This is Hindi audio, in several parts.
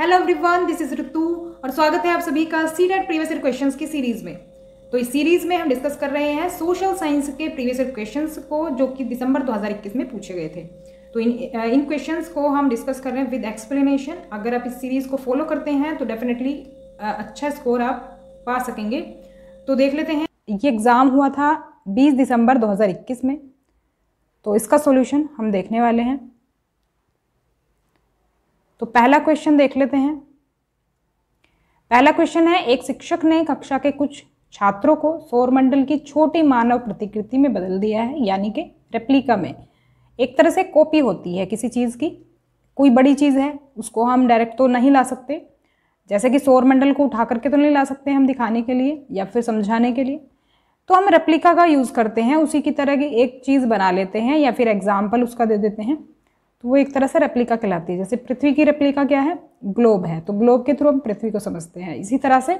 Hello everyone this is Ritu और स्वागत है आप सभी का C NET previous year questions की सीरीज में तो इस सीरीज में हम डिस्कस कर रहे हैं सोशल साइंस के प्रीवियस ईयर क्वेश्चंस को जो कि दिसंबर 2021 में पूछे गए थे तो इन इन क्वेश्चंस को हम डिस्कस कर रहे हैं विद एक्सप्लेनेशन अगर आप इस सीरीज को फॉलो करते हैं तो डेफिनेटली अच्छा स्कोर आप पा सकेंगे तो देख लेते हैं ये एग्ज़ाम हुआ था बीस दिसंबर दो में तो इसका सोल्यूशन हम देखने वाले हैं तो पहला क्वेश्चन देख लेते हैं पहला क्वेश्चन है एक शिक्षक ने कक्षा के कुछ छात्रों को सौरमंडल की छोटी मानव प्रतिकृति में बदल दिया है यानी कि रेप्लिका में एक तरह से कॉपी होती है किसी चीज़ की कोई बड़ी चीज़ है उसको हम डायरेक्ट तो नहीं ला सकते जैसे कि सौरमंडल को उठा करके तो नहीं ला सकते हम दिखाने के लिए या फिर समझाने के लिए तो हम रेप्लिका का यूज़ करते हैं उसी की तरह की एक चीज़ बना लेते हैं या फिर एग्जाम्पल उसका दे देते हैं तो वो एक तरह से रेप्लिका कहलाती है जैसे पृथ्वी की रेप्लिका क्या है ग्लोब है तो ग्लोब के थ्रू हम पृथ्वी को समझते हैं इसी तरह से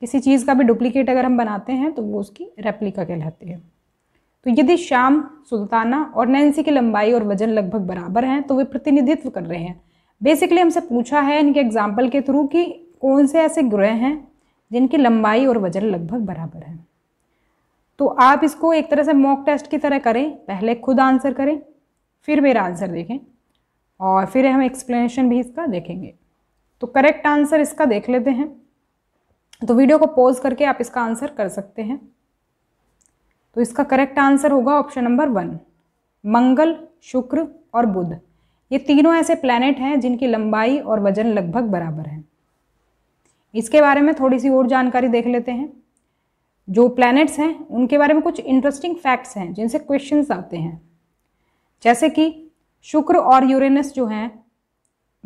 किसी चीज़ का भी डुप्लीकेट अगर हम बनाते हैं तो वो उसकी रेप्लिका कहलाती है तो यदि श्याम सुल्ताना और नैन्सी की लंबाई और वजन लगभग बराबर हैं तो वे प्रतिनिधित्व कर रहे हैं बेसिकली हमसे पूछा है इनके एग्जाम्पल के थ्रू कि कौन से ऐसे ग्रह हैं जिनकी लंबाई और वजन लगभग बराबर है तो आप इसको एक तरह से मॉक टेस्ट की तरह करें पहले खुद आंसर करें फिर मेरा आंसर देखें और फिर हम एक्सप्लेनेशन भी इसका देखेंगे तो करेक्ट आंसर इसका देख लेते हैं तो वीडियो को पॉज करके आप इसका आंसर कर सकते हैं तो इसका करेक्ट आंसर होगा ऑप्शन नंबर वन मंगल शुक्र और बुध ये तीनों ऐसे प्लैनेट हैं जिनकी लंबाई और वजन लगभग बराबर है इसके बारे में थोड़ी सी और जानकारी देख लेते हैं जो प्लैनेट्स हैं उनके बारे में कुछ इंटरेस्टिंग फैक्ट्स हैं जिनसे क्वेश्चंस आते हैं जैसे कि शुक्र और यूरेनस जो हैं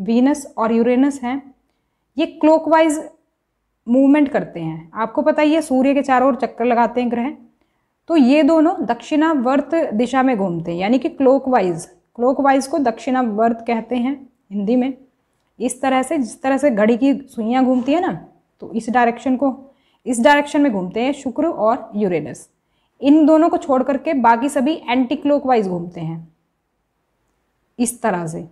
वीनस और यूरेनस हैं ये क्लोकवाइज मूवमेंट करते हैं आपको पता ही है सूर्य के चारों ओर चक्कर लगाते हैं ग्रह तो ये दोनों दक्षिणावर्त दिशा में घूमते हैं यानी कि क्लोकवाइज क्लोकवाइज को दक्षिणावर्त कहते हैं हिंदी में इस तरह से जिस तरह से घड़ी की सुइयाँ घूमती है ना तो इस डायरेक्शन को इस डायरेक्शन में घूमते हैं शुक्र और यूरेनस इन दोनों को छोड़ करके बाकी सभी एंटी क्लोकवाइज घूमते हैं इस तरह से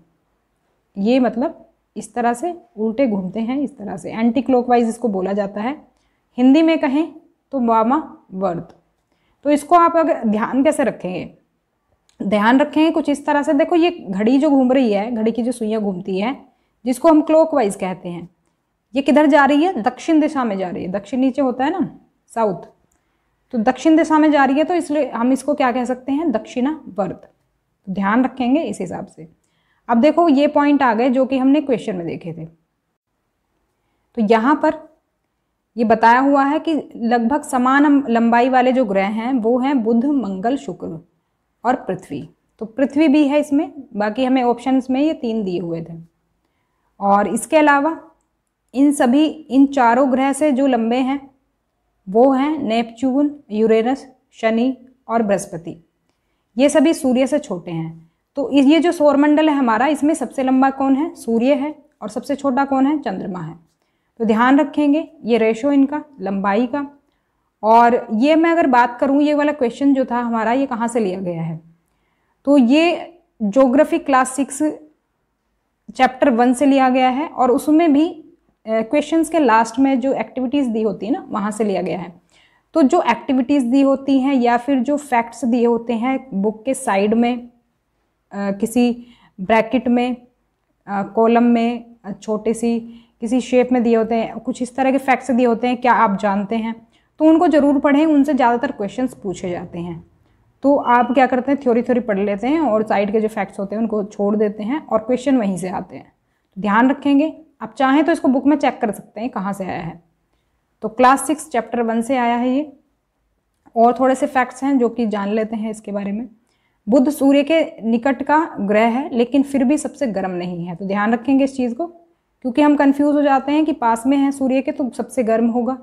ये मतलब इस तरह से उल्टे घूमते हैं इस तरह से एंटी क्लॉकवाइज इसको बोला जाता है हिंदी में कहें तो वामा वर्त तो इसको आप अगर ध्यान कैसे रखेंगे ध्यान रखेंगे कुछ इस तरह से देखो ये घड़ी जो घूम रही है घड़ी की जो सुइयाँ घूमती है जिसको हम क्लॉकवाइज कहते हैं ये किधर जा रही है दक्षिण दिशा में जा रही है दक्षिण नीचे होता है ना साउथ तो दक्षिण दिशा में जा रही है तो इसलिए हम इसको क्या कह सकते हैं दक्षिणा वर्त तो ध्यान रखेंगे इस हिसाब से अब देखो ये पॉइंट आ गए जो कि हमने क्वेश्चन में देखे थे तो यहाँ पर ये बताया हुआ है कि लगभग समान लंबाई वाले जो ग्रह हैं वो हैं बुध मंगल शुक्र और पृथ्वी तो पृथ्वी भी है इसमें बाकी हमें ऑप्शंस में ये तीन दिए हुए थे और इसके अलावा इन सभी इन चारों ग्रह से जो लंबे हैं वो हैं नेपच्यून यूरेनस शनि और बृहस्पति ये सभी सूर्य से छोटे हैं तो ये जो सौरमंडल है हमारा इसमें सबसे लंबा कौन है सूर्य है और सबसे छोटा कौन है चंद्रमा है तो ध्यान रखेंगे ये रेशो इनका लंबाई का और ये मैं अगर बात करूँ ये वाला क्वेश्चन जो था हमारा ये कहाँ से लिया गया है तो ये geography class six chapter one से लिया गया है और उसमें भी क्वेश्चंस के लास्ट में जो एक्टिविटीज़ दी होती है ना वहाँ से लिया गया है तो जो एक्टिविटीज़ दी होती हैं या फिर जो फैक्ट्स दिए होते हैं बुक के साइड में आ, किसी ब्रैकेट में कॉलम में छोटे सी किसी शेप में दिए होते हैं कुछ इस तरह के फैक्ट्स दिए होते हैं क्या आप जानते हैं तो उनको ज़रूर पढ़ें उनसे ज़्यादातर क्वेश्चन पूछे जाते हैं तो आप क्या करते हैं थ्योरी थ्योरी पढ़ लेते हैं और साइड के जो फैक्ट्स होते हैं उनको छोड़ देते हैं और क्वेश्चन वहीं से आते हैं तो ध्यान रखेंगे आप चाहें तो इसको बुक में चेक कर सकते हैं कहाँ से आया है तो क्लास सिक्स चैप्टर वन से आया है ये और थोड़े से फैक्ट्स हैं जो कि जान लेते हैं इसके बारे में बुध सूर्य के निकट का ग्रह है लेकिन फिर भी सबसे गर्म नहीं है तो ध्यान रखेंगे इस चीज़ को क्योंकि हम कंफ्यूज हो जाते हैं कि पास में है सूर्य के तो सबसे गर्म होगा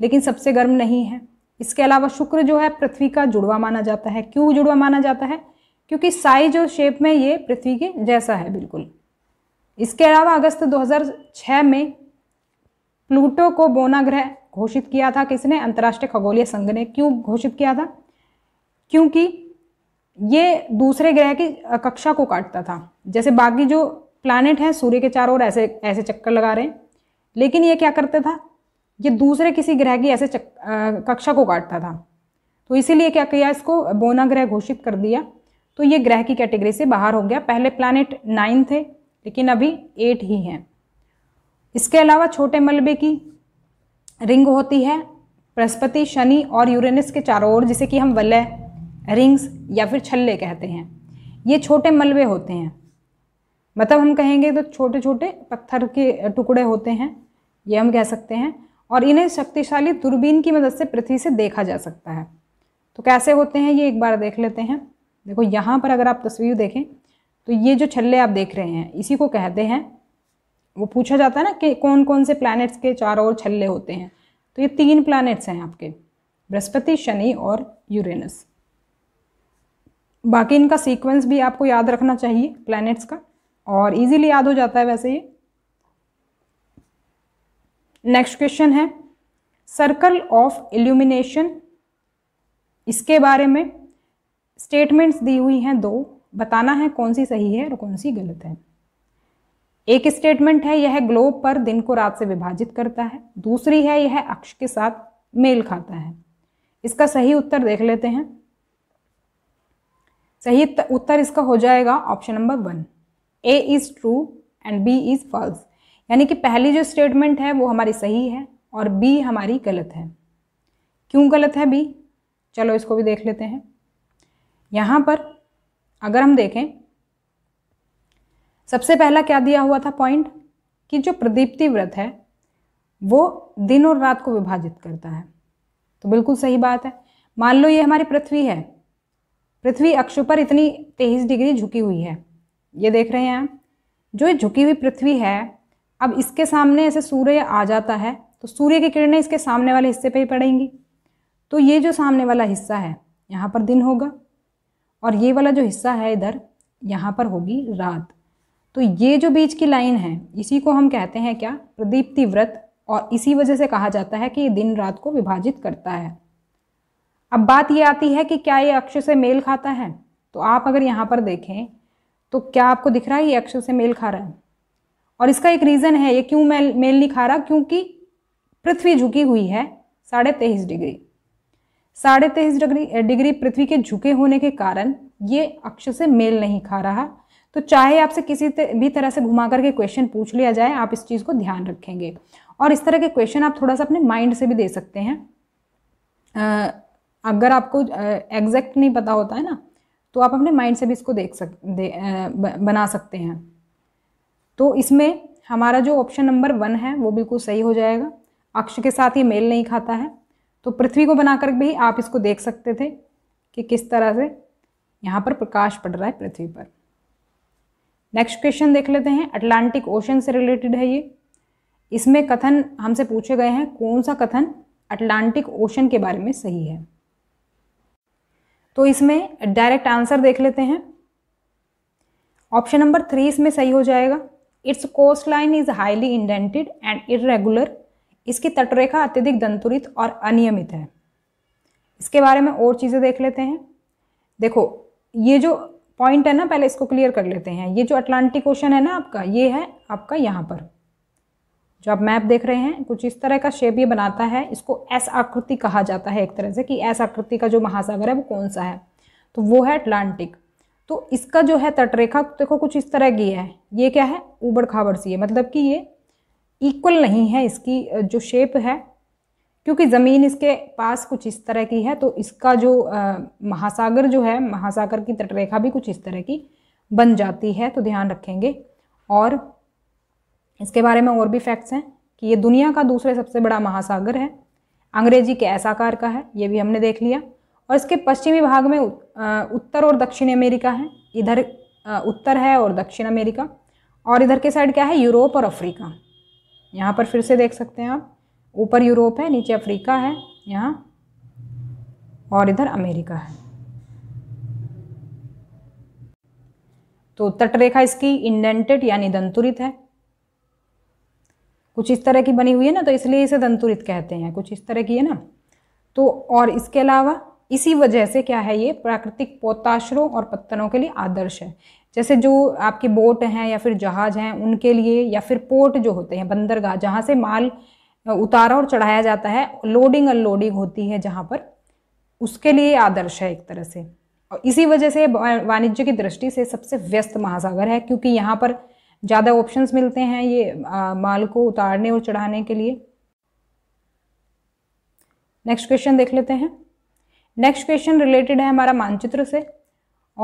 लेकिन सबसे गर्म नहीं है इसके अलावा शुक्र जो है पृथ्वी का जुड़वा माना जाता है क्यों जुड़वा माना जाता है क्योंकि साइज और शेप में ये पृथ्वी के जैसा है बिल्कुल इसके अलावा अगस्त 2006 में प्लूटो को बोना ग्रह घोषित किया था किसने अंतर्राष्ट्रीय खगोलीय संघ ने क्यों घोषित किया था क्योंकि ये दूसरे ग्रह की कक्षा को काटता था जैसे बाकी जो प्लानट हैं सूर्य के चारों ओर ऐसे ऐसे चक्कर लगा रहे हैं लेकिन ये क्या करता था ये दूसरे किसी ग्रह की ऐसे चक, आ, कक्षा को काटता था तो इसीलिए क्या किया इसको बोना ग्रह घोषित कर दिया तो ये ग्रह की कैटेगरी से बाहर हो गया पहले प्लानट नाइन थे लेकिन अभी एट ही हैं इसके अलावा छोटे मलबे की रिंग होती है बृहस्पति शनि और यूरेनस के चारों ओर जिसे कि हम वलय रिंग्स या फिर छल्ले कहते हैं ये छोटे मलबे होते हैं मतलब हम कहेंगे तो छोटे छोटे पत्थर के टुकड़े होते हैं ये हम कह सकते हैं और इन्हें शक्तिशाली दूरबीन की मदद से पृथ्वी से देखा जा सकता है तो कैसे होते हैं ये एक बार देख लेते हैं देखो यहाँ पर अगर आप तस्वीर देखें तो ये जो छल्ले आप देख रहे हैं इसी को कहते हैं वो पूछा जाता है ना कि कौन कौन से प्लैनेट्स के चारों ओर छल्ले होते हैं तो ये तीन प्लैनेट्स हैं आपके बृहस्पति शनि और यूरेनस बाकी इनका सीक्वेंस भी आपको याद रखना चाहिए प्लैनेट्स का और इजीली याद हो जाता है वैसे ये नेक्स्ट क्वेश्चन है सर्कल ऑफ इल्यूमिनेशन इसके बारे में स्टेटमेंट्स दी हुई हैं दो बताना है कौन सी सही है और कौन सी गलत है एक स्टेटमेंट है यह ग्लोब पर दिन को रात से विभाजित करता है दूसरी है यह अक्ष के साथ मेल खाता है इसका सही उत्तर देख लेते हैं सही उत्तर इसका हो जाएगा option number one A is true and B is false यानी कि पहली जो स्टेटमेंट है वो हमारी सही है और बी हमारी गलत है क्यों गलत है बी चलो इसको भी देख लेते हैं यहाँ पर अगर हम देखें सबसे पहला क्या दिया हुआ था पॉइंट कि जो प्रदीप्ति व्रत है वो दिन और रात को विभाजित करता है तो बिल्कुल सही बात है मान लो ये हमारी पृथ्वी है पृथ्वी अक्ष पर इतनी तेईस डिग्री झुकी हुई है ये देख रहे हैं जो ये झुकी हुई पृथ्वी है अब इसके सामने ऐसे सूर्य आ जाता है तो सूर्य की किरणें इसके सामने वाले हिस्से पर ही पड़ेंगी तो ये जो सामने वाला हिस्सा है यहाँ पर दिन होगा और ये वाला जो हिस्सा है इधर यहाँ पर होगी रात तो ये जो बीच की लाइन है इसी को हम कहते हैं क्या प्रदीप्ति व्रत और इसी वजह से कहा जाता है कि ये दिन रात को विभाजित करता है अब बात ये आती है कि क्या ये अक्ष से मेल खाता है तो आप अगर यहाँ पर देखें तो क्या आपको दिख रहा है ये अक्ष से मेल खा रहा है और इसका एक रीज़न है ये क्यों मेल मेल नहीं खा रहा क्योंकि पृथ्वी झुकी हुई है साढ़े तेईस डिग्री साढ़े तेईस डिग्री डिग्री पृथ्वी के झुके होने के कारण ये अक्ष से मेल नहीं खा रहा तो चाहे आपसे किसी भी तरह से घुमा करके क्वेश्चन पूछ लिया जाए आप इस चीज़ को ध्यान रखेंगे और इस तरह के क्वेश्चन आप थोड़ा सा अपने माइंड से भी दे सकते हैं अगर आपको एग्जैक्ट नहीं पता होता है ना तो आप अपने माइंड से भी इसको देख सक दे, बना सकते हैं तो इसमें हमारा जो ऑप्शन नंबर वन है वो बिल्कुल सही हो जाएगा अक्ष के साथ ये मेल नहीं खाता है तो पृथ्वी को बनाकर भी आप इसको देख सकते थे कि किस तरह से यहाँ पर प्रकाश पड़ रहा है पृथ्वी पर नेक्स्ट क्वेश्चन देख लेते हैं अटलांटिक ओशन से रिलेटेड है ये इसमें कथन हमसे पूछे गए हैं कौन सा कथन अटलांटिक ओशन के बारे में सही है तो इसमें डायरेक्ट आंसर देख लेते हैं ऑप्शन नंबर थ्री इसमें सही हो जाएगा its coastline is highly indented and irregular इसकी तटरेखा अत्यधिक दंतुरित और अनियमित है इसके बारे में और चीज़ें देख लेते हैं देखो ये जो पॉइंट है ना पहले इसको क्लियर कर लेते हैं ये जो अटलांटिक ओशन है ना आपका ये है आपका यहाँ पर जो आप मैप देख रहे हैं कुछ इस तरह का शेप ये बनाता है इसको एस आकृति कहा जाता है एक तरह से कि एस आकृति का जो महासागर है वो कौन सा है तो वो है अटलांटिक तो इसका जो है तटरेखा देखो कुछ इस तरह की है ये क्या है ऊबड़ खाबड़ सी है मतलब कि ये इक्वल नहीं है इसकी जो शेप है क्योंकि ज़मीन इसके पास कुछ इस तरह की है तो इसका जो आ, महासागर जो है महासागर की तटरेखा भी कुछ इस तरह की बन जाती है तो ध्यान रखेंगे और इसके बारे में और भी फैक्ट्स हैं कि ये दुनिया का दूसरे सबसे बड़ा महासागर है अंग्रेजी के ऐसाकार का है ये भी हमने देख लिया और इसके पश्चिमी भाग में उत्तर और दक्षिण अमेरिका है इधर उत्तर है और दक्षिण अमेरिका और इधर के साइड क्या है यूरोप और अफ्रीका यहाँ पर फिर से देख सकते हैं आप ऊपर यूरोप है नीचे अफ्रीका है यहाँ और इधर अमेरिका है तो तटरेखा इसकी इंडेंटेड यानी दंतुरित है कुछ इस तरह की बनी हुई है ना तो इसलिए इसे दंतुरित कहते हैं कुछ इस तरह की है ना तो और इसके अलावा इसी वजह से क्या है ये प्राकृतिक पोताश्रों और पत्तनों के लिए आदर्श है जैसे जो आपके बोट हैं या फिर जहाज हैं उनके लिए या फिर पोर्ट जो होते हैं बंदरगाह जहाँ से माल उतारा और चढ़ाया जाता है लोडिंग अनलोडिंग होती है जहाँ पर उसके लिए आदर्श है एक तरह से और इसी वजह से वाणिज्य की दृष्टि से सबसे व्यस्त महासागर है क्योंकि यहाँ पर ज़्यादा ऑप्शंस मिलते हैं ये आ, माल को उतारने और चढ़ाने के लिए नेक्स्ट क्वेश्चन देख लेते हैं नेक्स्ट क्वेश्चन रिलेटेड है हमारा मानचित्र से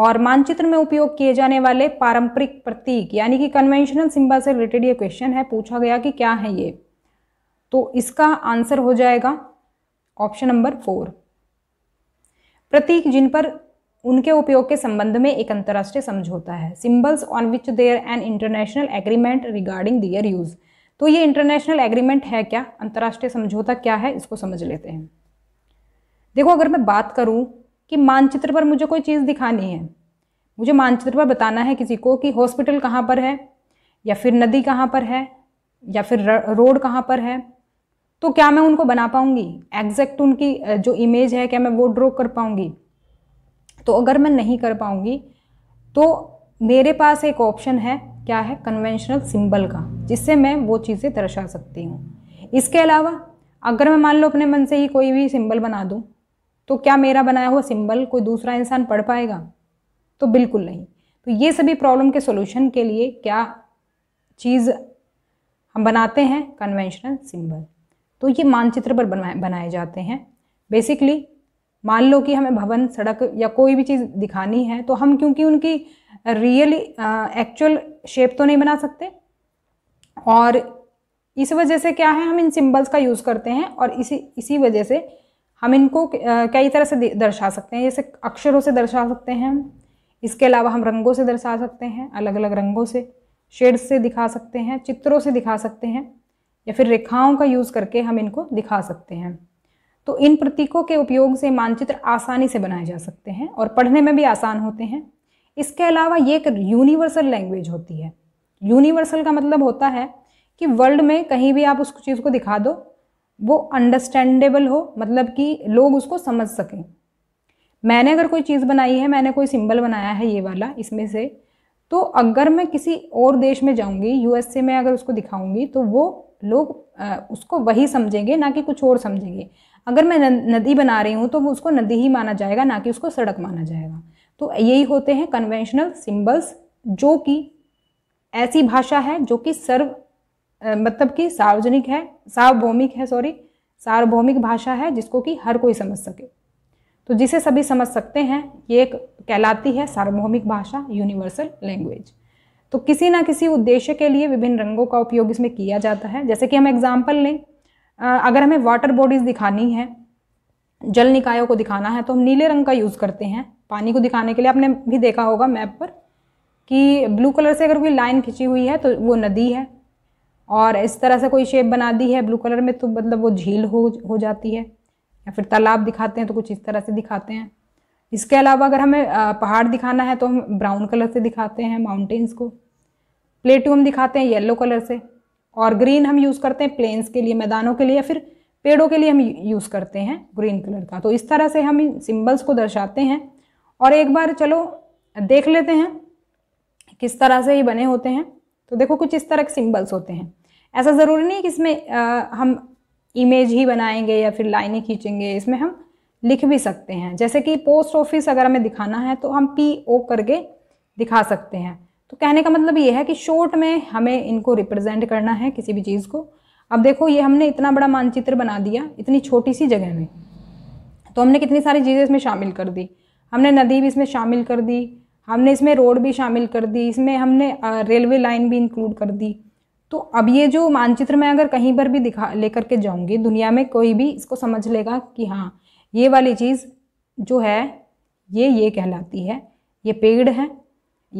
और मानचित्र में उपयोग किए जाने वाले पारंपरिक प्रतीक यानी कि कन्वेंशनल सिंबल से रिलेटेड ये क्वेश्चन है पूछा गया कि क्या है ये तो इसका आंसर हो जाएगा ऑप्शन नंबर फोर प्रतीक जिन पर उनके उपयोग के संबंध में एक अंतर्राष्ट्रीय समझौता है symbols on which there an international agreement regarding their use तो ये इंटरनेशनल एग्रीमेंट है क्या अंतर्राष्ट्रीय समझौता क्या है इसको समझ लेते हैं देखो अगर मैं बात करूँ कि मानचित्र पर मुझे कोई चीज़ दिखानी है मुझे मानचित्र पर बताना है किसी को कि हॉस्पिटल कहाँ पर है या फिर नदी कहाँ पर है या फिर रोड कहाँ पर है तो क्या मैं उनको बना पाऊंगी एग्जैक्ट उनकी जो इमेज है क्या मैं वो ड्रॉ कर पाऊंगी तो अगर मैं नहीं कर पाऊंगी तो मेरे पास एक ऑप्शन है क्या है कन्वेंशनल सिंबल का जिससे मैं वो चीज़ें दर्शा सकती हूँ इसके अलावा अगर मैं मान लो अपने मन से ही कोई भी सिंबल बना दूँ तो क्या मेरा बनाया हुआ सिंबल कोई दूसरा इंसान पढ़ पाएगा तो बिल्कुल नहीं तो ये सभी प्रॉब्लम के सोल्यूशन के लिए क्या चीज़ हम बनाते हैं कन्वेंशनल सिंबल तो ये मानचित्र पर बनाए बनाए जाते हैं बेसिकली मान लो कि हमें भवन सड़क या कोई भी चीज़ दिखानी है तो हम क्योंकि उनकी रियली एक्चुअल शेप तो नहीं बना सकते और इस वजह से क्या है हम इन सिंबल्स का यूज़ करते हैं और इसी इसी वजह से हम इनको uh, कई तरह से दर्शा सकते हैं जैसे अक्षरों से दर्शा सकते हैं हम इसके अलावा हम रंगों से दर्शा सकते हैं अलग अलग रंगों से शेड्स से दिखा सकते हैं चित्रों से दिखा सकते हैं या फिर रेखाओं का यूज़ करके हम इनको दिखा सकते हैं तो इन प्रतीकों के उपयोग से मानचित्र आसानी से बनाए जा सकते हैं और पढ़ने में भी आसान होते हैं इसके अलावा ये एक यूनिवर्सल लैंग्वेज होती है यूनिवर्सल का मतलब होता है कि वर्ल्ड में कहीं भी आप उस चीज़ को दिखा दो वो अंडरस्टैंडेबल हो मतलब कि लोग उसको समझ सकें मैंने अगर कोई चीज़ बनाई है मैंने कोई सिंबल बनाया है ये वाला इसमें से तो अगर मैं किसी और देश में जाऊंगी यूएसए में अगर उसको दिखाऊंगी तो वो लोग उसको वही समझेंगे ना कि कुछ और समझेंगे अगर मैं नदी बना रही हूँ तो उसको नदी ही माना जाएगा ना कि उसको सड़क माना जाएगा तो यही होते हैं कन्वेंशनल सिंबल्स जो कि ऐसी भाषा है जो कि सर्व मतलब कि सार्वजनिक है सार्वभौमिक है सॉरी सार्वभौमिक भाषा है जिसको कि हर कोई समझ सके तो जिसे सभी समझ सकते हैं ये एक कहलाती है सार्वभौमिक भाषा यूनिवर्सल लैंग्वेज तो किसी ना किसी उद्देश्य के लिए विभिन्न रंगों का उपयोग इसमें किया जाता है जैसे कि हम एग्जाम्पल लें अगर हमें वाटर बॉडीज़ दिखानी है जल निकायों को दिखाना है तो हम नीले रंग का यूज़ करते हैं पानी को दिखाने के लिए आपने भी देखा होगा मैप पर कि ब्लू कलर से अगर कोई लाइन खिंची हुई है तो वो नदी है और इस तरह से कोई शेप बना दी है ब्लू कलर में तो मतलब वो झील हो हो जाती है या फिर तालाब दिखाते हैं तो कुछ इस तरह से दिखाते हैं इसके अलावा अगर हमें पहाड़ दिखाना है तो हम ब्राउन कलर से दिखाते हैं माउंटेन्स को प्लेटू हम दिखाते हैं येलो कलर से और ग्रीन हम यूज़ करते हैं प्लेन्स के लिए मैदानों के लिए या फिर पेड़ों के लिए हम यूज़ करते हैं ग्रीन कलर का तो इस तरह से हम इन सिम्बल्स को दर्शाते हैं और एक बार चलो देख लेते हैं किस तरह से ये बने होते हैं तो देखो कुछ इस तरह के सिम्बल्स होते हैं ऐसा ज़रूरी नहीं कि इसमें आ, हम इमेज ही बनाएंगे या फिर लाइनें खींचेंगे इसमें हम लिख भी सकते हैं जैसे कि पोस्ट ऑफिस अगर हमें दिखाना है तो हम पी ओ करके दिखा सकते हैं तो कहने का मतलब ये है कि शॉर्ट में हमें इनको रिप्रेजेंट करना है किसी भी चीज़ को अब देखो ये हमने इतना बड़ा मानचित्र बना दिया इतनी छोटी सी जगह में तो हमने कितनी सारी चीज़ें इसमें शामिल कर दी हमने नदी भी इसमें शामिल कर दी हमने इसमें रोड भी शामिल कर दी इसमें हमने रेलवे लाइन भी इंक्लूड कर दी तो अब ये जो मानचित्र मैं अगर कहीं पर भी दिखा लेकर के जाऊँगी दुनिया में कोई भी इसको समझ लेगा कि हाँ ये वाली चीज़ जो है ये ये कहलाती है ये पेड़ है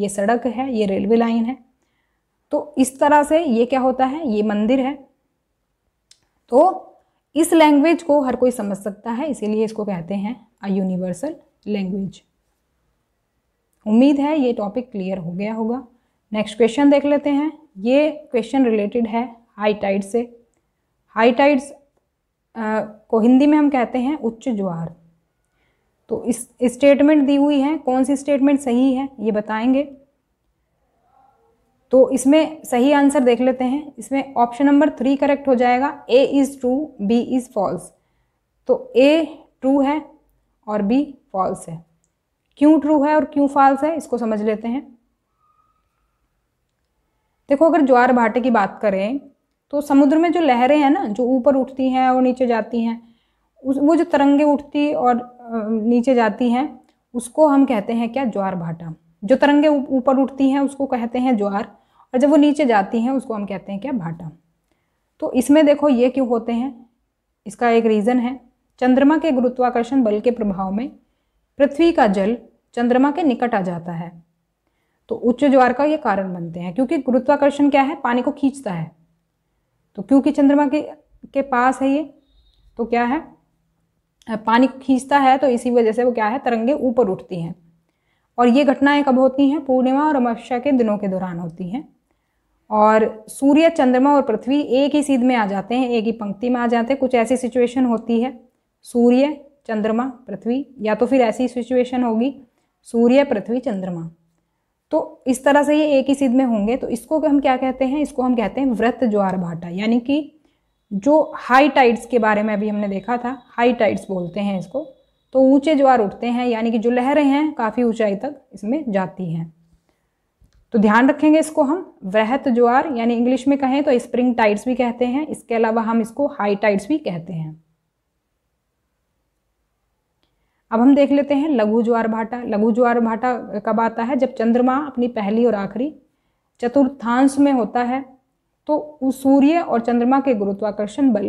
ये सड़क है ये रेलवे लाइन है तो इस तरह से ये क्या होता है ये मंदिर है तो इस लैंग्वेज को हर कोई समझ सकता है इसीलिए इसको कहते हैं अ यूनिवर्सल लैंग्वेज उम्मीद है ये टॉपिक क्लियर हो गया होगा नेक्स्ट क्वेश्चन देख लेते हैं ये क्वेश्चन रिलेटेड है हाई टाइड से हाई टाइड्स को हिंदी में हम कहते हैं उच्च ज्वार तो इस स्टेटमेंट दी हुई है कौन सी स्टेटमेंट सही है ये बताएंगे तो इसमें सही आंसर देख लेते हैं इसमें ऑप्शन नंबर थ्री करेक्ट हो जाएगा A is true B is false तो ए ट्रू है और बी फॉल्स है क्यों ट्रू है और क्यों फॉल्स है इसको समझ लेते हैं देखो अगर ज्वार भाटे की बात करें तो समुद्र में जो लहरें हैं ना जो ऊपर उठती हैं और नीचे जाती हैं उस वो जो तरंगे उठती और नीचे जाती हैं उसको हम कहते हैं क्या ज्वार भाटा जो तरंगे ऊपर उठती हैं उसको कहते हैं ज्वार और जब वो नीचे जाती हैं उसको हम कहते हैं क्या भाटा तो इसमें देखो ये क्यों होते हैं इसका एक रीज़न है चंद्रमा के गुरुत्वाकर्षण बल के प्रभाव में पृथ्वी का जल चंद्रमा के निकट आ जाता है तो उच्च ज्वार का ये कारण बनते हैं क्योंकि गुरुत्वाकर्षण क्या है पानी को खींचता है तो क्योंकि चंद्रमा के के पास है ये तो क्या है पानी खींचता है तो इसी वजह से वो क्या है तरंगे ऊपर उठती हैं और ये घटनाएं कब होती हैं पूर्णिमा और अमावस्या के दिनों के दौरान होती हैं और सूर्य चंद्रमा और पृथ्वी एक ही सीध में आ जाते हैं एक ही पंक्ति में आ जाते हैं कुछ ऐसी सिचुएशन होती है सूर्य चंद्रमा पृथ्वी या तो फिर ऐसी सिचुएशन होगी सूर्य पृथ्वी चंद्रमा तो इस तरह से ये एक ही सिद्ध में होंगे तो इसको हम क्या कहते हैं इसको हम कहते हैं व्रत ज्वार भाटा यानी कि जो हाई टाइड्स के बारे में अभी हमने देखा था हाई टाइड्स बोलते हैं इसको तो ऊंचे ज्वार उठते हैं यानी कि जो लहरें हैं काफ़ी ऊंचाई तक इसमें जाती हैं तो ध्यान रखेंगे इसको हम वृहत ज्वार यानी इंग्लिश में कहें तो स्प्रिंग टाइड्स भी कहते हैं इसके अलावा हम इसको हाई टाइड्स भी कहते हैं अब हम देख लेते हैं लघु ज्वार भाटा लघु ज्वार भाटा कब आता है जब चंद्रमा अपनी पहली और आखिरी चतुर्थांश में होता है तो उस सूर्य और चंद्रमा के गुरुत्वाकर्षण बल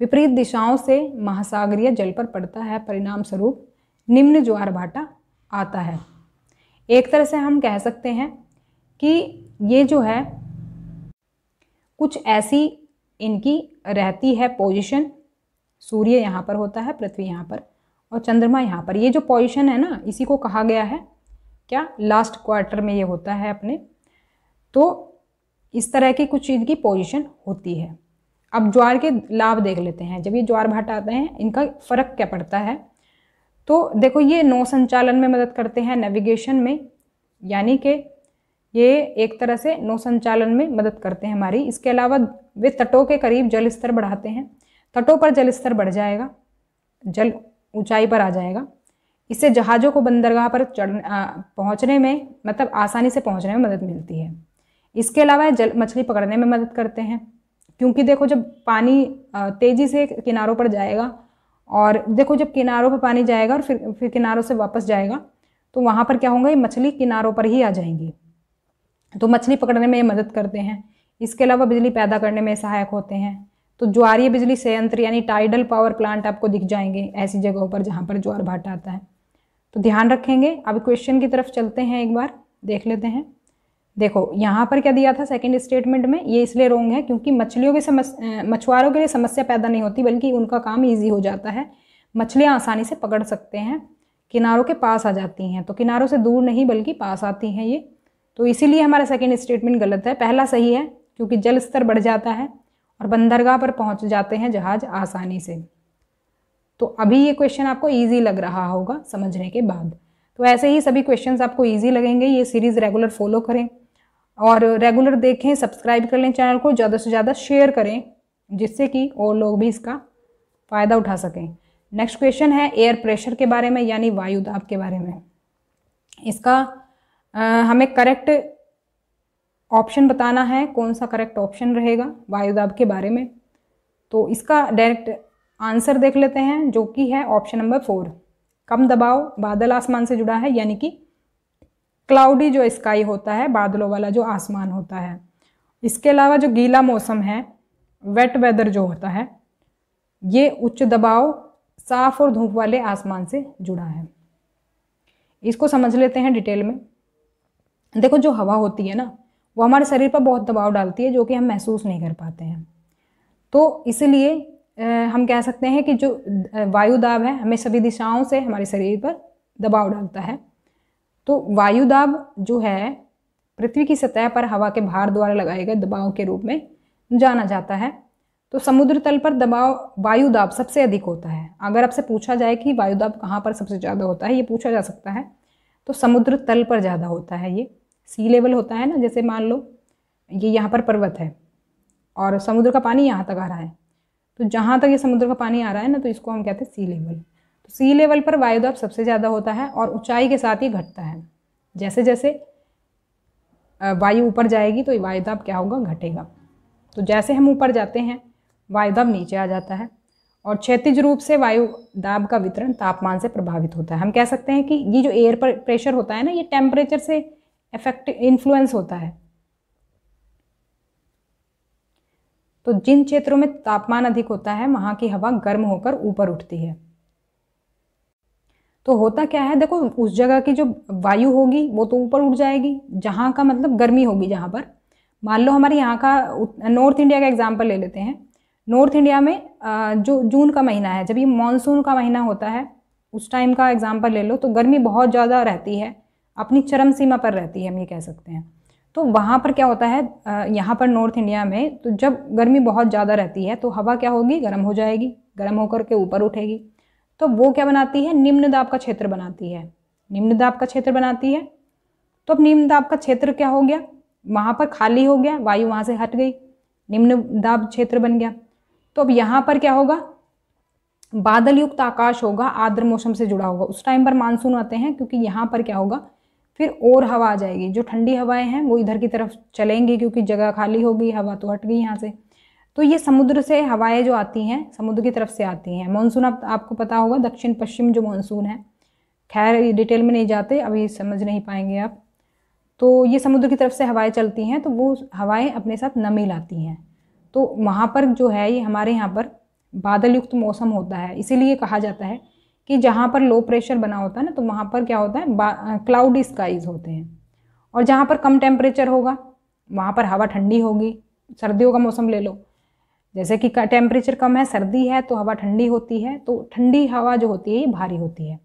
विपरीत दिशाओं से महासागरीय जल पर पड़ता है परिणाम स्वरूप निम्न ज्वार भाटा आता है एक तरह से हम कह सकते हैं कि ये जो है कुछ ऐसी इनकी रहती है पोजीशन सूर्य यहाँ पर होता है पृथ्वी यहाँ पर और चंद्रमा यहाँ पर ये जो पोजिशन है ना इसी को कहा गया है क्या लास्ट क्वार्टर में ये होता है अपने तो इस तरह की कुछ चीज़ की पोजिशन होती है अब ज्वार के लाभ देख लेते हैं जब ये ज्वार भाट आते हैं इनका फर्क क्या पड़ता है तो देखो ये नौ संचालन में मदद करते हैं नेविगेशन में यानी कि ये एक तरह से नौ संचालन में मदद करते हैं हमारी इसके अलावा वे तटों के करीब जल स्तर बढ़ाते हैं तटों पर जल स्तर बढ़ जाएगा जल ऊंचाई पर आ जाएगा इससे जहाज़ों को बंदरगाह पर चढ़ पहुँचने में मतलब आसानी से पहुँचने में मदद मिलती है इसके अलावा जल मछली पकड़ने में मदद करते हैं क्योंकि देखो जब पानी तेज़ी से किनारों पर जाएगा और देखो जब किनारों पर पानी जाएगा और फिर फिर किनारों से वापस जाएगा तो वहाँ पर क्या होगा ये मछली किनारों पर ही आ जाएंगी तो मछली पकड़ने में ये मदद करते हैं इसके अलावा बिजली पैदा करने में सहायक होते हैं तो ज्वार बिजली संयंत्र यानी टाइडल पावर प्लांट आपको दिख जाएंगे ऐसी जगहों पर जहाँ पर ज्वार भाटा आता है तो ध्यान रखेंगे अब क्वेश्चन की तरफ चलते हैं एक बार देख लेते हैं देखो यहाँ पर क्या दिया था सेकंड स्टेटमेंट में ये इसलिए रोंग है क्योंकि मछलियों के समस्या मछुआरों के लिए समस्या पैदा नहीं होती बल्कि उनका काम ईजी हो जाता है मछलियाँ आसानी से पकड़ सकते हैं किनारों के पास आ जाती हैं तो किनारों से दूर नहीं बल्कि पास आती हैं ये तो इसीलिए हमारा सेकेंड स्टेटमेंट गलत है पहला सही है क्योंकि जल स्तर बढ़ जाता है और बंदरगाह पर पहुंच जाते हैं जहाज आसानी से तो अभी ये क्वेश्चन आपको ईजी लग रहा होगा समझने के बाद तो ऐसे ही सभी क्वेश्चंस आपको ईजी लगेंगे ये सीरीज़ रेगुलर फॉलो करें और रेगुलर देखें सब्सक्राइब कर लें चैनल को ज़्यादा से ज़्यादा शेयर करें जिससे कि और लोग भी इसका फ़ायदा उठा सकें नेक्स्ट क्वेश्चन है एयर प्रेशर के बारे में यानी वायु दाब के बारे में इसका आ, हमें करेक्ट ऑप्शन बताना है कौन सा करेक्ट ऑप्शन रहेगा वायुदाब के बारे में तो इसका डायरेक्ट आंसर देख लेते हैं जो कि है ऑप्शन नंबर फोर कम दबाव बादल आसमान से जुड़ा है यानी कि क्लाउडी जो स्काई होता है बादलों वाला जो आसमान होता है इसके अलावा जो गीला मौसम है वेट वेदर जो होता है ये उच्च दबाव साफ और धूप वाले आसमान से जुड़ा है इसको समझ लेते हैं डिटेल में देखो जो हवा होती है ना वो हमारे शरीर पर बहुत दबाव डालती है जो कि हम महसूस नहीं कर पाते हैं तो इसलिए हम कह सकते हैं कि जो वायु दाब है हमें सभी दिशाओं से हमारे शरीर पर दबाव डालता है तो वायु दाब जो है पृथ्वी की सतह पर हवा के भार द्वारा लगाए गए दबाव के रूप में जाना जाता है तो समुद्र तल पर दबाव वायु दाब सबसे अधिक होता है अगर आपसे पूछा जाए कि वायु दाब कहाँ पर सबसे ज़्यादा होता है ये पूछा जा सकता है तो समुद्र तल पर ज़्यादा होता है ये सी लेवल होता है ना जैसे मान लो ये यहाँ पर पर्वत है और समुद्र का पानी यहाँ तक आ रहा है तो जहाँ तक ये समुद्र का पानी आ रहा है ना तो इसको हम कहते हैं सी लेवल तो सी लेवल पर वायुदाब सबसे ज़्यादा होता है और ऊंचाई के साथ ही घटता है जैसे जैसे वायु ऊपर जाएगी तो वायुदाब क्या होगा घटेगा तो जैसे हम ऊपर जाते हैं वायुदाब नीचे आ जाता है और क्षैतिज रूप से वायुदाब का वितरण तापमान से प्रभावित होता है हम कह सकते हैं कि ये जो एयर पर प्रेशर होता है ना ये टेम्परेचर से इफेक्ट इन्फ्लुएंस होता है तो जिन क्षेत्रों में तापमान अधिक होता है वहाँ की हवा गर्म होकर ऊपर उठती है तो होता क्या है देखो उस जगह की जो वायु होगी वो तो ऊपर उठ जाएगी जहाँ का मतलब गर्मी होगी जहाँ पर मान लो हमारे यहाँ का नॉर्थ इंडिया का एग्जाम्पल ले लेते हैं नॉर्थ इंडिया में जो जून का महीना है जब ये मानसून का महीना होता है उस टाइम का एग्ज़ाम्पल ले लो तो गर्मी बहुत ज़्यादा रहती है अपनी चरम सीमा पर रहती है हम ये कह सकते हैं तो वहाँ पर क्या होता है यहाँ पर नॉर्थ इंडिया में तो जब गर्मी बहुत ज़्यादा रहती है तो हवा क्या होगी गर्म हो जाएगी गर्म होकर के ऊपर उठेगी तो वो क्या बनाती है निम्न दाब का क्षेत्र बनाती है निम्न दाब का क्षेत्र बनाती है तो अब निम्न दाब का क्षेत्र क्या हो गया वहाँ पर खाली हो गया वायु वहाँ से हट गई निम्न दाब क्षेत्र बन गया तो अब यहाँ पर क्या होगा बादल युक्त आकाश होगा आर्द्र मौसम से जुड़ा होगा उस टाइम पर मानसून आते हैं क्योंकि यहाँ पर क्या होगा फिर और हवा आ जाएगी जो ठंडी हवाएं हैं वो इधर की तरफ चलेंगी क्योंकि जगह खाली होगी हवा तो हट गई यहाँ से तो ये समुद्र से हवाएं जो आती हैं समुद्र की तरफ से आती हैं मानसून आप, आपको पता होगा दक्षिण पश्चिम जो मानसून है खैर डिटेल में नहीं जाते अभी समझ नहीं पाएंगे आप तो ये समुद्र की तरफ से हवाएं चलती हैं तो वो हवाएं अपने साथ नमी लाती हैं तो वहाँ पर जो है ये हमारे यहाँ पर बादल युक्त मौसम होता है इसीलिए कहा जाता है कि जहाँ पर लो प्रेशर बना होता है ना तो वहाँ पर क्या होता है क्लाउडी स्काइज़ होते हैं और जहाँ पर कम टेम्परेचर होगा वहाँ पर हवा ठंडी होगी सर्दियों का मौसम ले लो जैसे कि टेम्परेचर कम है सर्दी है तो हवा ठंडी होती है तो ठंडी हवा जो होती है ये भारी होती है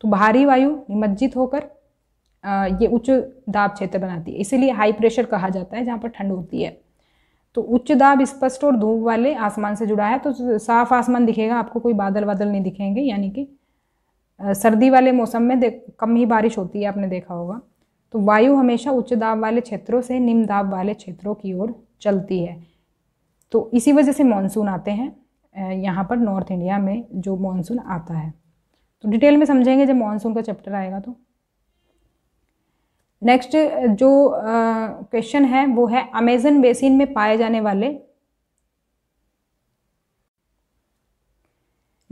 तो भारी वायु निमज्जित होकर ये उच्च दाब क्षेत्र बनाती है इसीलिए हाई प्रेशर कहा जाता है जहाँ पर ठंड होती है तो उच्च दाब स्पष्ट और धूप वाले आसमान से जुड़ा है तो साफ आसमान दिखेगा आपको कोई बादल बादल नहीं दिखेंगे यानी कि सर्दी वाले मौसम में कम ही बारिश होती है आपने देखा होगा तो वायु हमेशा उच्च दाब वाले क्षेत्रों से निम्न दाब वाले क्षेत्रों की ओर चलती है तो इसी वजह से मानसून आते हैं यहाँ पर नॉर्थ इंडिया में जो मानसून आता है तो डिटेल में समझेंगे जब मानसून का चैप्टर आएगा तो नेक्स्ट जो क्वेश्चन है वो है अमेजन बेसिन में पाए जाने वाले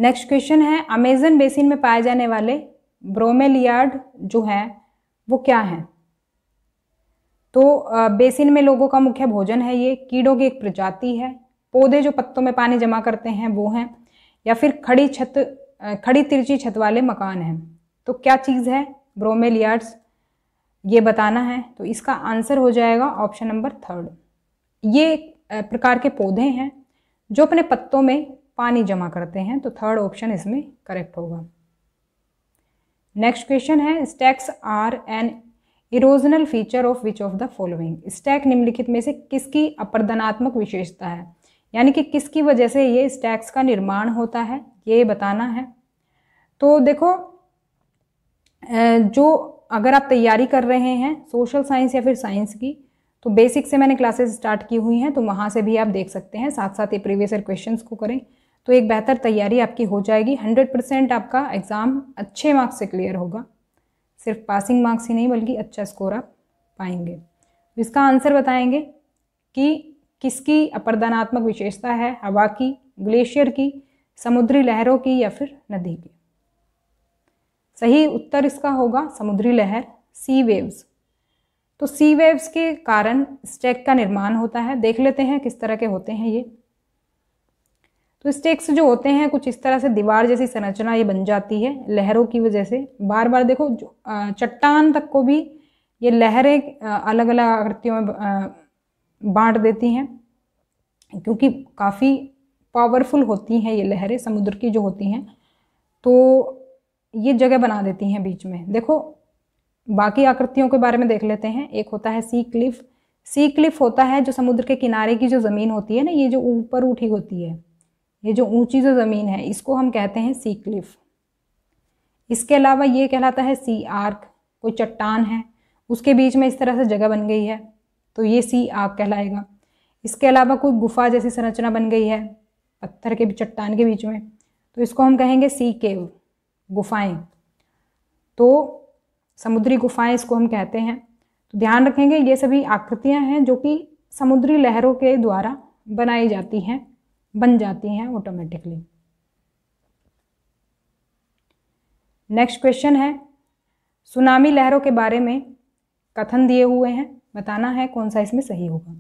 नेक्स्ट क्वेश्चन है अमेजन बेसिन में पाए जाने वाले ब्रोमेलियार्ड जो है वो क्या है तो बेसिन में लोगों का मुख्य भोजन है ये कीड़ों की एक प्रजाति है पौधे जो पत्तों में पानी जमा करते हैं वो हैं या फिर खड़ी छत खड़ी तिरछी छत वाले मकान हैं तो क्या चीज़ है ब्रोमेलियार्ड्स ये बताना है तो इसका आंसर हो जाएगा ऑप्शन नंबर थर्ड ये प्रकार के पौधे हैं जो अपने पत्तों में पानी जमा करते हैं तो थर्ड ऑप्शन इसमें करेक्ट होगा नेक्स्ट क्वेश्चन है stacks are an erosional feature of which of the following stack निम्नलिखित में से किसकी अपरदनात्मक विशेषता है यानी कि किसकी वजह से ये स्टैक्स का निर्माण होता है ये बताना है तो देखो जो अगर आप तैयारी कर रहे हैं सोशल साइंस या फिर साइंस की तो बेसिक से मैंने क्लासेस स्टार्ट की हुई हैं तो वहाँ से भी आप देख सकते हैं साथ साथ ये प्रीवियस ईयर क्वेश्चंस को करें तो एक बेहतर तैयारी आपकी हो जाएगी हंड्रेड परसेंट आपका एग्ज़ाम अच्छे मार्क्स से क्लियर होगा सिर्फ पासिंग मार्क्स ही नहीं बल्कि अच्छा स्कोर आप पाएंगे तो इसका आंसर बताएंगे कि किसकी अपरदानात्मक विशेषता है हवा की ग्लेशियर की समुद्री लहरों की या फिर नदी की सही उत्तर इसका होगा समुद्री लहर सी वेव्स तो सी वेव्स के कारण स्टेक का निर्माण होता है देख लेते हैं किस तरह के होते हैं ये तो स्टेक्स जो होते हैं कुछ इस तरह से दीवार जैसी संरचना ये बन जाती है लहरों की वजह से बार बार देखो चट्टान तक को भी ये लहरें अलग अलग आकृतियों में बांट देती हैं क्योंकि काफ़ी पावरफुल होती हैं ये लहरें समुद्र की जो होती हैं तो ये जगह बना देती हैं बीच में देखो बाकी आकृतियों के बारे में देख लेते हैं एक होता है सी क्लिफ सी क्लिफ होता है जो समुद्र के किनारे की जो ज़मीन होती है ना ये जो ऊपर उठी होती है ये जो ऊंची जो ज़मीन है इसको हम कहते हैं सी क्लिफ इसके अलावा ये कहलाता है सी आर्क कोई चट्टान है उसके बीच में इस तरह से जगह बन गई है तो ये सी आर्क कहलाएगा इसके अलावा कोई गुफा जैसी संरचना बन गई है पत्थर के चट्टान के बीच में तो इसको हम कहेंगे सी केव गुफाएं तो समुद्री गुफाएं इसको हम कहते हैं तो ध्यान रखेंगे ये सभी आकृतियां हैं जो कि समुद्री लहरों के द्वारा बनाई जाती हैं बन जाती हैं ऑटोमेटिकली नेक्स्ट क्वेश्चन है सुनामी लहरों के बारे में कथन दिए हुए हैं बताना है कौन सा इसमें सही होगा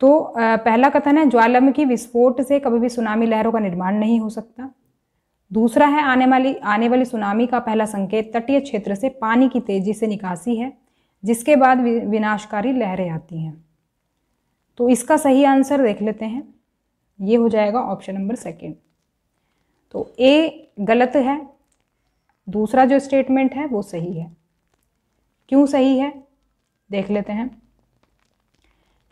तो पहला कथन है ज्वालामुखी विस्फोट से कभी भी सुनामी लहरों का निर्माण नहीं हो सकता दूसरा है आने वाली आने वाली सुनामी का पहला संकेत तटीय क्षेत्र से पानी की तेजी से निकासी है जिसके बाद विनाशकारी लहरें आती हैं तो इसका सही आंसर देख लेते हैं ये हो जाएगा ऑप्शन नंबर सेकेंड तो ए गलत है दूसरा जो स्टेटमेंट है वो सही है क्यों सही है देख लेते हैं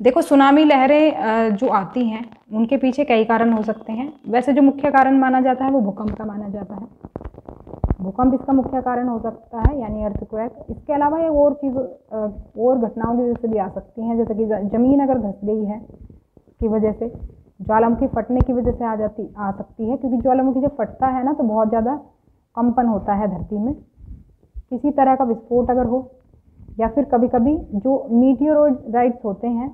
देखो सुनामी लहरें जो आती हैं उनके पीछे कई कारण हो सकते हैं वैसे जो मुख्य कारण माना जाता है वो भूकंप का माना जाता है भूकंप इसका मुख्य कारण हो सकता है यानी अर्थक्वैक इसके अलावा ये और चीज़ और घटनाओं की वजह से भी आ सकती हैं जैसे कि ज़मीन अगर धस गई है की वजह से ज्वालामुखी फटने की वजह से आ जाती आ सकती है क्योंकि ज्वालामुखी जब फटता है ना तो बहुत ज़्यादा कंपन होता है धरती में किसी तरह का विस्फोट अगर हो या फिर कभी कभी जो राइट्स होते हैं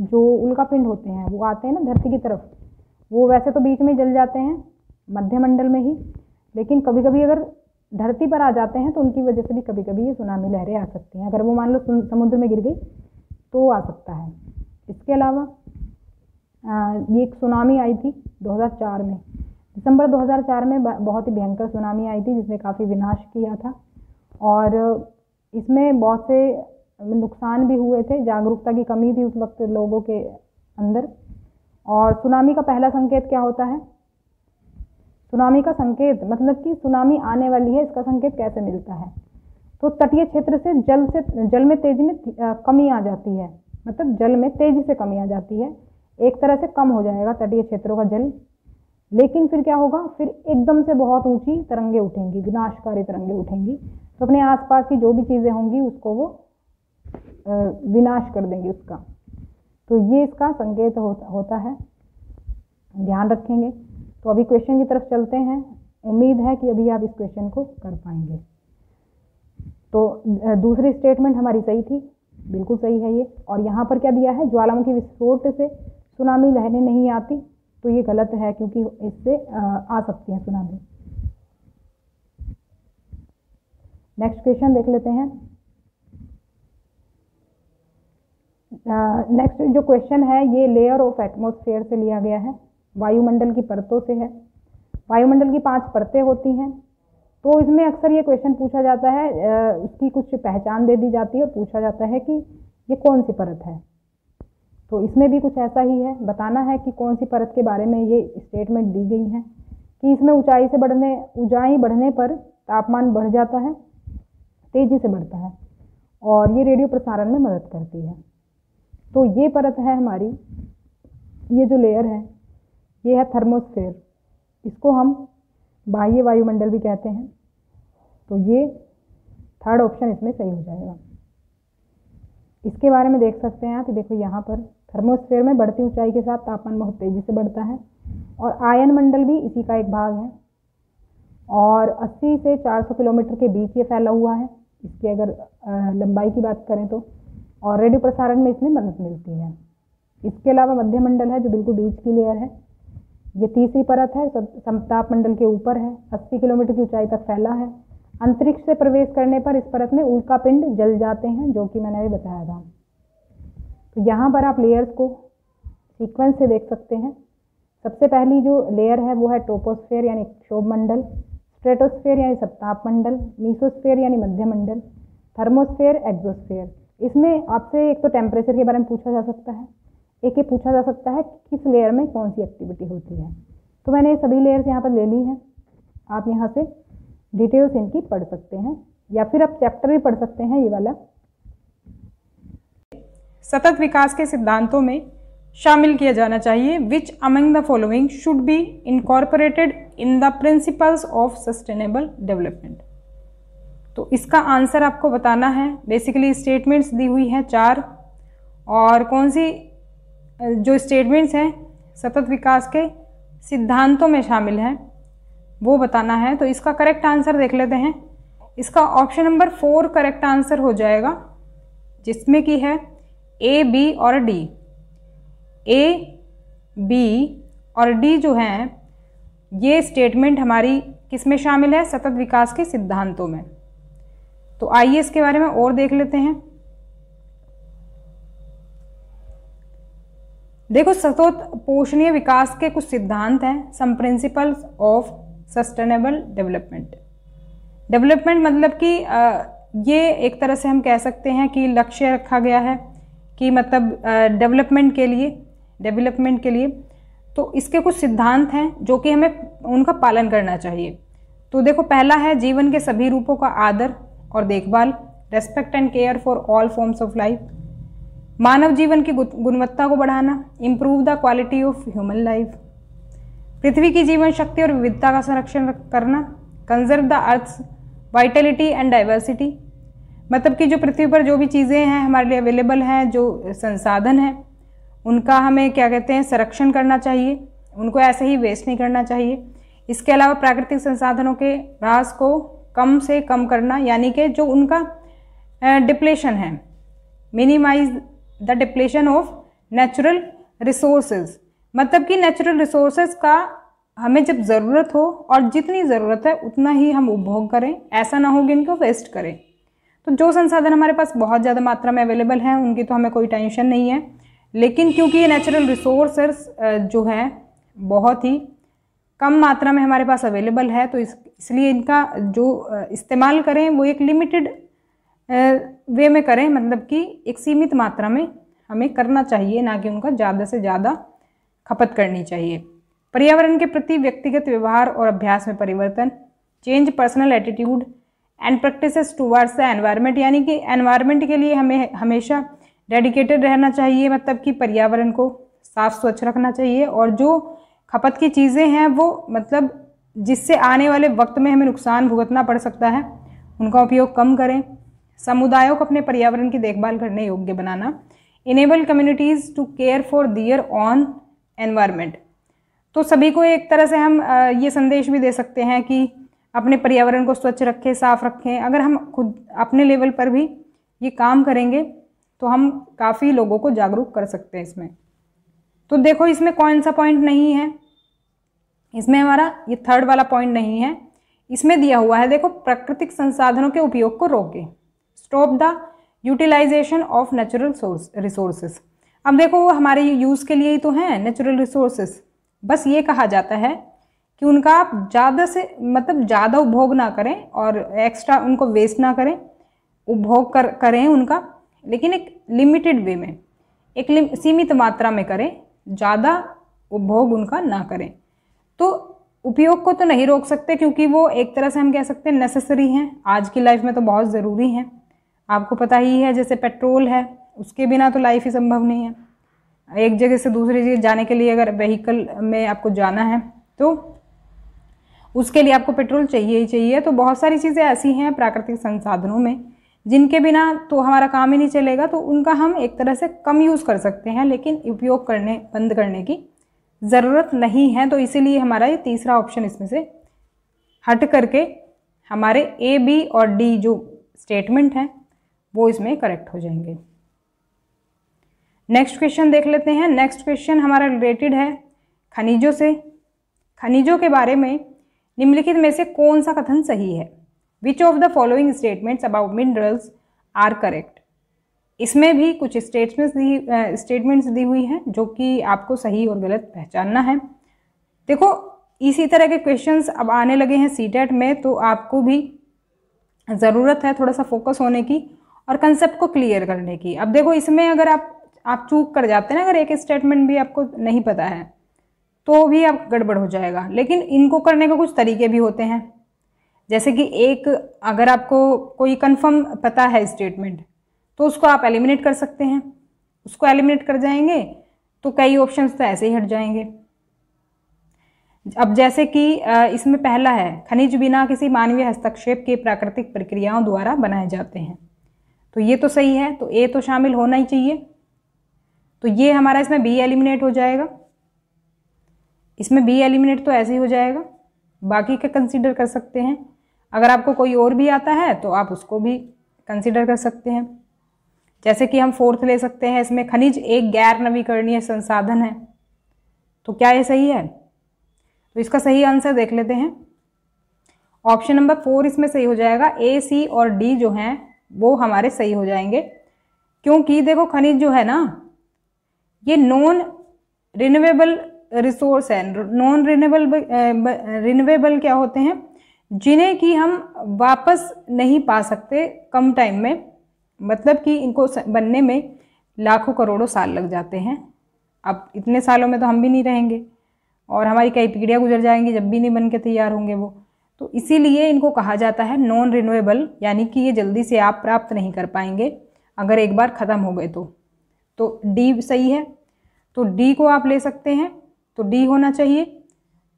जो उल्का पिंड होते हैं वो आते हैं ना धरती की तरफ वो वैसे तो बीच में जल जाते हैं मध्यमंडल में ही लेकिन कभी कभी अगर धरती पर आ जाते हैं तो उनकी वजह से भी कभी कभी ये सुनामी लहरें आ सकती हैं अगर वो मान लो समुद्र में गिर गई तो आ सकता है इसके अलावा ये एक सुनामी आई थी 2004 में दिसंबर 2004 में बहुत ही भयंकर सुनामी आई थी जिसने काफ़ी विनाश किया था और इसमें बहुत से नुकसान भी हुए थे जागरूकता की कमी थी उस वक्त लोगों के अंदर और सुनामी का पहला संकेत क्या होता है सुनामी का संकेत मतलब कि सुनामी आने वाली है इसका संकेत कैसे मिलता है तो तटीय क्षेत्र से जल से जल में तेजी में कमी आ जाती है मतलब जल में तेजी से कमी आ जाती है एक तरह से कम हो जाएगा तटीय क्षेत्रों का जल लेकिन फिर क्या होगा फिर एकदम से बहुत ऊंची तरंगे उठेंगी विनाशकारी तरंगे उठेंगी तो अपने आसपास की जो भी चीज़ें होंगी उसको वो विनाश कर देंगे उसका तो ये इसका संकेत होता होता है ध्यान रखेंगे तो अभी क्वेश्चन की तरफ चलते हैं उम्मीद है कि अभी आप इस क्वेश्चन को कर पाएंगे तो दूसरी स्टेटमेंट हमारी सही थी बिल्कुल सही है ये और यहाँ पर क्या दिया है ज्वालामुखी विस्फोट से सुनामी लहरें नहीं आती तो ये गलत है क्योंकि इससे आ सकती है सुनामी नेक्स्ट क्वेश्चन देख लेते हैं नेक्स्ट जो क्वेश्चन है ये लेयर ऑफ एटमोसफेयर से लिया गया है वायुमंडल की परतों से है वायुमंडल की पांच परतें होती हैं तो इसमें अक्सर ये क्वेश्चन पूछा जाता है उसकी कुछ पहचान दे दी जाती है और पूछा जाता है कि ये कौन सी परत है तो इसमें भी कुछ ऐसा ही है बताना है कि कौन सी परत के बारे में ये स्टेटमेंट दी गई है कि इसमें ऊंचाई से बढ़ने ऊंचाई बढ़ने पर तापमान बढ़ जाता है तेज़ी से बढ़ता है और ये रेडियो प्रसारण में मदद करती है तो ये परत है हमारी ये जो लेयर है ये है थर्मोस्फेयर इसको हम बाह्य वायुमंडल भी कहते हैं तो ये थर्ड ऑप्शन इसमें सही हो जाएगा इसके बारे में देख सकते हैं आप देखो यहाँ पर थर्मोस्फेयर में बढ़ती ऊंचाई के साथ तापमान बहुत तेज़ी से बढ़ता है और आयन मंडल भी इसी का एक भाग है और 80 से 400 किलोमीटर के बीच ये फैला हुआ है इसकी अगर लंबाई की बात करें तो और रेडियो प्रसारण में इसमें मदद मिलती है इसके अलावा मध्यमंडल है जो बिल्कुल बीच की लेयर है ये तीसरी परत है समताप मंडल के ऊपर है 80 किलोमीटर की ऊंचाई तक फैला है अंतरिक्ष से प्रवेश करने पर इस परत में उल्का पिंड जल जाते हैं जो कि मैंने अभी बताया था तो यहाँ पर आप लेयर्स को सीक्वेंस से देख सकते हैं सबसे पहली जो लेयर है वो है टोपोस्फेयर यानी क्षोभ मंडल स्ट्रेटोस्फेयर यानी सप्ताप मंडल मीसोस्फेयर यानी मध्यमंडल थर्मोस्फेयर एक्जोस्फेयर इसमें आपसे एक तो टेम्परेचर के बारे में पूछा जा सकता है एक ये पूछा जा सकता है कि किस लेयर में कौन सी एक्टिविटी होती है तो मैंने ये सभी लेयर्स यहाँ पर ले ली हैं आप यहाँ से डिटेल्स इनकी पढ़ सकते हैं या फिर आप चैप्टर भी पढ़ सकते हैं ये वाला सतत विकास के सिद्धांतों में शामिल किया जाना चाहिए which among the following should be incorporated in the principles of sustainable development तो इसका आंसर आपको बताना है बेसिकली स्टेटमेंट्स दी हुई हैं चार और कौन सी जो स्टेटमेंट्स हैं सतत विकास के सिद्धांतों में शामिल हैं वो बताना है तो इसका करेक्ट आंसर देख लेते हैं इसका option number four correct answer हो जाएगा जिसमें कि है ए बी और डी ए बी और डी जो हैं ये स्टेटमेंट हमारी किस में शामिल है सतत विकास के सिद्धांतों में तो आइए इसके बारे में और देख लेते हैं देखो सतोत पोषणीय विकास के कुछ सिद्धांत हैं some principles of sustainable development development मतलब कि ये एक तरह से हम कह सकते हैं कि लक्ष्य रखा गया है कि मतलब डेवलपमेंट के लिए डेवलपमेंट के लिए तो इसके कुछ सिद्धांत हैं जो कि हमें उनका पालन करना चाहिए तो देखो पहला है जीवन के सभी रूपों का आदर और देखभाल respect and care for all forms of life मानव जीवन की गुणवत्ता को बढ़ाना improve the quality of human life पृथ्वी की जीवन शक्ति और विविधता का संरक्षण करना conserve the earth vitality and diversity मतलब कि जो पृथ्वी पर जो भी चीज़ें हैं हमारे लिए अवेलेबल हैं जो संसाधन हैं उनका हमें क्या कहते हैं संरक्षण करना चाहिए उनको ऐसे ही वेस्ट नहीं करना चाहिए इसके अलावा प्राकृतिक संसाधनों के रास को कम से कम करना यानी कि जो उनका डिप्लेशन है minimise the depletion of natural resources मतलब कि नेचुरल रिसोर्सेज का हमें जब ज़रूरत हो और जितनी ज़रूरत है उतना ही हम उपभोग करें ऐसा ना हो कि इनको वेस्ट करें तो जो संसाधन हमारे पास बहुत ज़्यादा मात्रा में अवेलेबल हैं उनकी तो हमें कोई टेंशन नहीं है लेकिन क्योंकि ये नेचुरल रिसोर्स जो हैं बहुत ही कम मात्रा में हमारे पास अवेलेबल है तो इस इसलिए इनका जो इस्तेमाल करें वो एक लिमिटेड वे में करें मतलब कि एक सीमित मात्रा में हमें करना चाहिए ना कि उनका ज़्यादा से ज़्यादा खपत करनी चाहिए पर्यावरण के प्रति व्यक्तिगत व्यवहार और अभ्यास में परिवर्तन change personal attitude and practices towards the environment यानी कि एनवायरनमेंट के लिए हमें हमेशा डेडिकेटेड रहना चाहिए मतलब कि पर्यावरण को साफ स्वच्छ रखना चाहिए और जो खपत की चीज़ें हैं वो मतलब जिससे आने वाले वक्त में हमें नुकसान भुगतना पड़ सकता है उनका उपयोग कम करें समुदायों को अपने पर्यावरण की देखभाल करने योग्य बनाना enable communities to care for their own environment तो सभी को एक तरह से हम ये संदेश भी दे सकते हैं कि अपने पर्यावरण को स्वच्छ रखें साफ रखें अगर हम खुद अपने लेवल पर भी ये काम करेंगे तो हम काफ़ी लोगों को जागरूक कर सकते हैं इसमें तो देखो इसमें कौन सा पॉइंट नहीं है इसमें हमारा ये थर्ड वाला पॉइंट नहीं है इसमें दिया हुआ है देखो प्राकृतिक संसाधनों के उपयोग को रोके stop the utilisation of natural resources अब देखो वो हमारे यूज़ के लिए ही तो हैं नेचुरल रिसोर्सेस बस ये कहा जाता है कि उनका आप ज़्यादा से मतलब ज़्यादा उपभोग ना करें और एक्स्ट्रा उनको वेस्ट ना करें उपभोग कर करें उनका लेकिन एक लिमिटेड वे में एक सीमित मात्रा में करें ज़्यादा उपभोग उनका ना करें तो उपयोग को तो नहीं रोक सकते क्योंकि वो एक तरह से हम कह सकते हैं नेसेसरी हैं आज की लाइफ में तो बहुत ज़रूरी हैं आपको पता ही है जैसे पेट्रोल है उसके बिना तो लाइफ ही संभव नहीं है एक जगह से दूसरी जगह जाने के लिए अगर व्हीकल में आपको जाना है तो उसके लिए आपको पेट्रोल चाहिए ही चाहिए तो बहुत सारी चीज़ें ऐसी हैं प्राकृतिक संसाधनों में जिनके बिना तो हमारा काम ही नहीं चलेगा तो उनका हम एक तरह से कम यूज़ कर सकते हैं लेकिन उपयोग करने बंद करने की ज़रूरत नहीं है तो इसीलिए हमारा ये तीसरा ऑप्शन इसमें से हट करके हमारे ए बी और डी जो स्टेटमेंट हैं वो इसमें करेक्ट हो जाएंगे नेक्स्ट क्वेश्चन देख लेते हैं नेक्स्ट क्वेश्चन हमारा रिलेटेड है खनिजों से खनिजों के बारे में निम्नलिखित में से कौन सा कथन सही है which of the following statements about minerals are correct इसमें भी कुछ स्टेटमेंट्स दी स्टेटमेंट्स दी हुई हैं जो कि आपको सही और गलत पहचानना है देखो इसी तरह के क्वेश्चंस अब आने लगे हैं सी में तो आपको भी ज़रूरत है थोड़ा सा फोकस होने की और कंसेप्ट को क्लियर करने की अब देखो इसमें अगर आप आप चूक कर जाते हैं ना अगर एक स्टेटमेंट भी आपको नहीं पता है तो भी आप गड़बड़ हो जाएगा लेकिन इनको करने के कुछ तरीके भी होते हैं जैसे कि एक अगर आपको कोई कन्फर्म पता है स्टेटमेंट तो उसको आप एलिमिनेट कर सकते हैं उसको एलिमिनेट कर जाएंगे तो कई ऑप्शंस तो ऐसे ही हट जाएंगे अब जैसे कि इसमें पहला है खनिज बिना किसी मानवीय हस्तक्षेप के प्राकृतिक प्रक्रियाओं द्वारा बनाए जाते हैं तो ये तो सही है तो ए तो शामिल होना ही चाहिए तो ये हमारा इसमें बी एलिमिनेट हो जाएगा इसमें बी एलिमिनेट तो ऐसे ही हो जाएगा बाकी का कंसीडर कर सकते हैं अगर आपको कोई और भी आता है तो आप उसको भी कंसीडर कर सकते हैं जैसे कि हम फोर्थ ले सकते हैं इसमें खनिज एक गैर नवीकरणीय संसाधन है तो क्या ये सही है तो इसका सही आंसर देख लेते हैं ऑप्शन नंबर फोर इसमें सही हो जाएगा ए सी और डी जो हैं वो हमारे सही हो जाएंगे क्योंकि देखो खनिज जो है ना ये नॉन रिन्यूएबल रिसोर्स है नॉन रिन्यूएबल रिन्यूएबल क्या होते हैं जिन्हें कि हम वापस नहीं पा सकते कम टाइम में मतलब कि इनको बनने में लाखों करोड़ों साल लग जाते हैं अब इतने सालों में तो हम भी नहीं रहेंगे और हमारी कई पीढ़ियाँ गुजर जाएंगी जब भी नहीं बन के तैयार होंगे वो तो इसीलिए इनको कहा जाता है नॉन रिन्यूएबल यानी कि ये जल्दी से आप प्राप्त नहीं कर पाएंगे अगर एक बार ख़त्म हो गए तो तो डी सही है तो डी को आप ले सकते हैं तो डी होना चाहिए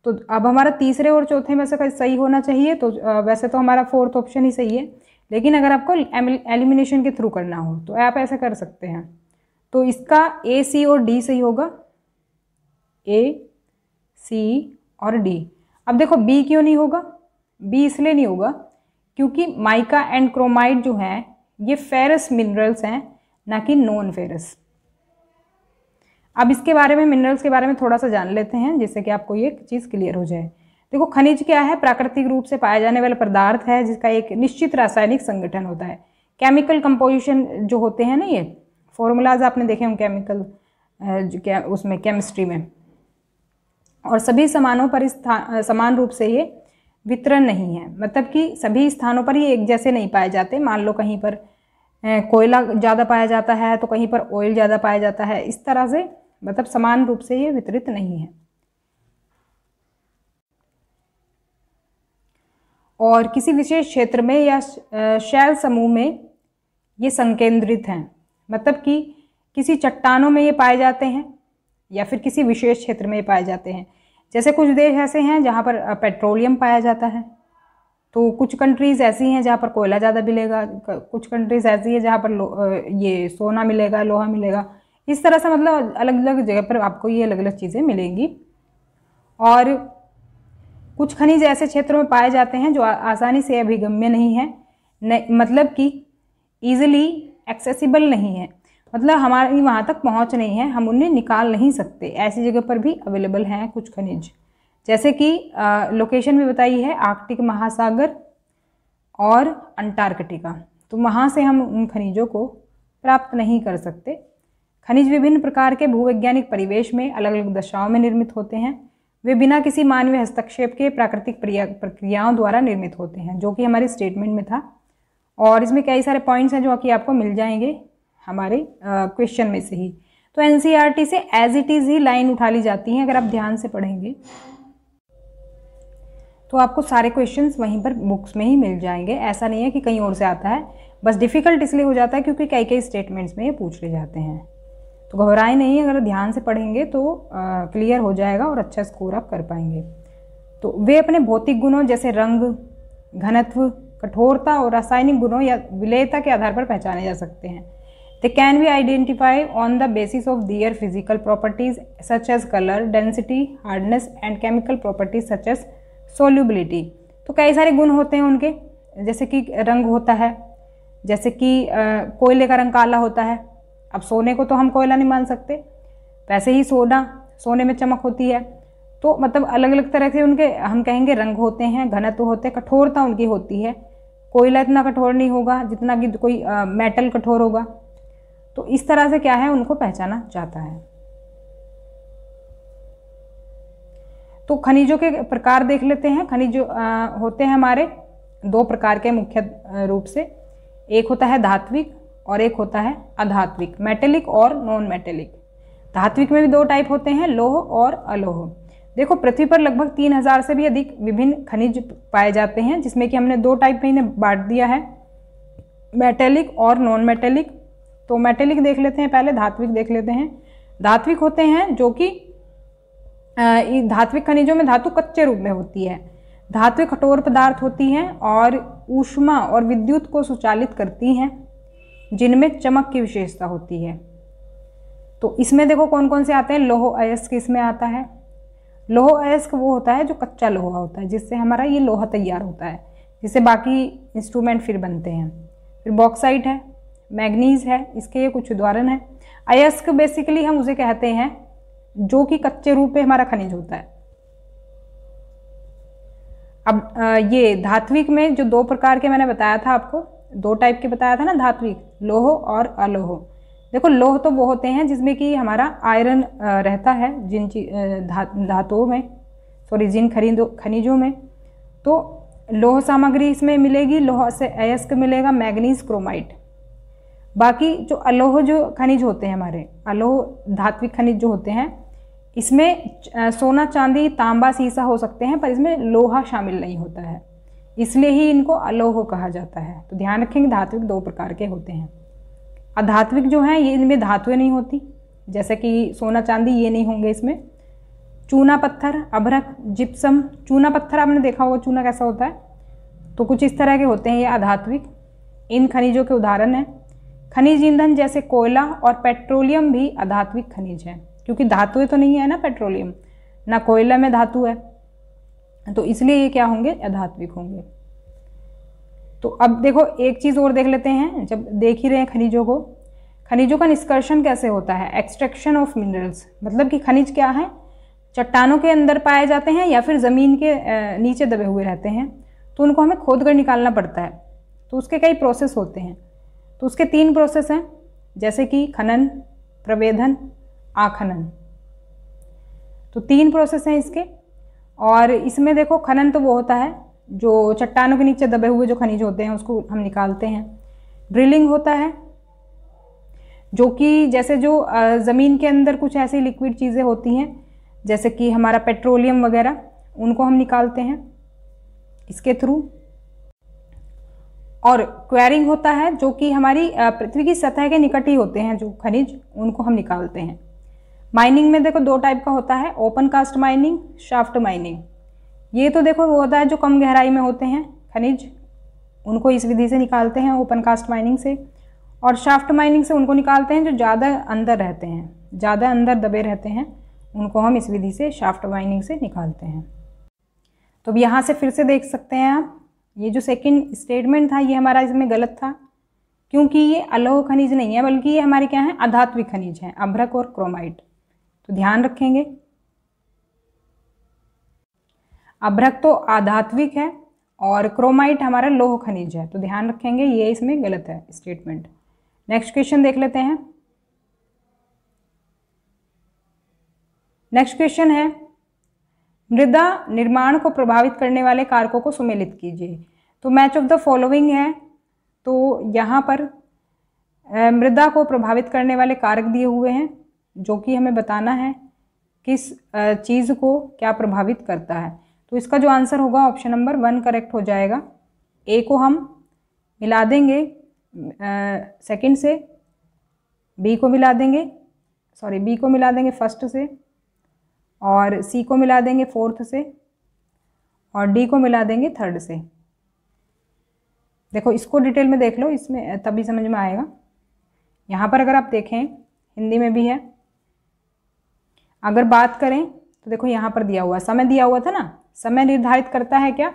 तो अब हमारा तीसरे और चौथे में से सही होना चाहिए तो वैसे तो हमारा फोर्थ ऑप्शन ही सही है लेकिन अगर आपको एलिमिनेशन के थ्रू करना हो तो आप ऐसा कर सकते हैं तो इसका ए सी और डी सही होगा ए सी और डी अब देखो बी क्यों नहीं होगा बी इसलिए नहीं होगा क्योंकि माइका एंड क्रोमाइड जो हैं ये फेरस मिनरल्स हैं ना कि नॉन फेरस अब इसके बारे में मिनरल्स के बारे में थोड़ा सा जान लेते हैं जिससे कि आपको ये चीज़ क्लियर हो जाए देखो खनिज क्या है प्राकृतिक रूप से पाया जाने वाला पदार्थ है जिसका एक निश्चित रासायनिक संगठन होता है केमिकल कंपोजिशन जो होते हैं ना ये फॉर्मूलाज आपने देखे हों केमिकल उसमें केमिस्ट्री में और सभी समानों पर समान रूप से ये वितरण नहीं है मतलब कि सभी स्थानों पर ये एक जैसे नहीं पाए जाते मान लो कहीं पर कोयला ज़्यादा पाया जाता है तो कहीं पर ऑयल ज़्यादा पाया जाता है इस तरह से मतलब समान रूप से ये वितरित नहीं है और किसी विशेष क्षेत्र में या शैल समूह में ये संकेंद्रित हैं मतलब कि किसी चट्टानों में ये पाए जाते हैं या फिर किसी विशेष क्षेत्र में ये पाए जाते हैं जैसे कुछ देश ऐसे हैं जहाँ पर पेट्रोलियम पाया जाता है तो कुछ कंट्रीज़ ऐसी हैं जहाँ पर कोयला ज़्यादा मिलेगा कुछ कंट्रीज़ ऐसी हैं जहाँ पर ये सोना मिलेगा लोहा मिलेगा इस तरह से मतलब अलग अलग जगह पर आपको ये अलग अलग चीज़ें मिलेंगी और कुछ खनिज ऐसे क्षेत्रों में पाए जाते हैं जो आसानी से अभिगम्य नहीं है मतलब कि ईजिली एक्सेसिबल नहीं है मतलब हमारी वहाँ तक पहुँच नहीं है हम उन्हें निकाल नहीं सकते ऐसी जगह पर भी अवेलेबल हैं कुछ खनिज जैसे कि लोकेशन भी बताई है आर्कटिक महासागर और अंटार्कटिका तो वहाँ से हम उन खनिजों को प्राप्त नहीं कर सकते खनिज विभिन्न प्रकार के भूवैज्ञानिक परिवेश में अलग अलग दशाओं में निर्मित होते हैं वे बिना किसी मानवीय हस्तक्षेप के प्राकृतिक प्रक्रियाओं द्वारा निर्मित होते हैं जो कि हमारे स्टेटमेंट में था और इसमें कई सारे पॉइंट्स हैं जो कि आपको मिल जाएंगे हमारे क्वेश्चन में से ही तो एन e से एज इट इज़ ही लाइन उठा ली जाती है अगर आप ध्यान से पढ़ेंगे तो आपको सारे क्वेश्चंस वहीं पर बुक्स में ही मिल जाएंगे ऐसा नहीं है कि कहीं और से आता है बस डिफ़िकल्ट इसलिए हो जाता है क्योंकि कई कई स्टेटमेंट्स में ये पूछ ले जाते हैं तो घबराए नहीं अगर ध्यान से पढ़ेंगे तो क्लियर हो जाएगा और अच्छा स्कोर आप कर पाएंगे तो वे अपने भौतिक गुणों जैसे रंग घनत्व कठोरता और रासायनिक गुणों या विलयता के आधार पर पहचाने जा सकते हैं they can be identify on the basis of their physical properties such as colour density hardness and chemical properties such as solubility तो कई सारे गुण होते हैं उनके जैसे कि रंग होता है जैसे कि कोयले का रंग काला होता है अब सोने को तो हम कोयला नहीं मान सकते वैसे ही सोना सोने में चमक होती है तो मतलब अलग अलग तरह से उनके हम कहेंगे रंग होते हैं घनत्व होते हैं कठोरता उनकी होती है कोयला इतना कठोर नहीं होगा जितना कि कोई आ, मेटल कठोर होगा तो इस तरह से क्या है उनको पहचाना जाता है तो खनिजों के प्रकार देख लेते हैं खनिज होते हैं हमारे दो प्रकार के मुख्य रूप से एक होता है धात्विक और एक होता है अधात्विक मेटेलिक और नॉन मेटेलिक धात्विक में भी दो टाइप होते हैं लोह और अलोह देखो पृथ्वी पर लगभग तीन हज़ार से भी अधिक विभिन्न खनिज पाए जाते हैं जिसमें कि हमने दो टाइप में इन्हें बांट दिया है मेटेलिक और नॉन मेटेलिक तो मेटेलिक देख लेते हैं पहले धात्विक देख लेते हैं धात्विक होते हैं जो कि धात्विक खनिजों में धातु कच्चे रूप में होती है धात्विक कठोर पदार्थ होती हैं और ऊष्मा और विद्युत को सुचालित करती हैं जिनमें चमक की विशेषता होती है तो इसमें देखो कौन कौन से आते हैं लोहो अयस्क इसमें आता है लोहो अयस्क वो होता है जो कच्चा लोहा होता है जिससे हमारा ये लोहा तैयार होता है जिससे बाकी इंस्ट्रूमेंट फिर बनते हैं फिर बॉक्साइट है मैग्नीज है इसके ये कुछ उदाहरण है अयस्क बेसिकली हम उसे कहते हैं जो कि कच्चे रूप में हमारा खनिज होता है अब ये धात्विक में जो दो प्रकार के मैंने बताया था आपको दो टाइप के बताया था ना धात्विक लोह और अलोह देखो लोह तो वो होते हैं जिसमें कि हमारा आयरन रहता है जिन धा, धातुओं में सॉरी जिन खरीदो खनिजों में तो लोह सामग्री इसमें मिलेगी लोह से अयस्क मिलेगा मैग्नीज क्रोमाइट बाकी जो अलोह जो खनिज होते हैं हमारे अलोह धात्विक खनिज जो होते हैं इसमें सोना चांदी तांबा सीसा हो सकते हैं पर इसमें लोहा शामिल नहीं होता है इसलिए ही इनको अलोह कहा जाता है तो ध्यान रखेंगे धात्विक दो प्रकार के होते हैं अधात्विक जो हैं ये इनमें धातुएं नहीं होती जैसे कि सोना चांदी ये नहीं होंगे इसमें चूना पत्थर अभरक जिप्सम चूना पत्थर आपने देखा होगा चूना कैसा होता है तो कुछ इस तरह के होते हैं ये अधात्विक इन खनिजों के उदाहरण हैं खनिज ईंधन जैसे कोयला और पेट्रोलियम भी अधात्विक खनिज हैं क्योंकि धातुएं तो नहीं है ना पेट्रोलियम ना कोयला में धातु है तो इसलिए ये क्या होंगे अधात्विक होंगे तो अब देखो एक चीज़ और देख लेते हैं जब देख ही रहे हैं खनिजों को खनिजों का निष्कर्षण कैसे होता है एक्सट्रैक्शन ऑफ मिनरल्स मतलब कि खनिज क्या है चट्टानों के अंदर पाए जाते हैं या फिर ज़मीन के नीचे दबे हुए रहते हैं तो उनको हमें खोद कर निकालना पड़ता है तो उसके कई प्रोसेस होते हैं तो उसके तीन प्रोसेस हैं जैसे कि खनन प्रवेधन आखनन तो तीन प्रोसेस हैं इसके और इसमें देखो खनन तो वो होता है जो चट्टानों के नीचे दबे हुए जो खनिज होते हैं उसको हम निकालते हैं ड्रिलिंग होता है जो कि जैसे जो ज़मीन के अंदर कुछ ऐसी लिक्विड चीज़ें होती हैं जैसे कि हमारा पेट्रोलियम वगैरह उनको हम निकालते हैं इसके थ्रू और क्वेरिंग होता है जो कि हमारी पृथ्वी की सतह के निकट ही होते हैं जो खनिज उनको हम निकालते हैं माइनिंग में देखो दो टाइप का होता है open cast mining shaft mining ये तो देखो वो होता है जो कम गहराई में होते हैं खनिज उनको इस विधि से निकालते हैं ओपन कास्ट माइनिंग से और शाफ्ट माइनिंग से उनको निकालते हैं जो ज़्यादा अंदर रहते हैं ज़्यादा अंदर दबे रहते हैं उनको हम इस विधि से शाफ्ट माइनिंग से निकालते हैं तो अब यहाँ से फिर से देख सकते हैं आप ये जो सेकंड स्टेटमेंट था ये हमारा इसमें गलत था क्योंकि ये अलोह खनिज नहीं है बल्कि ये हमारे क्या हैं अधात्विक खनिज हैं अभ्रक और क्रोमाइट तो ध्यान रखेंगे अभ्रक तो आधात्विक है और क्रोमाइट हमारा लोह खनिज है तो ध्यान रखेंगे ये इसमें गलत है स्टेटमेंट नेक्स्ट क्वेश्चन देख लेते हैं नेक्स्ट क्वेश्चन है मृदा निर्माण को प्रभावित करने वाले कारकों को सुमेलित कीजिए तो मैच ऑफ द फॉलोइंग है तो यहाँ पर मृदा को प्रभावित करने वाले कारक दिए हुए हैं जो कि हमें बताना है किस चीज़ को क्या प्रभावित करता है तो इसका जो आंसर होगा ऑप्शन नंबर वन करेक्ट हो जाएगा ए को हम मिला देंगे सेकंड से बी को मिला देंगे सॉरी बी को मिला देंगे फर्स्ट से और सी को मिला देंगे फोर्थ से और डी को मिला देंगे थर्ड से देखो इसको डिटेल में देख लो इसमें तभी समझ में आएगा यहाँ पर अगर आप देखें हिंदी में भी है अगर बात करें तो देखो यहाँ पर दिया हुआ समय दिया हुआ था ना समय निर्धारित करता है क्या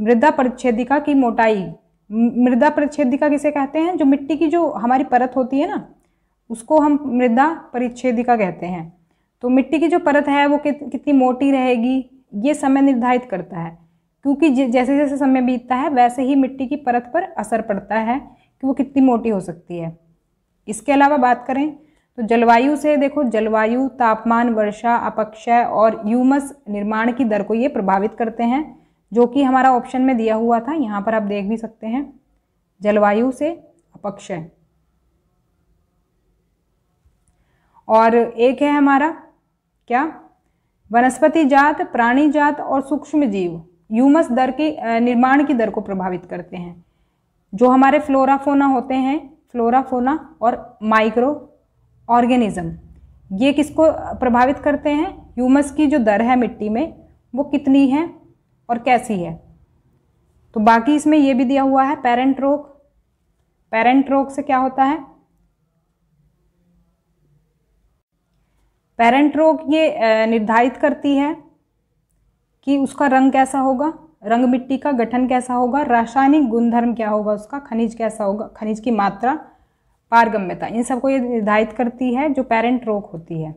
मृदा परिच्छेदिका की मोटाई मृदा परिच्छेदिका किसे कहते हैं जो मिट्टी की जो हमारी परत होती है ना उसको हम मृदा परिच्छेदिका कहते हैं तो मिट्टी की जो परत है वो कित, कितनी मोटी रहेगी ये समय निर्धारित करता है क्योंकि जैसे जैसे समय बीतता है वैसे ही मिट्टी की परत पर असर पड़ता है कि वो कितनी मोटी हो सकती है इसके अलावा बात करें तो जलवायु से देखो जलवायु तापमान वर्षा अपक्षय और यूमस निर्माण की दर को ये प्रभावित करते हैं जो कि हमारा ऑप्शन में दिया हुआ था यहाँ पर आप देख भी सकते हैं जलवायु से अपक्षय और एक है हमारा क्या वनस्पति जात प्राणी जात और सूक्ष्म जीव यूमस दर की निर्माण की दर को प्रभावित करते हैं जो हमारे फ्लोराफोना होते हैं फ्लोराफोना और माइक्रो ऑर्गेनिज्म ये किसको प्रभावित करते हैं ह्यूमस की जो दर है मिट्टी में वो कितनी है और कैसी है तो बाकी इसमें ये भी दिया हुआ है पेरेंट रोग पेरेंट रोग से क्या होता है पेरेंट रोग ये निर्धारित करती है कि उसका रंग कैसा होगा रंग मिट्टी का गठन कैसा होगा रासायनिक गुणधर्म क्या होगा उसका खनिज कैसा होगा खनिज की मात्रा पारगम्यता इन सबको ये निर्धारित करती है जो पेरेंट रोक होती है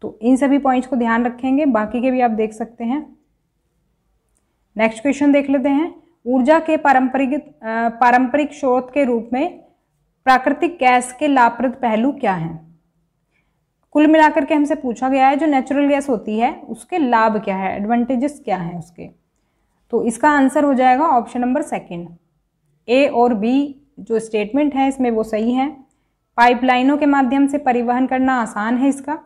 तो इन सभी पॉइंट्स को ध्यान रखेंगे बाकी के भी आप देख सकते हैं नेक्स्ट क्वेश्चन देख लेते हैं ऊर्जा के पारंपरिक पारंपरिक स्रोत के रूप में प्राकृतिक गैस के लाभप्रद पहलू क्या हैं कुल मिलाकर के हमसे पूछा गया है जो नेचुरल गैस होती है उसके लाभ क्या है एडवांटेजेस क्या हैं उसके तो इसका आंसर हो जाएगा ऑप्शन नंबर सेकेंड ए और बी जो स्टेटमेंट है इसमें वो सही है पाइपलाइनों के माध्यम से परिवहन करना आसान है इसका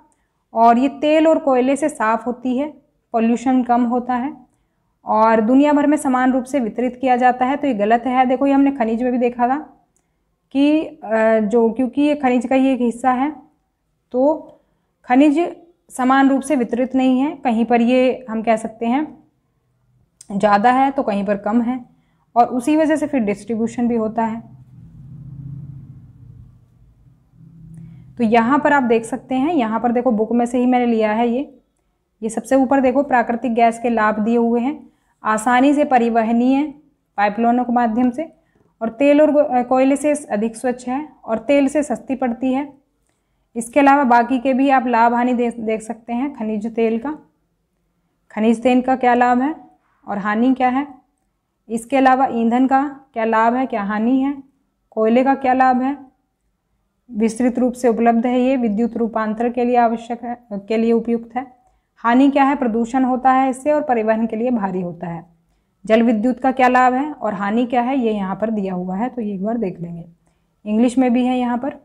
और ये तेल और कोयले से साफ़ होती है पॉल्यूशन कम होता है और दुनिया भर में समान रूप से वितरित किया जाता है तो ये गलत है देखो ये हमने खनिज में भी देखा था कि जो क्योंकि ये खनिज का ही एक हिस्सा है तो खनिज समान रूप से वितरित नहीं है कहीं पर ये हम कह सकते हैं ज़्यादा है तो कहीं पर कम है और उसी वजह से फिर डिस्ट्रीब्यूशन भी होता है तो यहाँ पर आप देख सकते हैं यहाँ पर देखो बुक में से ही मैंने लिया है ये ये सबसे ऊपर देखो प्राकृतिक गैस के लाभ दिए हुए हैं आसानी से परिवहनीय पाइपलाइनों के माध्यम से और तेल और कोयले से अधिक स्वच्छ है और तेल से सस्ती पड़ती है इसके अलावा बाकी के भी आप लाभ हानि दे, देख सकते हैं खनिज तेल का खनिज तेल का क्या लाभ है और हानि क्या है इसके अलावा ईंधन का क्या लाभ है क्या हानि है कोयले का क्या लाभ है विस्तृत रूप से उपलब्ध है ये विद्युत रूपांतर के लिए आवश्यक है के लिए उपयुक्त है हानि क्या है प्रदूषण होता है इससे और परिवहन के लिए भारी होता है जल विद्युत का क्या लाभ है और हानि क्या है ये यहाँ पर दिया हुआ है तो ये एक बार देख लेंगे इंग्लिश में भी है यहाँ पर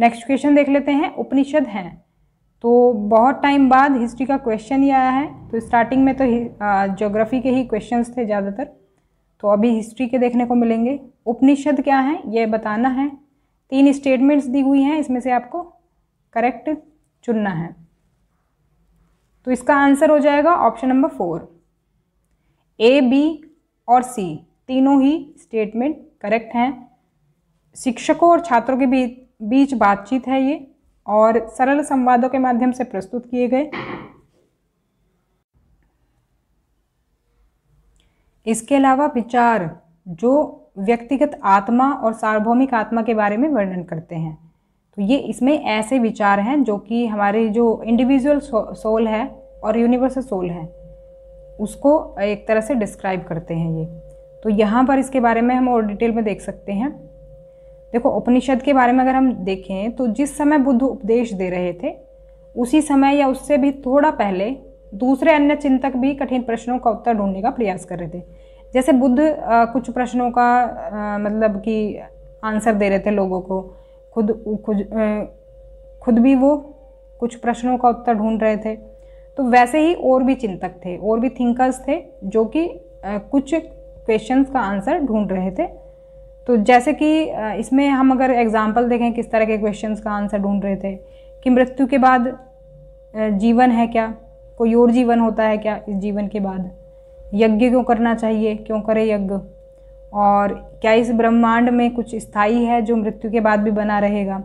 नेक्स्ट क्वेश्चन देख लेते हैं उपनिषद हैं तो बहुत टाइम बाद हिस्ट्री का क्वेश्चन ही आया है तो स्टार्टिंग में तो जोग्राफी के ही क्वेश्चंस थे ज़्यादातर तो अभी हिस्ट्री के देखने को मिलेंगे उपनिषद क्या है ये बताना है तीन स्टेटमेंट्स दी हुई हैं इसमें से आपको करेक्ट चुनना है तो इसका आंसर हो जाएगा option number four A B और सी तीनों ही स्टेटमेंट करेक्ट हैं शिक्षकों और छात्रों के बीच बातचीत है ये और सरल संवादों के माध्यम से प्रस्तुत किए गए इसके अलावा विचार जो व्यक्तिगत आत्मा और सार्वभौमिक आत्मा के बारे में वर्णन करते हैं तो ये इसमें ऐसे विचार हैं जो कि हमारे जो इंडिविजुअल सोल है और यूनिवर्सल सोल है उसको एक तरह से डिस्क्राइब करते हैं ये तो यहाँ पर इसके बारे में हम और डिटेल में देख सकते हैं देखो उपनिषद के बारे में अगर हम देखें तो जिस समय बुद्ध उपदेश दे रहे थे उसी समय या उससे भी थोड़ा पहले दूसरे अन्य चिंतक भी कठिन प्रश्नों का उत्तर ढूंढने का प्रयास कर रहे थे जैसे बुद्ध कुछ प्रश्नों का मतलब कि आंसर दे रहे थे लोगों को खुद खुद खुद भी वो कुछ प्रश्नों का उत्तर ढूंढ रहे थे तो वैसे ही और भी चिंतक थे और भी थिंकर्स थे जो कि कुछ क्वेश्चंस का आंसर ढूंढ रहे थे तो जैसे कि इसमें हम अगर एग्जाम्पल देखें किस तरह के क्वेश्चंस का आंसर ढूंढ रहे थे कि मृत्यु के बाद जीवन है क्या कोई और जीवन होता है क्या इस जीवन के बाद यज्ञ क्यों करना चाहिए क्यों करे यज्ञ और क्या इस ब्रह्मांड में कुछ स्थाई है जो मृत्यु के बाद भी बना रहेगा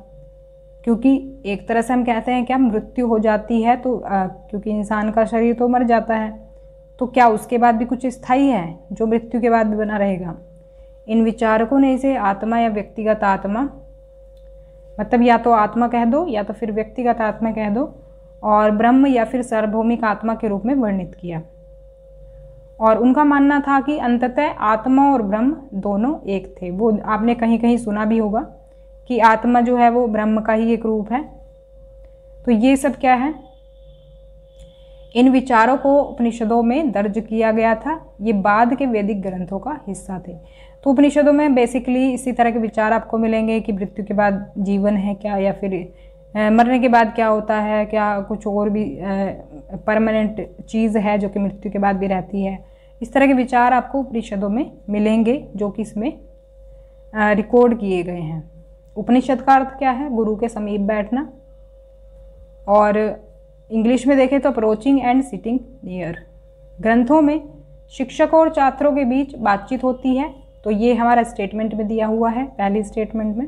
क्योंकि एक तरह से हम कहते हैं क्या मृत्यु हो जाती है तो आ, क्योंकि इंसान का शरीर तो मर जाता है तो क्या उसके बाद भी कुछ स्थाई है जो मृत्यु के बाद भी बना रहेगा इन विचारकों ने इसे आत्मा या व्यक्तिगत आत्मा मतलब या तो आत्मा कह दो या तो फिर व्यक्तिगत आत्मा कह दो और ब्रह्म या फिर सार्वभौमिक आत्मा के रूप में वर्णित किया और उनका मानना था कि अंततः आत्मा और ब्रह्म दोनों एक थे वो आपने कहीं कहीं सुना भी होगा कि आत्मा जो है वो ब्रह्म का ही एक रूप है तो ये सब क्या है इन विचारों को उपनिषदों में दर्ज किया गया था ये बाद के वैदिक ग्रंथों का हिस्सा थे तो उपनिषदों में बेसिकली इसी तरह के विचार आपको मिलेंगे कि मृत्यु के बाद जीवन है क्या या फिर मरने के बाद क्या होता है क्या कुछ और भी परमानेंट चीज़ है जो कि मृत्यु के बाद भी रहती है इस तरह के विचार आपको उपनिषदों में मिलेंगे जो कि इसमें रिकॉर्ड किए गए हैं उपनिषद का अर्थ क्या है गुरु के समीप बैठना और इंग्लिश में देखें तो अप्रोचिंग एंड सिटिंग नियर ग्रंथों में शिक्षकों और छात्रों के बीच बातचीत होती है तो ये हमारा स्टेटमेंट में दिया हुआ है पहली स्टेटमेंट में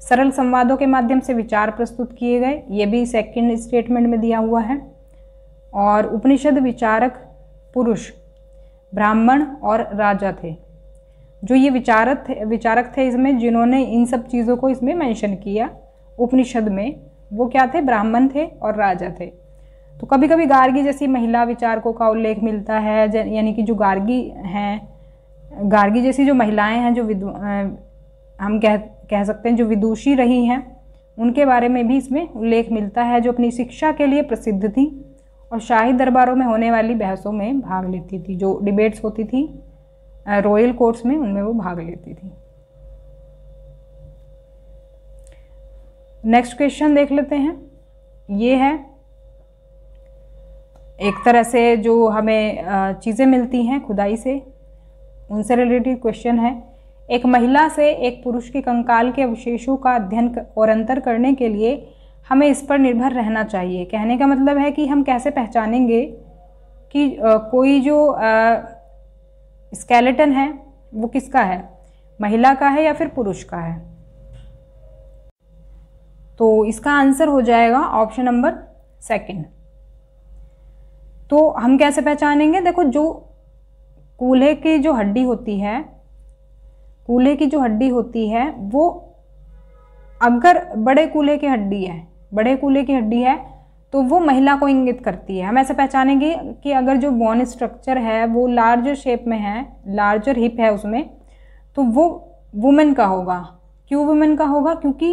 सरल संवादों के माध्यम से विचार प्रस्तुत किए गए ये भी सेकंड स्टेटमेंट में दिया हुआ है और उपनिषद विचारक पुरुष ब्राह्मण और राजा थे जो ये विचारक थे विचारक थे इसमें जिन्होंने इन सब चीज़ों को इसमें मेंशन किया उपनिषद में वो क्या थे ब्राह्मण थे और राजा थे तो कभी कभी गार्गी जैसी महिला विचारकों का उल्लेख मिलता है यानी कि जो गार्गी हैं गार्गी जैसी जो महिलाएं हैं जो हम कह कह सकते हैं जो विदुषी रही हैं उनके बारे में भी इसमें उल्लेख मिलता है जो अपनी शिक्षा के लिए प्रसिद्ध थी और शाही दरबारों में होने वाली बहसों में भाग लेती थी जो डिबेट्स होती थी रॉयल कोर्ट्स में उनमें वो भाग लेती थी नेक्स्ट क्वेश्चन देख लेते हैं ये है एक तरह से जो हमें चीज़ें मिलती हैं खुदाई से उनसे रिलेटेड क्वेश्चन है एक महिला से एक पुरुष के कंकाल के अवशेषों का अध्ययन और अंतर करने के लिए हमें इस पर निर्भर रहना चाहिए कहने का मतलब है कि हम कैसे पहचानेंगे कि कोई जो स्केलेटन है वो किसका है महिला का है या फिर पुरुष का है तो इसका आंसर हो जाएगा ऑप्शन नंबर सेकंड तो हम कैसे पहचानेंगे देखो जो कूल्हे की जो हड्डी होती है कूल्हे की जो हड्डी होती है वो अगर बड़े कूल्हे की हड्डी है बड़े कूल्हे की हड्डी है तो वो महिला को इंगित करती है हम ऐसे पहचानेंगे कि अगर जो बोन स्ट्रक्चर है वो लार्जर शेप में है लार्जर हिप है उसमें तो वो वुमेन का होगा क्यों वुमेन का होगा क्योंकि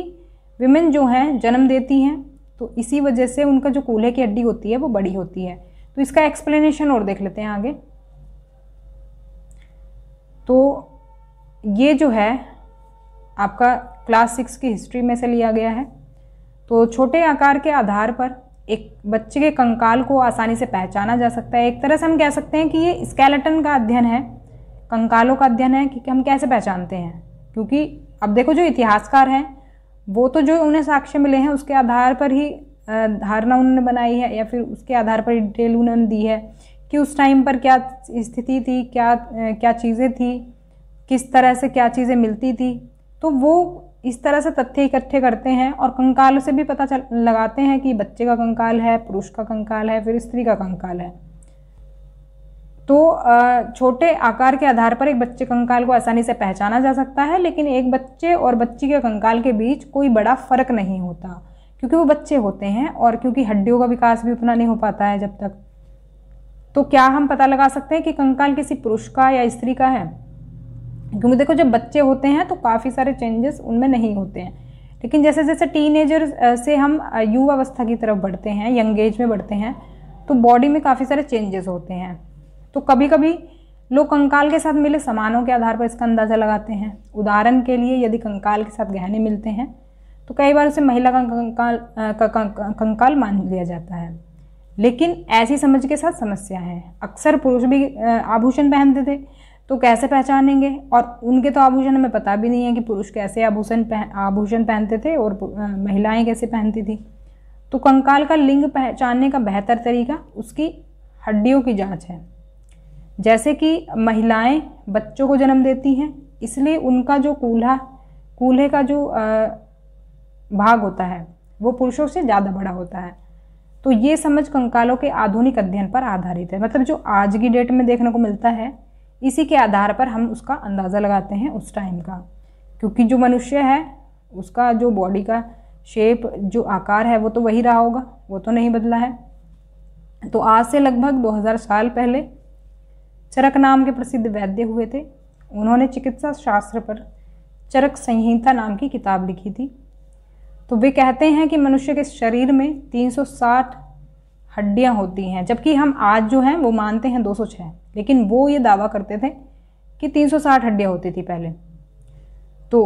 वुमेन जो हैं जन्म देती हैं तो इसी वजह से उनका जो कूल्हे की हड्डी होती है वो बड़ी होती है तो इसका एक्सप्लेनेशन और देख लेते हैं आगे तो ये जो है आपका क्लास सिक्स की हिस्ट्री में से लिया गया है तो छोटे आकार के आधार पर एक बच्चे के कंकाल को आसानी से पहचाना जा सकता है एक तरह से हम कह सकते हैं कि ये स्केलेटन का अध्ययन है कंकालों का अध्ययन है कि हम कैसे पहचानते हैं क्योंकि अब देखो जो इतिहासकार हैं वो तो जो उन्हें साक्ष्य मिले हैं उसके आधार पर ही धारणा उन्होंने बनाई है या फिर उसके आधार पर डिटेल उन्होंने दी है कि उस टाइम पर क्या स्थिति थी क्या क्या चीज़ें थी किस तरह से क्या चीज़ें मिलती थी तो वो इस तरह से तथ्य इकट्ठे करते हैं और कंकाल से भी पता चल लगाते हैं कि बच्चे का कंकाल है पुरुष का कंकाल है फिर स्त्री का कंकाल है तो छोटे आकार के आधार पर एक बच्चे कंकाल को आसानी से पहचाना जा सकता है लेकिन एक बच्चे और बच्ची के कंकाल के बीच कोई बड़ा फ़र्क नहीं होता क्योंकि वो बच्चे होते हैं और क्योंकि हड्डियों का विकास भी उतना नहीं हो पाता है जब तक तो क्या हम पता लगा सकते हैं कि कंकाल किसी पुरुष का या स्त्री का है क्योंकि देखो जब बच्चे होते हैं तो काफ़ी सारे चेंजेस उनमें नहीं होते हैं लेकिन जैसे जैसे टीन से हम युवावस्था की तरफ बढ़ते हैं यंग एज में बढ़ते हैं तो बॉडी में काफ़ी सारे चेंजेस होते हैं तो कभी कभी लोग कंकाल के साथ मिले सामानों के आधार पर इसका अंदाज़ा लगाते हैं उदाहरण के लिए यदि कंकाल के साथ गहने मिलते हैं तो कई बार उसे महिला का कंकाल का कंकाल मान लिया जाता है लेकिन ऐसी समझ के साथ समस्या है अक्सर पुरुष भी आभूषण पहनते थे तो कैसे पहचानेंगे और उनके तो आभूषण हमें पता भी नहीं है कि पुरुष कैसे आभूषण आभूषण पहनते थे और महिलाएं कैसे पहनती थी तो कंकाल का लिंग पहचानने का बेहतर तरीका उसकी हड्डियों की जांच है जैसे कि महिलाएं बच्चों को जन्म देती हैं इसलिए उनका जो कूल्हा कूल्हे का जो भाग होता है वो पुरुषों से ज़्यादा बड़ा होता है तो ये समझ कंकालों के आधुनिक अध्ययन पर आधारित है मतलब जो आज की डेट में देखने को मिलता है इसी के आधार पर हम उसका अंदाज़ा लगाते हैं उस टाइम का क्योंकि जो मनुष्य है उसका जो बॉडी का शेप जो आकार है वो तो वही रहा होगा वो तो नहीं बदला है तो आज से लगभग 2000 साल पहले चरक नाम के प्रसिद्ध वैद्य हुए थे उन्होंने चिकित्सा शास्त्र पर चरक संहिता नाम की किताब लिखी थी तो वे कहते हैं कि मनुष्य के शरीर में 360 हड्डियां होती हैं जबकि हम आज जो हैं वो मानते हैं 206 लेकिन वो ये दावा करते थे कि 360 हड्डियाँ होती थी पहले तो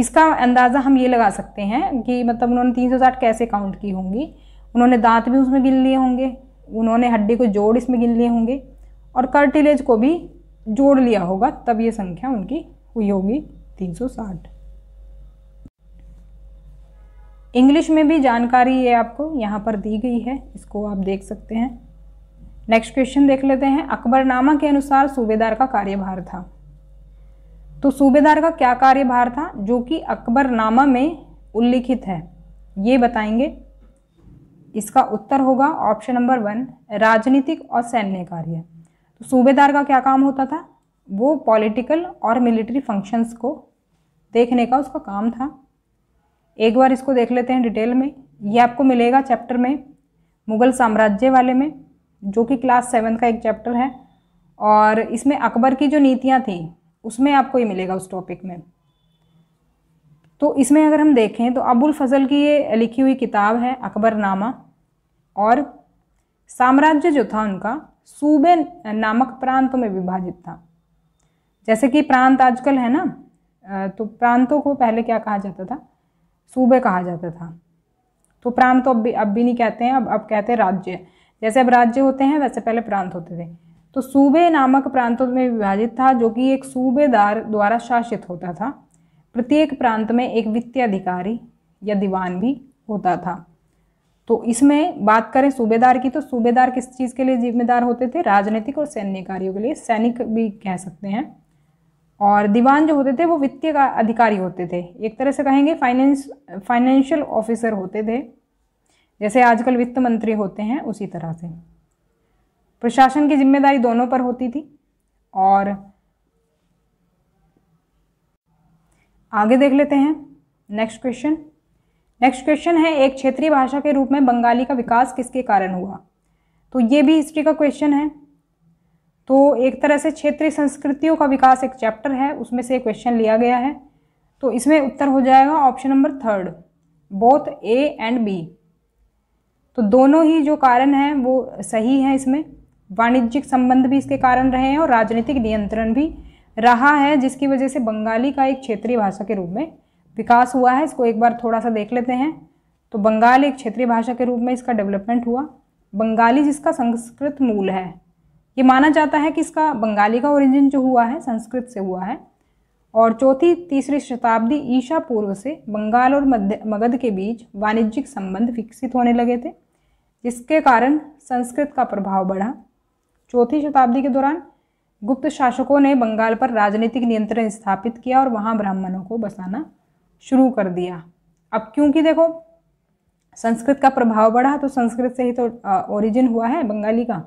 इसका अंदाज़ा हम ये लगा सकते हैं कि मतलब उन्होंने 360 कैसे काउंट की होंगी उन्होंने दांत भी उसमें गिन लिए होंगे उन्होंने हड्डी को जोड़ इसमें गिन लिए होंगे और कर्टिलेज को भी जोड़ लिया होगा तब ये संख्या उनकी हुई होगी 360 इंग्लिश में भी जानकारी ये आपको यहाँ पर दी गई है इसको आप देख सकते हैं नेक्स्ट क्वेश्चन देख लेते हैं अकबरनामा के अनुसार सूबेदार का कार्यभार था तो सूबेदार का क्या कार्यभार था जो कि अकबरनामा में उल्लिखित है ये बताएंगे इसका उत्तर होगा ऑप्शन नंबर वन राजनीतिक और सैन्य कार्य तो सूबेदार का क्या काम होता था वो पॉलिटिकल और मिलिट्री फंक्शंस को देखने का उसका काम था एक बार इसको देख लेते हैं डिटेल में ये आपको मिलेगा चैप्टर में मुगल साम्राज्य वाले में जो कि क्लास सेवन का एक चैप्टर है और इसमें अकबर की जो नीतियाँ थी उसमें आपको ये मिलेगा उस टॉपिक में तो इसमें अगर हम देखें तो अबुल फजल की ये लिखी हुई किताब है अकबर नामा और साम्राज्य जो था उनका सूबे नामक प्रांतों में विभाजित था जैसे कि प्रांत आजकल है ना तो प्रांतों को पहले क्या कहा जाता था सूबे कहा जाता था तो प्रांत तो अब भी अब भी नहीं कहते हैं अब अब कहते हैं राज्य जैसे अब राज्य होते हैं वैसे पहले प्रांत होते थे तो सूबे नामक प्रांतों में विभाजित था जो कि एक सूबेदार द्वारा शासित होता था प्रत्येक प्रांत में एक वित्तीय अधिकारी या दीवान भी होता था तो इसमें बात करें सूबेदार की तो सूबेदार किस चीज़ के लिए जिम्मेदार होते थे राजनीतिक और सैन्य कार्यों के लिए सैनिक भी कह सकते हैं और दीवान जो होते थे वो वित्तीय अधिकारी होते थे एक तरह से कहेंगे फाइनेंस फाइनेंशियल ऑफिसर होते थे जैसे आजकल वित्त मंत्री होते हैं उसी तरह से प्रशासन की जिम्मेदारी दोनों पर होती थी और आगे देख लेते हैं नेक्स्ट क्वेश्चन नेक्स्ट क्वेश्चन है एक क्षेत्रीय भाषा के रूप में बंगाली का विकास किसके कारण हुआ तो ये भी हिस्ट्री का क्वेश्चन है तो एक तरह से क्षेत्रीय संस्कृतियों का विकास एक चैप्टर है उसमें से क्वेश्चन लिया गया है तो इसमें उत्तर हो जाएगा option number third both A and B तो दोनों ही जो कारण हैं वो सही हैं इसमें वाणिज्यिक संबंध भी इसके कारण रहे हैं और राजनीतिक नियंत्रण भी रहा है जिसकी वजह से बंगाली का एक क्षेत्रीय भाषा के रूप में विकास हुआ है इसको एक बार थोड़ा सा देख लेते हैं तो बंगाल एक क्षेत्रीय भाषा के रूप में इसका डेवलपमेंट हुआ बंगाली जिसका संस्कृत मूल है ये माना जाता है कि इसका बंगाली का ओरिजिन जो हुआ है संस्कृत से हुआ है और चौथी तीसरी शताब्दी ईशा पूर्व से बंगाल और मध्य मगध के बीच वाणिज्यिक संबंध विकसित होने लगे थे जिसके कारण संस्कृत का प्रभाव बढ़ा चौथी शताब्दी के दौरान गुप्त शासकों ने बंगाल पर राजनीतिक नियंत्रण स्थापित किया और वहाँ ब्राह्मणों को बसाना शुरू कर दिया अब क्योंकि देखो संस्कृत का प्रभाव बढ़ा तो संस्कृत से ही तो ओरिजिन हुआ है बंगाली का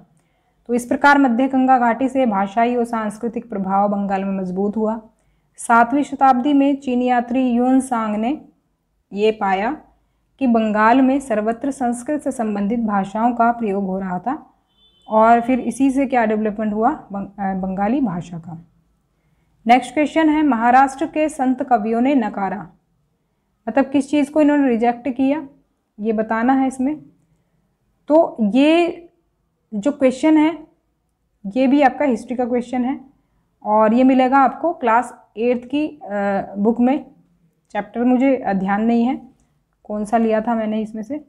तो इस प्रकार मध्य गंगा घाटी से भाषाई और सांस्कृतिक प्रभाव बंगाल में मजबूत हुआ सातवीं शताब्दी में चीनी यात्री यून सांग ने ये पाया कि बंगाल में सर्वत्र संस्कृत से संबंधित भाषाओं का प्रयोग हो रहा था और फिर इसी से क्या डेवलपमेंट हुआ बंगाली भाषा का नेक्स्ट क्वेश्चन है महाराष्ट्र के संत कवियों ने नकारा मतलब किस चीज़ को इन्होंने रिजेक्ट किया ये बताना है इसमें तो ये जो क्वेश्चन है ये भी आपका हिस्ट्री का क्वेश्चन है और ये मिलेगा आपको क्लास एट्थ की बुक में चैप्टर मुझे ध्यान नहीं है कौन सा लिया था मैंने इसमें से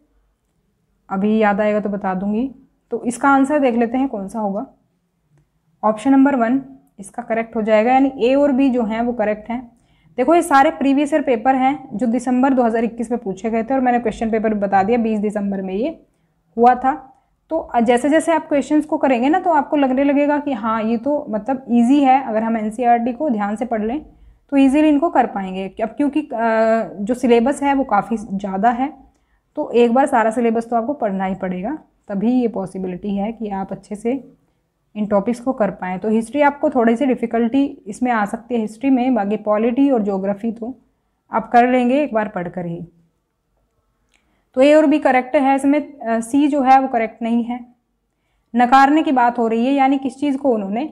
अभी याद आएगा तो बता दूंगी तो इसका आंसर देख लेते हैं कौन सा होगा ऑप्शन नंबर वन इसका करेक्ट हो जाएगा यानी ए और बी जो हैं वो करेक्ट हैं देखो ये सारे प्रीवियस ईयर पेपर हैं जो दिसंबर 2021 में पूछे गए थे और मैंने क्वेश्चन पेपर बता दिया 20 दिसंबर में ये हुआ था तो जैसे जैसे आप क्वेश्चंस को करेंगे ना तो आपको लगने लगेगा कि हाँ ये तो मतलब ईजी है अगर हम एन e को ध्यान से पढ़ लें तो ईज़िली इनको कर पाएंगे अब क्योंकि जो सिलेबस है वो काफ़ी ज़्यादा है तो एक बार सारा सिलेबस तो आपको पढ़ना ही पड़ेगा तभी ये पॉसिबिलिटी है कि आप अच्छे से इन टॉपिक्स को कर पाएँ तो हिस्ट्री आपको थोड़ी सी डिफ़िकल्टी इसमें आ सकती है हिस्ट्री में बाकी पॉलिटी और जोग्राफ़ी तो आप कर लेंगे एक बार पढ़ कर ही तो ए और बी करेक्ट है इसमें सी जो है वो करेक्ट नहीं है नकारने की बात हो रही है यानी किस चीज़ को उन्होंने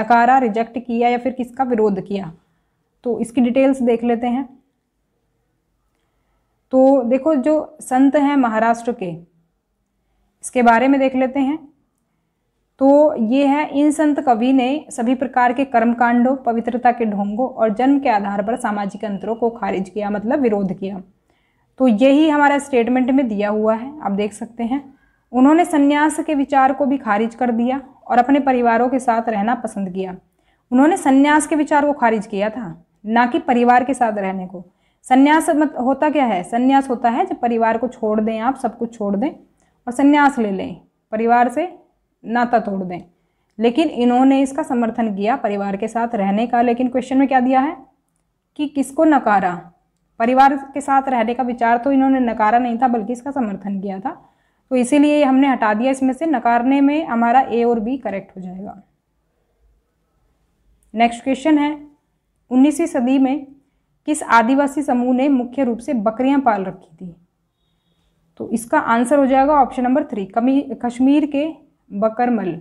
नकारा रिजेक्ट किया या फिर किसका विरोध किया तो इसकी डिटेल्स देख लेते हैं तो देखो जो संत हैं महाराष्ट्र के इसके बारे में देख लेते हैं तो ये है इन संत कवि ने सभी प्रकार के कर्मकांडों पवित्रता के ढोंगों और जन्म के आधार पर सामाजिक अंतरों को खारिज किया मतलब विरोध किया तो यही हमारा स्टेटमेंट में दिया हुआ है आप देख सकते हैं उन्होंने संन्यास के विचार को भी खारिज कर दिया और अपने परिवारों के साथ रहना पसंद किया उन्होंने संन्यास के विचार को खारिज किया था ना कि परिवार के साथ रहने को संन्यास मत होता क्या है संन्यास होता है जब परिवार को छोड़ दें आप सब कुछ छोड़ दें और संन्यास ले लें परिवार से नाता तोड़ दें लेकिन इन्होंने इसका समर्थन किया परिवार के साथ रहने का लेकिन क्वेश्चन में क्या दिया है कि किसको नकारा परिवार के साथ रहने का विचार तो इन्होंने नकारा नहीं था बल्कि इसका समर्थन किया था तो इसीलिए हमने हटा दिया इसमें से नकारने में हमारा ए और बी करेक्ट हो जाएगा नेक्स्ट क्वेश्चन है 19वीं सदी में किस आदिवासी समूह ने मुख्य रूप से बकरियां पाल रखी थी तो इसका आंसर हो जाएगा ऑप्शन नंबर थ्री कश्मीर के बकरमल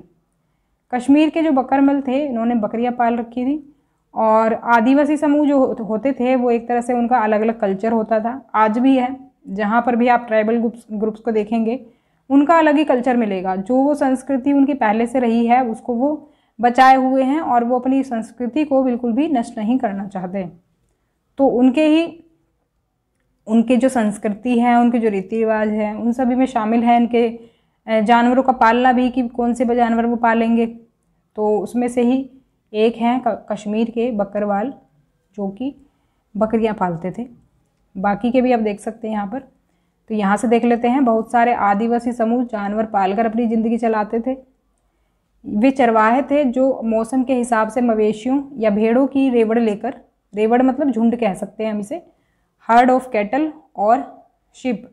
कश्मीर के जो बकरमल थे इन्होंने बकरियां पाल रखी थी और आदिवासी समूह जो होते थे वो एक तरह से उनका अलग अलग कल्चर होता था आज भी है जहाँ पर भी आप ट्राइबल ग्रुप्स ग्रुप्स को देखेंगे उनका अलग ही कल्चर मिलेगा जो वो संस्कृति उनकी पहले से रही है उसको वो बचाए हुए हैं और वो अपनी संस्कृति को बिल्कुल भी नष्ट नहीं करना चाहते तो उनके ही उनके जो संस्कृति है उनके जो रीति रिवाज हैं उन सभी में शामिल है इनके जानवरों का पालना भी कि कौन से जानवर वो पालेंगे तो उसमें से ही एक हैं कश्मीर के बकरवाल जो कि बकरियां पालते थे बाकी के भी आप देख सकते हैं यहाँ पर तो यहाँ से देख लेते हैं बहुत सारे आदिवासी समूह जानवर पालकर अपनी ज़िंदगी चलाते थे वे चरवाहे थे जो मौसम के हिसाब से मवेशियों या भेड़ों की रेवड़ लेकर रेवड़ मतलब झुंड कह सकते हैं हम इसे हर्ड ऑफ कैटल और शिप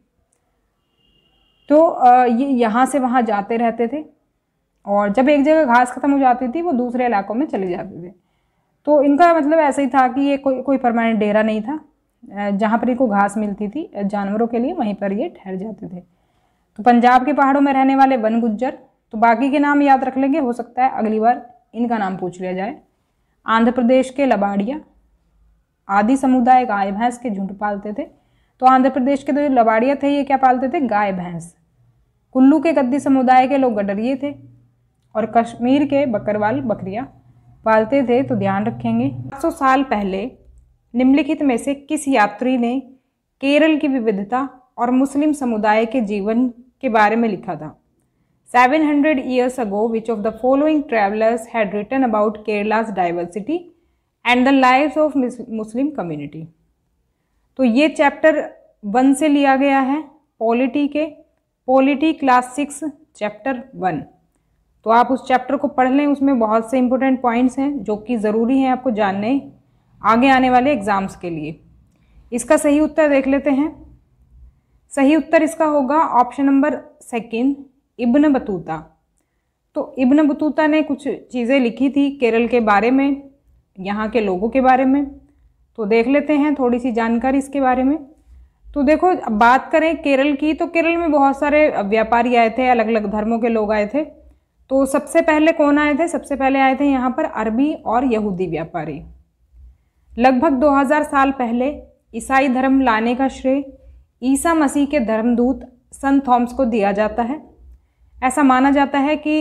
तो ये यहाँ से वहाँ जाते रहते थे और जब एक जगह घास ख़त्म हो जाती थी वो दूसरे इलाकों में चले जाते थे तो इनका मतलब ऐसा ही था कि ये कोई कोई परमानेंट डेरा नहीं था जहाँ पर इनको घास मिलती थी जानवरों के लिए वहीं पर ये ठहर जाते थे तो पंजाब के पहाड़ों में रहने वाले वन गुज्जर तो बाकी के नाम याद रख लेंगे हो सकता है अगली बार इनका नाम पूछ लिया जाए आंध्र प्रदेश के लबाड़िया आदि समुदाय गाय भैंस के झुंड पालते थे तो आंध्र प्रदेश के जो तो लबाड़िया थे ये क्या पालते थे गाय भैंस कुल्लू के गद्दी समुदाय के लोग गडरिए थे और कश्मीर के बकरवाल बकरिया पालते थे तो ध्यान रखेंगे 500 साल पहले निम्नलिखित में से किस यात्री ने केरल की विविधता और मुस्लिम समुदाय के जीवन के बारे में लिखा था seven hundred years ago which of the following travellers had written about Kerala's diversity and the life of Muslim community तो ये चैप्टर वन से लिया गया है पॉलिटी के polity class six chapter one तो आप उस चैप्टर को पढ़ लें उसमें बहुत से इंपॉर्टेंट पॉइंट्स हैं जो कि ज़रूरी हैं आपको जानने आगे आने वाले एग्ज़ाम्स के लिए इसका सही उत्तर देख लेते हैं सही उत्तर इसका होगा option number second Ibn Battuta तो इब्न बतूता ने कुछ चीज़ें लिखी थी केरल के बारे में यहाँ के लोगों के बारे में तो देख लेते हैं थोड़ी सी जानकारी इसके बारे में तो देखो अब बात करें केरल की तो केरल में बहुत सारे व्यापारी आए थे अलग अलग धर्मों के लोग आए थे तो सबसे पहले कौन आए थे सबसे पहले आए थे यहाँ पर अरबी और यहूदी व्यापारी लगभग 2000 साल पहले ईसाई धर्म लाने का श्रेय ईसा मसीह के धर्मदूत संत थॉम्स को दिया जाता है ऐसा माना जाता है कि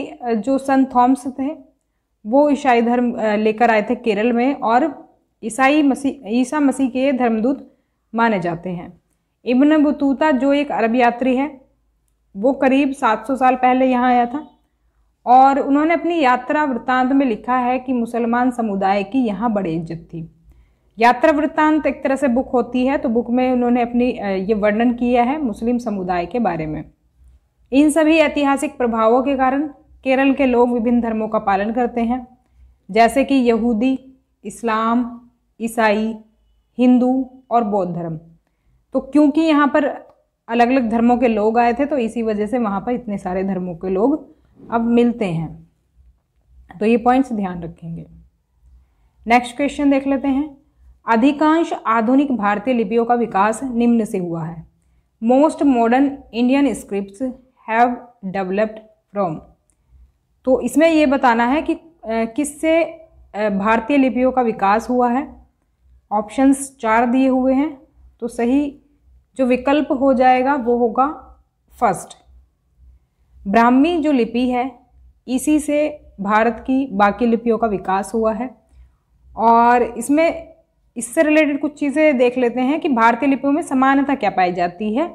जो संत थॉम्स थे वो ईसाई धर्म लेकर आए थे केरल में और ईसाई मसीह ईसा मसीह के धर्मदूत माने जाते हैं इब्न बतूता जो एक अरब यात्री है वो करीब 700 साल पहले यहाँ आया था और उन्होंने अपनी यात्रा वृत्तांत में लिखा है कि मुसलमान समुदाय की यहाँ बड़ी इज्जत थी यात्रा वृत्तांत एक तरह से बुक होती है तो बुक में उन्होंने अपनी ये वर्णन किया है मुस्लिम समुदाय के बारे में इन सभी ऐतिहासिक प्रभावों के कारण केरल के लोग विभिन्न धर्मों का पालन करते हैं जैसे कि यहूदी इस्लाम ईसाई हिंदू और बौद्ध धर्म तो क्योंकि यहाँ पर अलग अलग धर्मों के लोग आए थे तो इसी वजह से वहाँ पर इतने सारे धर्मों के लोग अब मिलते हैं तो ये पॉइंट्स ध्यान रखेंगे नेक्स्ट क्वेश्चन देख लेते हैं अधिकांश आधुनिक भारतीय लिपियों का विकास निम्न से हुआ है most modern Indian scripts have developed from तो इसमें ये बताना है कि किससे भारतीय लिपियों का विकास हुआ है ऑप्शंस चार दिए हुए हैं तो सही जो विकल्प हो जाएगा वो होगा फर्स्ट ब्राह्मी जो लिपि है इसी से भारत की बाकी लिपियों का विकास हुआ है और इसमें इससे रिलेटेड कुछ चीज़ें देख लेते हैं कि भारतीय लिपियों में समानता क्या पाई जाती है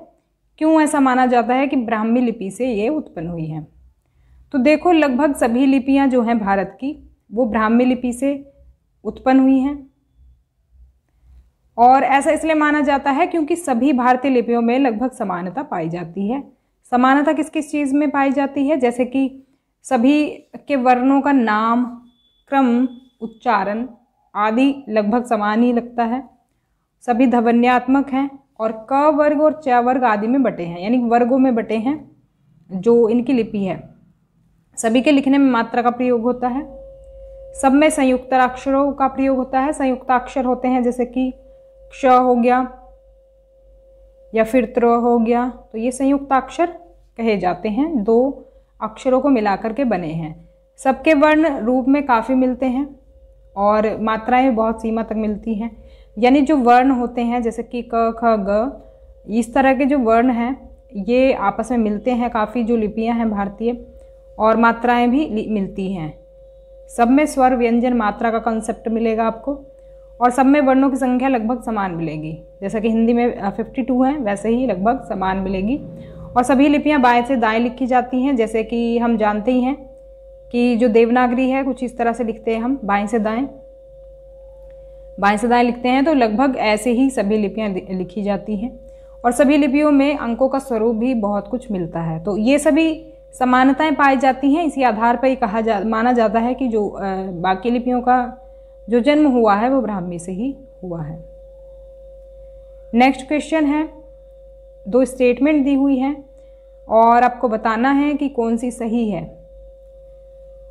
क्यों ऐसा माना जाता है कि ब्राह्मी लिपि से ये उत्पन्न हुई है तो देखो लगभग सभी लिपियाँ जो हैं भारत की वो ब्राह्मी लिपि से उत्पन्न हुई हैं और ऐसा इसलिए माना जाता है क्योंकि सभी भारतीय लिपियों में लगभग समानता पाई जाती है समानता किस किस चीज़ में पाई जाती है जैसे कि सभी के वर्णों का नाम क्रम उच्चारण आदि लगभग समान ही लगता है सभी धवन्यात्मक हैं और क वर्ग और च वर्ग आदि में बटे हैं यानी वर्गों में बटे हैं जो इनकी लिपि है सभी के लिखने में मात्रा का प्रयोग होता है सब में संयुक्त अक्षरों का प्रयोग होता है संयुक्त अक्षर होते हैं जैसे कि क्ष हो गया या फिर त्र हो गया तो ये संयुक्त अक्षर कहे जाते हैं दो अक्षरों को मिलाकर के बने हैं सबके वर्ण रूप में काफ़ी मिलते हैं और मात्राएं बहुत सीमा तक मिलती हैं यानी जो वर्ण होते हैं जैसे कि क ख ग इस तरह के जो वर्ण हैं ये आपस में मिलते हैं काफ़ी जो लिपियां हैं भारतीय और मात्राएं भी मिलती हैं सब में स्वर व्यंजन मात्रा का कॉन्सेप्ट मिलेगा आपको और सब में वर्णों की संख्या लगभग समान मिलेगी जैसा कि हिंदी में 52 है वैसे ही लगभग समान मिलेगी और सभी लिपियाँ बाएँ से दाएँ लिखी जाती हैं जैसे कि हम जानते ही हैं कि जो देवनागरी है कुछ इस तरह से लिखते हैं हम बाएँ से दाएँ बाएं से दाएं लिखते हैं तो लगभग ऐसे ही सभी लिपियाँ लिखी जाती हैं और सभी लिपियों में अंकों का स्वरूप भी बहुत कुछ मिलता है तो ये सभी समानताएं पाई जाती हैं इसी आधार पर ही कहा जा माना जाता है कि जो बाकी लिपियों का जो जन्म हुआ है वो ब्राह्मी से ही हुआ है नेक्स्ट क्वेश्चन है दो स्टेटमेंट दी हुई हैं और आपको बताना है कि कौन सी सही है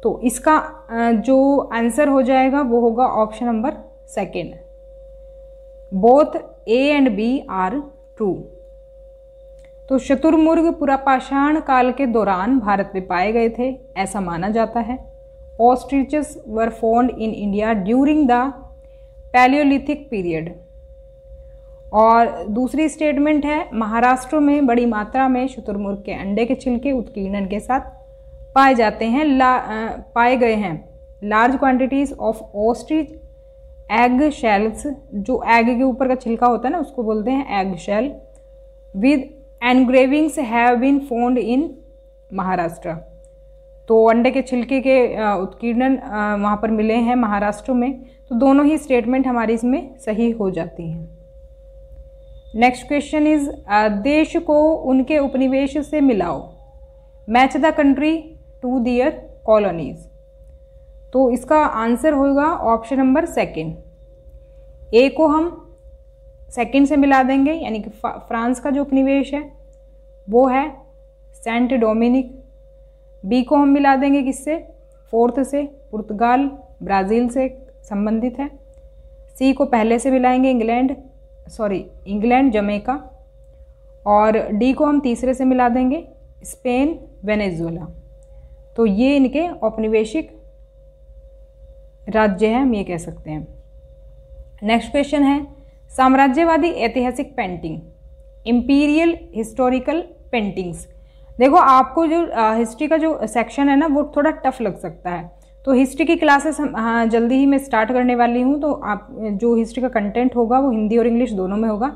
तो इसका जो आंसर हो जाएगा वो होगा option number second. Both A and B are true. तो शतुर्मुर्ग पुरापाषाण काल के दौरान भारत में पाए गए थे ऐसा माना जाता है ostriches were found in India during the Palaeolithic period और दूसरी स्टेटमेंट है महाराष्ट्र में बड़ी मात्रा में शतुर्मुर्ग के अंडे के छिलके उत्कीर्णन के साथ पाए जाते हैं ला आ, पाए गए हैं large quantities of ostrich egg shells जो एग के ऊपर का छिलका होता है ना उसको बोलते हैं egg shell with engravings have been found in Maharashtra तो अंडे के छिलके के उत्कीर्णन वहाँ पर मिले हैं महाराष्ट्र में तो दोनों ही स्टेटमेंट हमारी इसमें सही हो जाती हैं नेक्स्ट क्वेश्चन इज देश को उनके उपनिवेश से मिलाओ match the country to their colonies तो इसका आंसर होगा ऑप्शन नंबर सेकेंड ए को हम सेकेंड से मिला देंगे यानी कि फ्रांस का जो उपनिवेश है वो है सेंट डोमिनिक बी को हम मिला देंगे किससे फोर्थ से पुर्तगाल ब्राज़ील से संबंधित है सी को पहले से मिलाएंगे इंग्लैंड सॉरी इंग्लैंड जमेका और डी को हम तीसरे से मिला देंगे स्पेन वेनेजुएला तो ये इनके औपनिवेशिक राज्य है हम ये कह सकते हैं नेक्स्ट क्वेश्चन है साम्राज्यवादी ऐतिहासिक पेंटिंग इम्पीरियल हिस्टोरिकल पेंटिंग्स देखो आपको जो हिस्ट्री का जो सेक्शन है ना वो थोड़ा टफ लग सकता है तो हिस्ट्री की क्लासेस हम हाँ जल्दी ही मैं स्टार्ट करने वाली हूँ तो आप जो हिस्ट्री का कंटेंट होगा वो हिंदी और इंग्लिश दोनों में होगा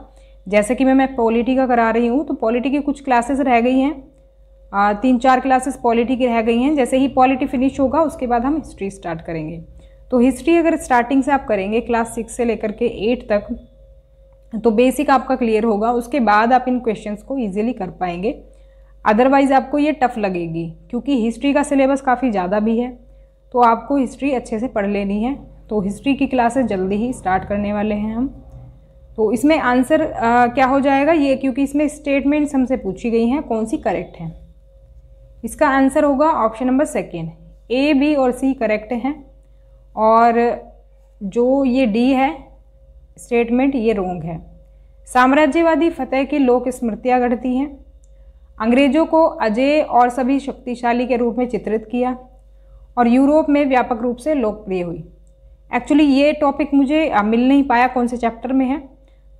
जैसे कि मैं मैं पॉलिटी का करा रही हूँ तो पॉलिटी की कुछ क्लासेस रह गई हैं तीन चार क्लासेस पॉलिटी की रह गई हैं जैसे ही पॉलिटी फिनिश होगा उसके बाद हम हिस्ट्री स्टार्ट करेंगे तो हिस्ट्री अगर स्टार्टिंग से आप करेंगे क्लास सिक्स से लेकर के एट तक तो बेसिक आपका क्लियर होगा उसके बाद आप इन क्वेश्चंस को ईजिली कर पाएंगे अदरवाइज़ आपको ये टफ़ लगेगी क्योंकि हिस्ट्री का सिलेबस काफ़ी ज़्यादा भी है तो आपको हिस्ट्री अच्छे से पढ़ लेनी है तो हिस्ट्री की क्लासेस जल्दी ही स्टार्ट करने वाले हैं हम तो इसमें आंसर आ, क्या हो जाएगा ये क्योंकि इसमें स्टेटमेंट्स हमसे पूछी गई हैं कौन सी करेक्ट हैं इसका आंसर होगा option number second A B और सी करेक्ट हैं और जो ये डी है स्टेटमेंट ये रोंग है साम्राज्यवादी फतेह की लोक स्मृतियाँ गढ़ती हैं अंग्रेज़ों को अजय और सभी शक्तिशाली के रूप में चित्रित किया और यूरोप में व्यापक रूप से लोकप्रिय हुई एक्चुअली ये टॉपिक मुझे मिल नहीं पाया कौन से चैप्टर में है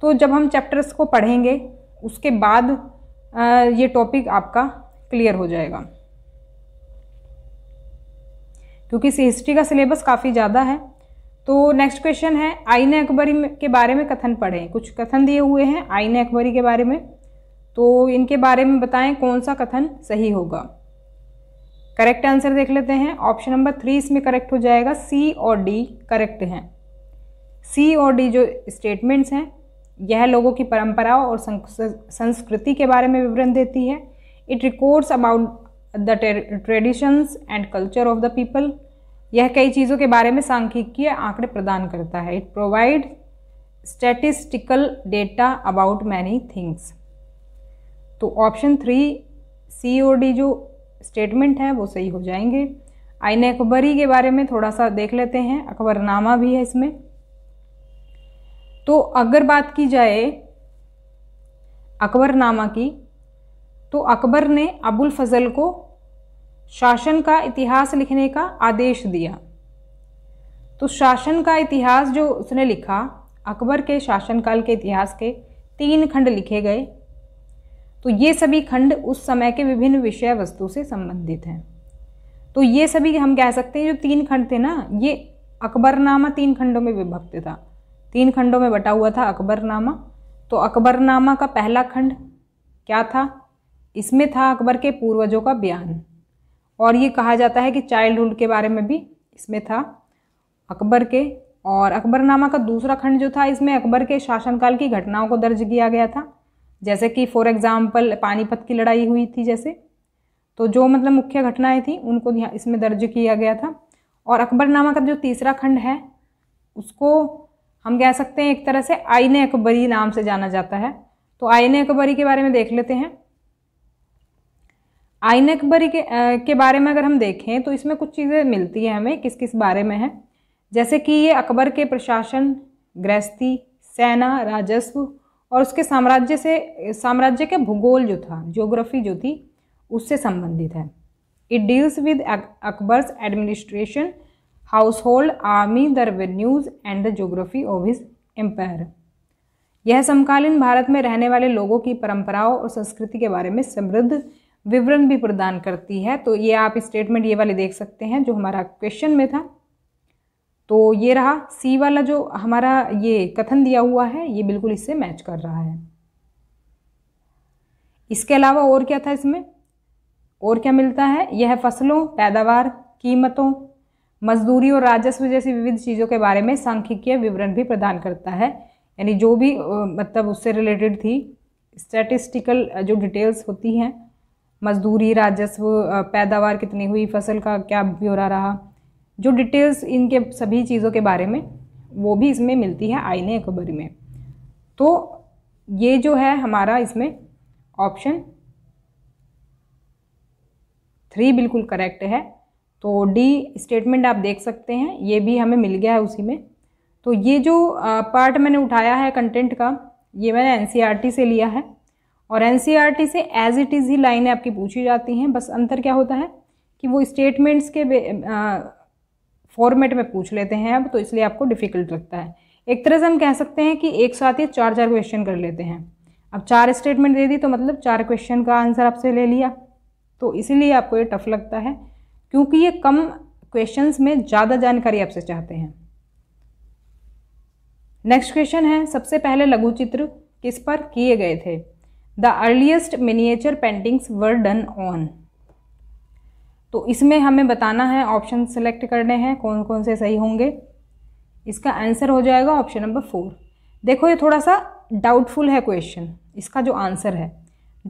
तो जब हम चैप्टर्स को पढ़ेंगे उसके बाद ये टॉपिक आपका क्लियर हो जाएगा क्योंकि इस हिस्ट्री का सिलेबस काफ़ी ज़्यादा है तो नेक्स्ट क्वेश्चन है आइन अकबरी के बारे में कथन पढ़ें कुछ कथन दिए हुए हैं आइन अकबरी के बारे में तो इनके बारे में बताएं कौन सा कथन सही होगा करेक्ट आंसर देख लेते हैं ऑप्शन नंबर थ्री इसमें करेक्ट हो जाएगा सी और डी करेक्ट हैं सी और डी जो स्टेटमेंट्स हैं यह लोगों की परंपराओं और संस्कृति के बारे में विवरण देती है it records about the traditions and culture of the people यह कई चीज़ों के बारे में सांख्यिकीय आंकड़े प्रदान करता है it provide statistical data about many things तो option three C O D जो स्टेटमेंट है वो सही हो जाएंगे आइन अकबरी के बारे में थोड़ा सा देख लेते हैं अकबरनामा भी है इसमें तो अगर बात की जाए अकबरनामा की तो अकबर ने अबुल फजल को शासन का इतिहास लिखने का आदेश दिया तो शासन का इतिहास जो उसने लिखा अकबर के शासनकाल के इतिहास के तीन खंड लिखे गए तो ये सभी खंड उस समय के विभिन्न विषय वस्तु से संबंधित हैं तो ये सभी हम कह सकते हैं जो तीन खंड थे ना ये अकबरनामा तीन खंडों में विभक्त था तीन खंडों में बटा हुआ था अकबरनामा तो अकबरनामा का पहला खंड क्या था इसमें था अकबर के पूर्वजों का बयान और ये कहा जाता है कि चाइल्डहुड के बारे में भी इसमें था अकबर के और अकबरनामा का दूसरा खंड जो था इसमें अकबर के शासनकाल की घटनाओं को दर्ज किया गया था जैसे कि फॉर एग्ज़ाम्पल पानीपत की लड़ाई हुई थी जैसे तो जो मतलब मुख्य घटनाएं थी उनको इसमें दर्ज किया गया था और अकबरनामा का जो तीसरा खंड है उसको हम कह सकते हैं एक तरह से आईने अकबरी नाम से जाना जाता है तो आईने अकबरी के बारे में देख लेते हैं आइन अकबरी के आ, के बारे में अगर हम देखें तो इसमें कुछ चीज़ें मिलती हैं हमें किस किस बारे में है जैसे कि ये अकबर के प्रशासन गृहस्थी सेना राजस्व और उसके साम्राज्य से साम्राज्य के भूगोल जो था ज्योग्राफी जो थी उससे संबंधित है it deals with Akbar's administration household army the revenues and the geography of his empire यह समकालीन भारत में रहने वाले लोगों की परंपराओं और संस्कृति के बारे में समृद्ध विवरण भी प्रदान करती है तो ये आप स्टेटमेंट ये वाले देख सकते हैं जो हमारा क्वेश्चन में था तो ये रहा सी वाला जो हमारा ये कथन दिया हुआ है ये बिल्कुल इससे मैच कर रहा है इसके अलावा और क्या था इसमें और क्या मिलता है यह फसलों पैदावार कीमतों मजदूरी और राजस्व जैसी विविध चीज़ों के बारे में सांख्यिकीय विवरण भी प्रदान करता है यानी जो भी मतलब उससे रिलेटेड थी स्टैटिस्टिकल जो डिटेल्स होती हैं मजदूरी राजस्व पैदावार कितनी हुई फसल का क्या ब्यौरा रहा जो डिटेल्स इनके सभी चीज़ों के बारे में वो भी इसमें मिलती है आईने अकबरी में तो ये जो है हमारा इसमें ऑप्शन थ्री बिल्कुल करेक्ट है तो डी स्टेटमेंट आप देख सकते हैं ये भी हमें मिल गया है उसी में तो ये जो पार्ट मैंने उठाया है कंटेंट का ये मैंने एन से लिया है और एन e से एज इट इज़ ही लाइनें आपकी पूछी जाती हैं बस अंतर क्या होता है कि वो स्टेटमेंट्स के फॉर्मेट में पूछ लेते हैं अब तो इसलिए आपको डिफ़िकल्ट लगता है एक तरह से हम कह सकते हैं कि एक साथ ही चार चार क्वेश्चन कर लेते हैं अब चार स्टेटमेंट दे दी तो मतलब चार क्वेश्चन का आंसर आपसे ले लिया तो इसीलिए आपको ये टफ लगता है क्योंकि ये कम क्वेश्चन में ज़्यादा जानकारी आपसे चाहते हैं नेक्स्ट क्वेश्चन है सबसे पहले लघु चित्र किस पर किए गए थे the earliest miniature paintings were done on तो इसमें हमें बताना है ऑप्शन सेलेक्ट करने हैं कौन कौन से सही होंगे इसका आंसर हो जाएगा ऑप्शन नंबर फोर देखो ये थोड़ा सा डाउटफुल है क्वेश्चन इसका जो आंसर है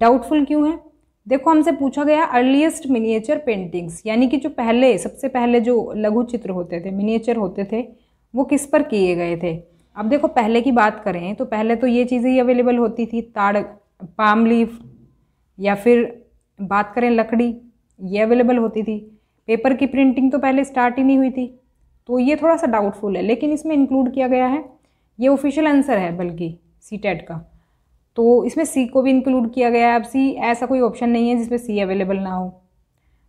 डाउटफुल क्यों है देखो हमसे पूछा गया अर्लीस्ट मिनिएचर पेंटिंग्स यानी कि जो पहले सबसे पहले जो लघु चित्र होते थे मिनिएचर होते थे वो किस पर किए गए थे अब देखो पहले की बात करें तो पहले तो ये चीज़ें ही अवेलेबल होती थी ताड़ पाम लीफ या फिर बात करें लकड़ी ये अवेलेबल होती थी पेपर की प्रिंटिंग तो पहले स्टार्ट ही नहीं हुई थी तो ये थोड़ा सा डाउटफुल है लेकिन इसमें इंक्लूड किया गया है ये ऑफिशियल आंसर है बल्कि सी टेट e का तो इसमें सी को भी इंक्लूड किया गया है अब सी ऐसा कोई ऑप्शन नहीं है जिसमें सी अवेलेबल ना हो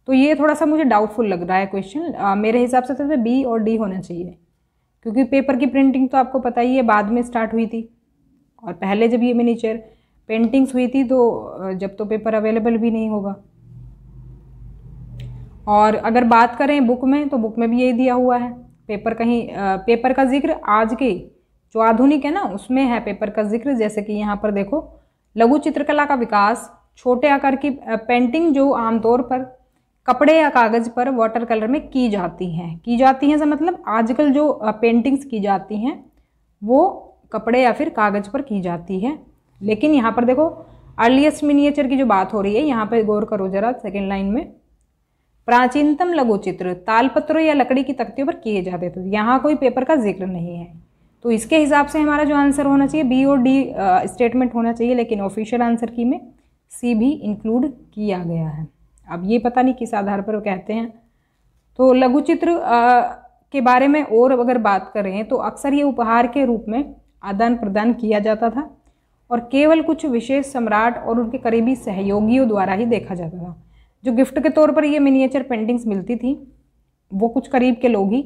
तो ये थोड़ा सा मुझे डाउटफुल लग रहा है क्वेश्चन मेरे हिसाब से तो बी और डी होना चाहिए क्योंकि पेपर की प्रिंटिंग तो आपको पता ही है बाद में स्टार्ट हुई थी और पहले जब ये मिनीचर पेंटिंग्स हुई थी तो जब तो पेपर अवेलेबल भी नहीं होगा और अगर बात करें बुक में तो बुक में भी यही दिया हुआ है पेपर कहीं पेपर का जिक्र आज के जो आधुनिक है ना उसमें है पेपर का जिक्र जैसे कि यहाँ पर देखो लघु चित्रकला का विकास छोटे आकार की पेंटिंग जो आमतौर पर कपड़े या कागज़ पर वाटर कलर में की जाती हैं की जाती हैं से मतलब आजकल जो पेंटिंग्स की जाती हैं वो कपड़े या फिर कागज़ पर की जाती है लेकिन यहाँ पर देखो अर्लीस्ट मिनिएचर की जो बात हो रही है यहाँ पर गौर करो जरा सेकेंड लाइन में प्राचीनतम लघु चित्र तालपत्रों या लकड़ी की तख्तियों पर किए जाते थे यहाँ कोई पेपर का जिक्र नहीं है तो इसके हिसाब से हमारा जो आंसर होना चाहिए बी और डी स्टेटमेंट होना चाहिए लेकिन ऑफिशियल आंसर की में सी भी इंक्लूड किया गया है अब ये पता नहीं किस आधार पर वो कहते हैं तो लघु चित्र के बारे में और अगर बात करें तो अक्सर ये उपहार के रूप में आदान प्रदान किया जाता था और केवल कुछ विशेष सम्राट और उनके करीबी सहयोगियों द्वारा ही देखा जाता था जो गिफ्ट के तौर पर ये मिनिएचर पेंटिंग्स मिलती थी वो कुछ करीब के लोग ही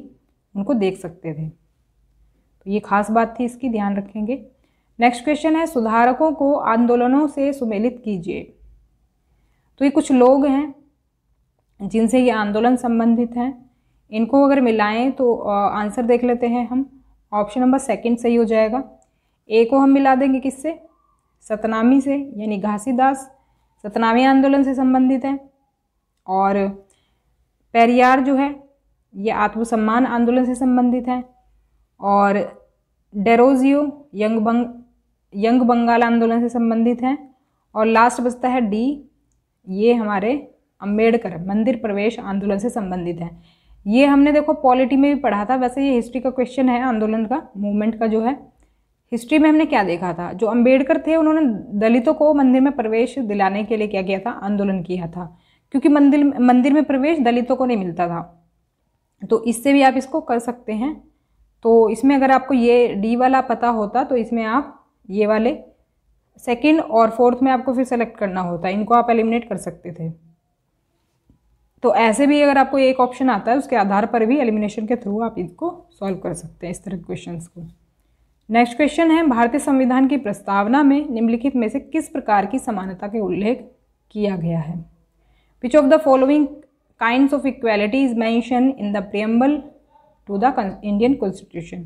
उनको देख सकते थे तो ये खास बात थी इसकी ध्यान रखेंगे नेक्स्ट क्वेश्चन है सुधारकों को आंदोलनों से सुमेलित कीजिए तो ये कुछ लोग हैं जिनसे ये आंदोलन संबंधित हैं इनको अगर मिलाएं तो आंसर देख लेते हैं हम ऑप्शन नंबर सेकंड सही हो जाएगा ए को हम मिला देंगे किससे सतनामी से यानी घासीदास सतनामी आंदोलन से संबंधित हैं और पेरियार जो है ये आत्मसम्मान आंदोलन से संबंधित हैं और डेरोजियो यंग बंग यंग बंगाल आंदोलन से संबंधित हैं और लास्ट बचता है डी ये हमारे अम्बेडकर मंदिर प्रवेश आंदोलन से संबंधित हैं ये हमने देखो पॉलिटी में भी पढ़ा था वैसे ये हिस्ट्री का क्वेश्चन है आंदोलन का मूवमेंट का जो है हिस्ट्री में हमने क्या देखा था जो अंबेडकर थे उन्होंने दलितों को मंदिर में प्रवेश दिलाने के लिए क्या किया था आंदोलन किया था क्योंकि मंदिर मंदिर में प्रवेश दलितों को नहीं मिलता था तो इससे भी आप इसको कर सकते हैं तो इसमें अगर आपको ये डी वाला पता होता तो इसमें आप ये वाले सेकेंड और फोर्थ में आपको फिर सेलेक्ट करना होता इनको आप एलिमिनेट कर सकते थे तो ऐसे भी अगर आपको एक ऑप्शन आता है उसके आधार पर भी एलिमिनेशन के थ्रू आप इनको सॉल्व कर सकते हैं इस तरह के क्वेश्चन को नेक्स्ट क्वेश्चन है भारतीय संविधान की प्रस्तावना में निम्नलिखित में से किस प्रकार की समानता के उल्लेख किया गया है which of the following kinds of equality is mention in the preamble to the Indian constitution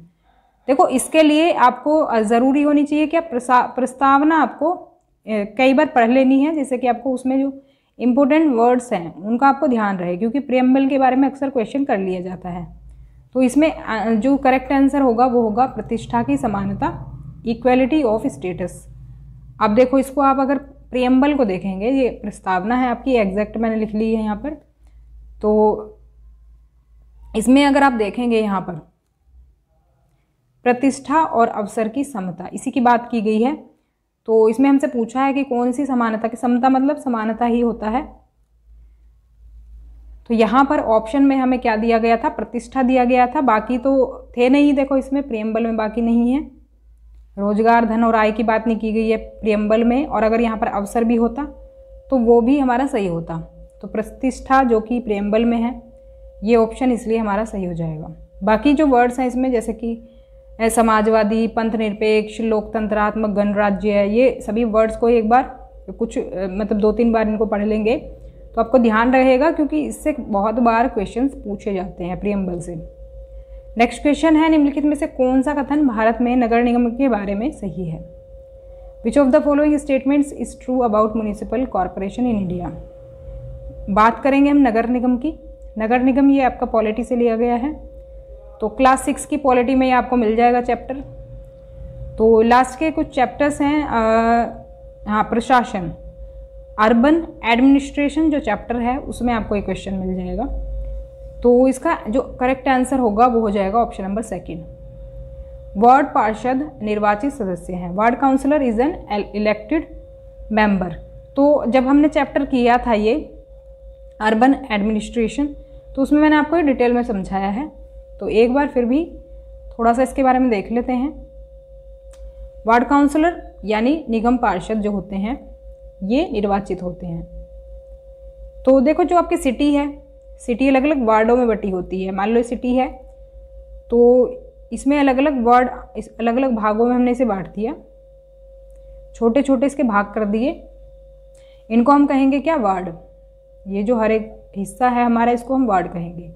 देखो इसके लिए आपको ज़रूरी होनी चाहिए कि प्रस्तावना आपको कई बार पढ़ लेनी है जैसे कि आपको उसमें जो इम्पोर्टेंट वर्ड्स हैं उनका आपको ध्यान रहे क्योंकि प्रियम्बल के बारे में अक्सर क्वेश्चन कर लिया जाता है तो इसमें जो करेक्ट आंसर होगा वो होगा प्रतिष्ठा की समानता इक्वेलिटी ऑफ स्टेटस अब देखो इसको आप अगर प्रियम्बल को देखेंगे ये प्रस्तावना है आपकी एग्जैक्ट मैंने लिख ली है यहाँ पर तो इसमें अगर आप देखेंगे यहाँ पर प्रतिष्ठा और अवसर की समता इसी की बात की गई है तो इसमें हमसे पूछा है कि कौन सी समानता की समता मतलब समानता ही होता है तो यहाँ पर ऑप्शन में हमें क्या दिया गया था प्रतिष्ठा दिया गया था बाकी तो थे नहीं देखो इसमें प्रियम्बल में बाकी नहीं है रोजगार धन और आय की बात नहीं की गई है प्रियम्बल में और अगर यहाँ पर अवसर भी होता तो वो भी हमारा सही होता तो प्रतिष्ठा जो कि प्रेमबल में है ये ऑप्शन इसलिए हमारा सही हो जाएगा बाकी जो वर्ड्स हैं इसमें जैसे कि समाजवादी पंथ निरपेक्ष लोकतंत्रात्मक गणराज्य है ये सभी वर्ड्स को एक बार कुछ मतलब दो तीन बार इनको पढ़ लेंगे तो आपको ध्यान रहेगा क्योंकि इससे बहुत बार क्वेश्चन पूछे जाते हैं प्रियम्बल से नेक्स्ट क्वेश्चन है निम्नलिखित में से कौन सा कथन भारत में नगर निगम के बारे में सही है which of the following statements is true about municipal corporation in India बात करेंगे हम नगर निगम की नगर निगम ये आपका पॉलिटी से लिया गया है तो क्लास सिक्स की पॉलिटी में ये आपको मिल जाएगा चैप्टर तो लास्ट के कुछ चैप्टर्स हैं हाँ प्रशासन अर्बन एडमिनिस्ट्रेशन जो चैप्टर है उसमें आपको ये क्वेश्चन मिल जाएगा तो इसका जो करेक्ट आंसर होगा वो हो जाएगा ऑप्शन नंबर सेकेंड वार्ड पार्षद निर्वाचित सदस्य हैं ward councillor is an elected member तो जब हमने चैप्टर किया था ये अर्बन एडमिनिस्ट्रेशन तो उसमें मैंने आपको डिटेल में समझाया है तो एक बार फिर भी थोड़ा सा इसके बारे में देख लेते हैं वार्ड काउंसलर यानी निगम पार्षद जो होते हैं ये निर्वाचित होते हैं तो देखो जो आपकी सिटी है सिटी अलग अलग वार्डों में बटी होती है मान लो सिटी है तो इसमें अलग अलग वार्ड इस अलग अलग भागों में हमने इसे बांट दिया छोटे छोटे इसके भाग कर दिए इनको हम कहेंगे क्या वार्ड ये जो हर एक हिस्सा है हमारा इसको हम वार्ड कहेंगे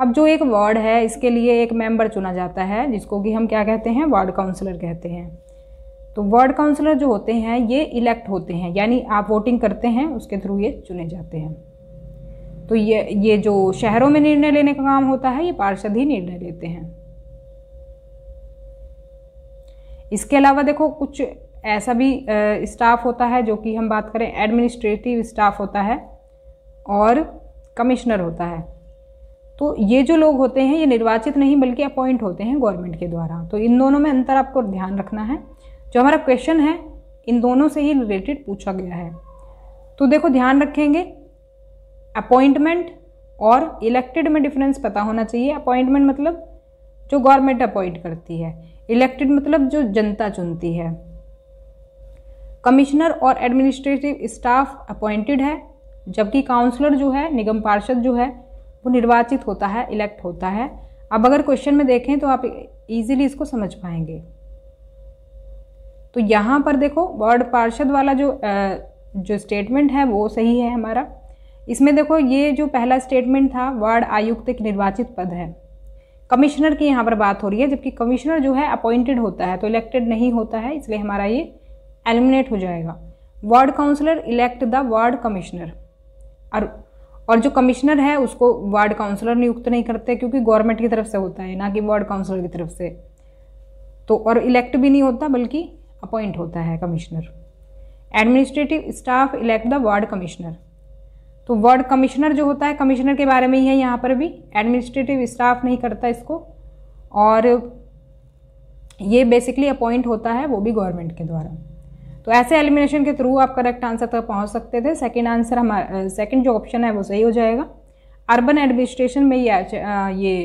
अब जो एक वार्ड है इसके लिए एक मेंबर चुना जाता है जिसको कि हम क्या कहते हैं वार्ड काउंसलर कहते हैं तो वार्ड काउंसलर जो होते हैं ये इलेक्ट होते हैं यानी आप वोटिंग करते हैं उसके थ्रू ये चुने जाते हैं तो ये ये जो शहरों में निर्णय लेने का काम होता है ये पार्षद ही निर्णय लेते हैं इसके अलावा देखो कुछ ऐसा भी स्टाफ होता है जो कि हम बात करें एडमिनिस्ट्रेटिव स्टाफ होता है और कमिश्नर होता है तो ये जो लोग होते हैं ये निर्वाचित नहीं बल्कि अपॉइंट होते हैं गवर्नमेंट के द्वारा तो इन दोनों में अंतर आपको ध्यान रखना है जो हमारा क्वेश्चन है इन दोनों से ही रिलेटेड पूछा गया है तो देखो ध्यान रखेंगे अपॉइंटमेंट और इलेक्टेड में डिफरेंस पता होना चाहिए अपॉइंटमेंट मतलब जो गवर्नमेंट अपॉइंट करती है इलेक्टेड मतलब जो जनता चुनती है कमिश्नर और एडमिनिस्ट्रेटिव स्टाफ अपॉइंटेड है जबकि काउंसलर जो है निगम पार्षद जो है वो निर्वाचित होता है इलेक्ट होता है अब अगर क्वेश्चन में देखें तो आप इजीली इसको समझ पाएंगे तो यहाँ पर देखो वर्ड पार्षद वाला जो आ, जो स्टेटमेंट है वो सही है हमारा इसमें देखो ये जो पहला स्टेटमेंट था वार्ड आयुक्त एक निर्वाचित पद है कमिश्नर की यहाँ पर बात हो रही है जबकि कमिश्नर जो है अपॉइंटेड होता है तो इलेक्टेड नहीं होता है इसलिए हमारा ये एलिमिनेट हो जाएगा ward councillor elect the ward commissioner और और जो कमिश्नर है उसको वार्ड काउंसलर नियुक्त नहीं करते क्योंकि गवर्नमेंट की तरफ से होता है ना कि वार्ड काउंसलर की तरफ से तो और इलेक्ट भी नहीं होता बल्कि अपॉइंट होता है commissioner administrative staff elect the ward commissioner तो वार्ड कमिश्नर जो होता है कमिश्नर के बारे में ही है यहाँ पर भी एडमिनिस्ट्रेटिव स्टाफ नहीं करता इसको और ये बेसिकली अपॉइंट होता है वो भी गवर्नमेंट के द्वारा तो ऐसे एलिमिनेशन के थ्रू आप करेक्ट आंसर तक पहुँच सकते थे सेकेंड आंसर हमारा सेकेंड जो ऑप्शन है वो सही हो जाएगा अर्बन एडमिनिस्ट्रेशन में ये ये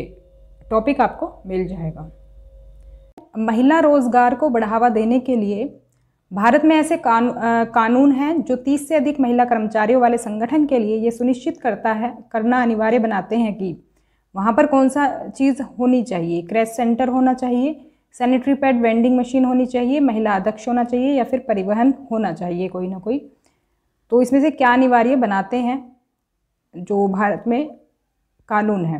टॉपिक आपको मिल जाएगा महिला रोज़गार को बढ़ावा देने के लिए भारत में ऐसे कानू, कानून हैं जो 30 से अधिक महिला कर्मचारियों वाले संगठन के लिए ये सुनिश्चित करता है करना अनिवार्य बनाते हैं कि वहाँ पर कौन सा चीज़ होनी चाहिए क्रैश सेंटर होना चाहिए सैनिटरी पैड वेंडिंग मशीन होनी चाहिए महिला अध्यक्ष होना चाहिए या फिर परिवहन होना चाहिए कोई ना कोई तो इसमें से क्या अनिवार्य बनाते हैं जो भारत में कानून है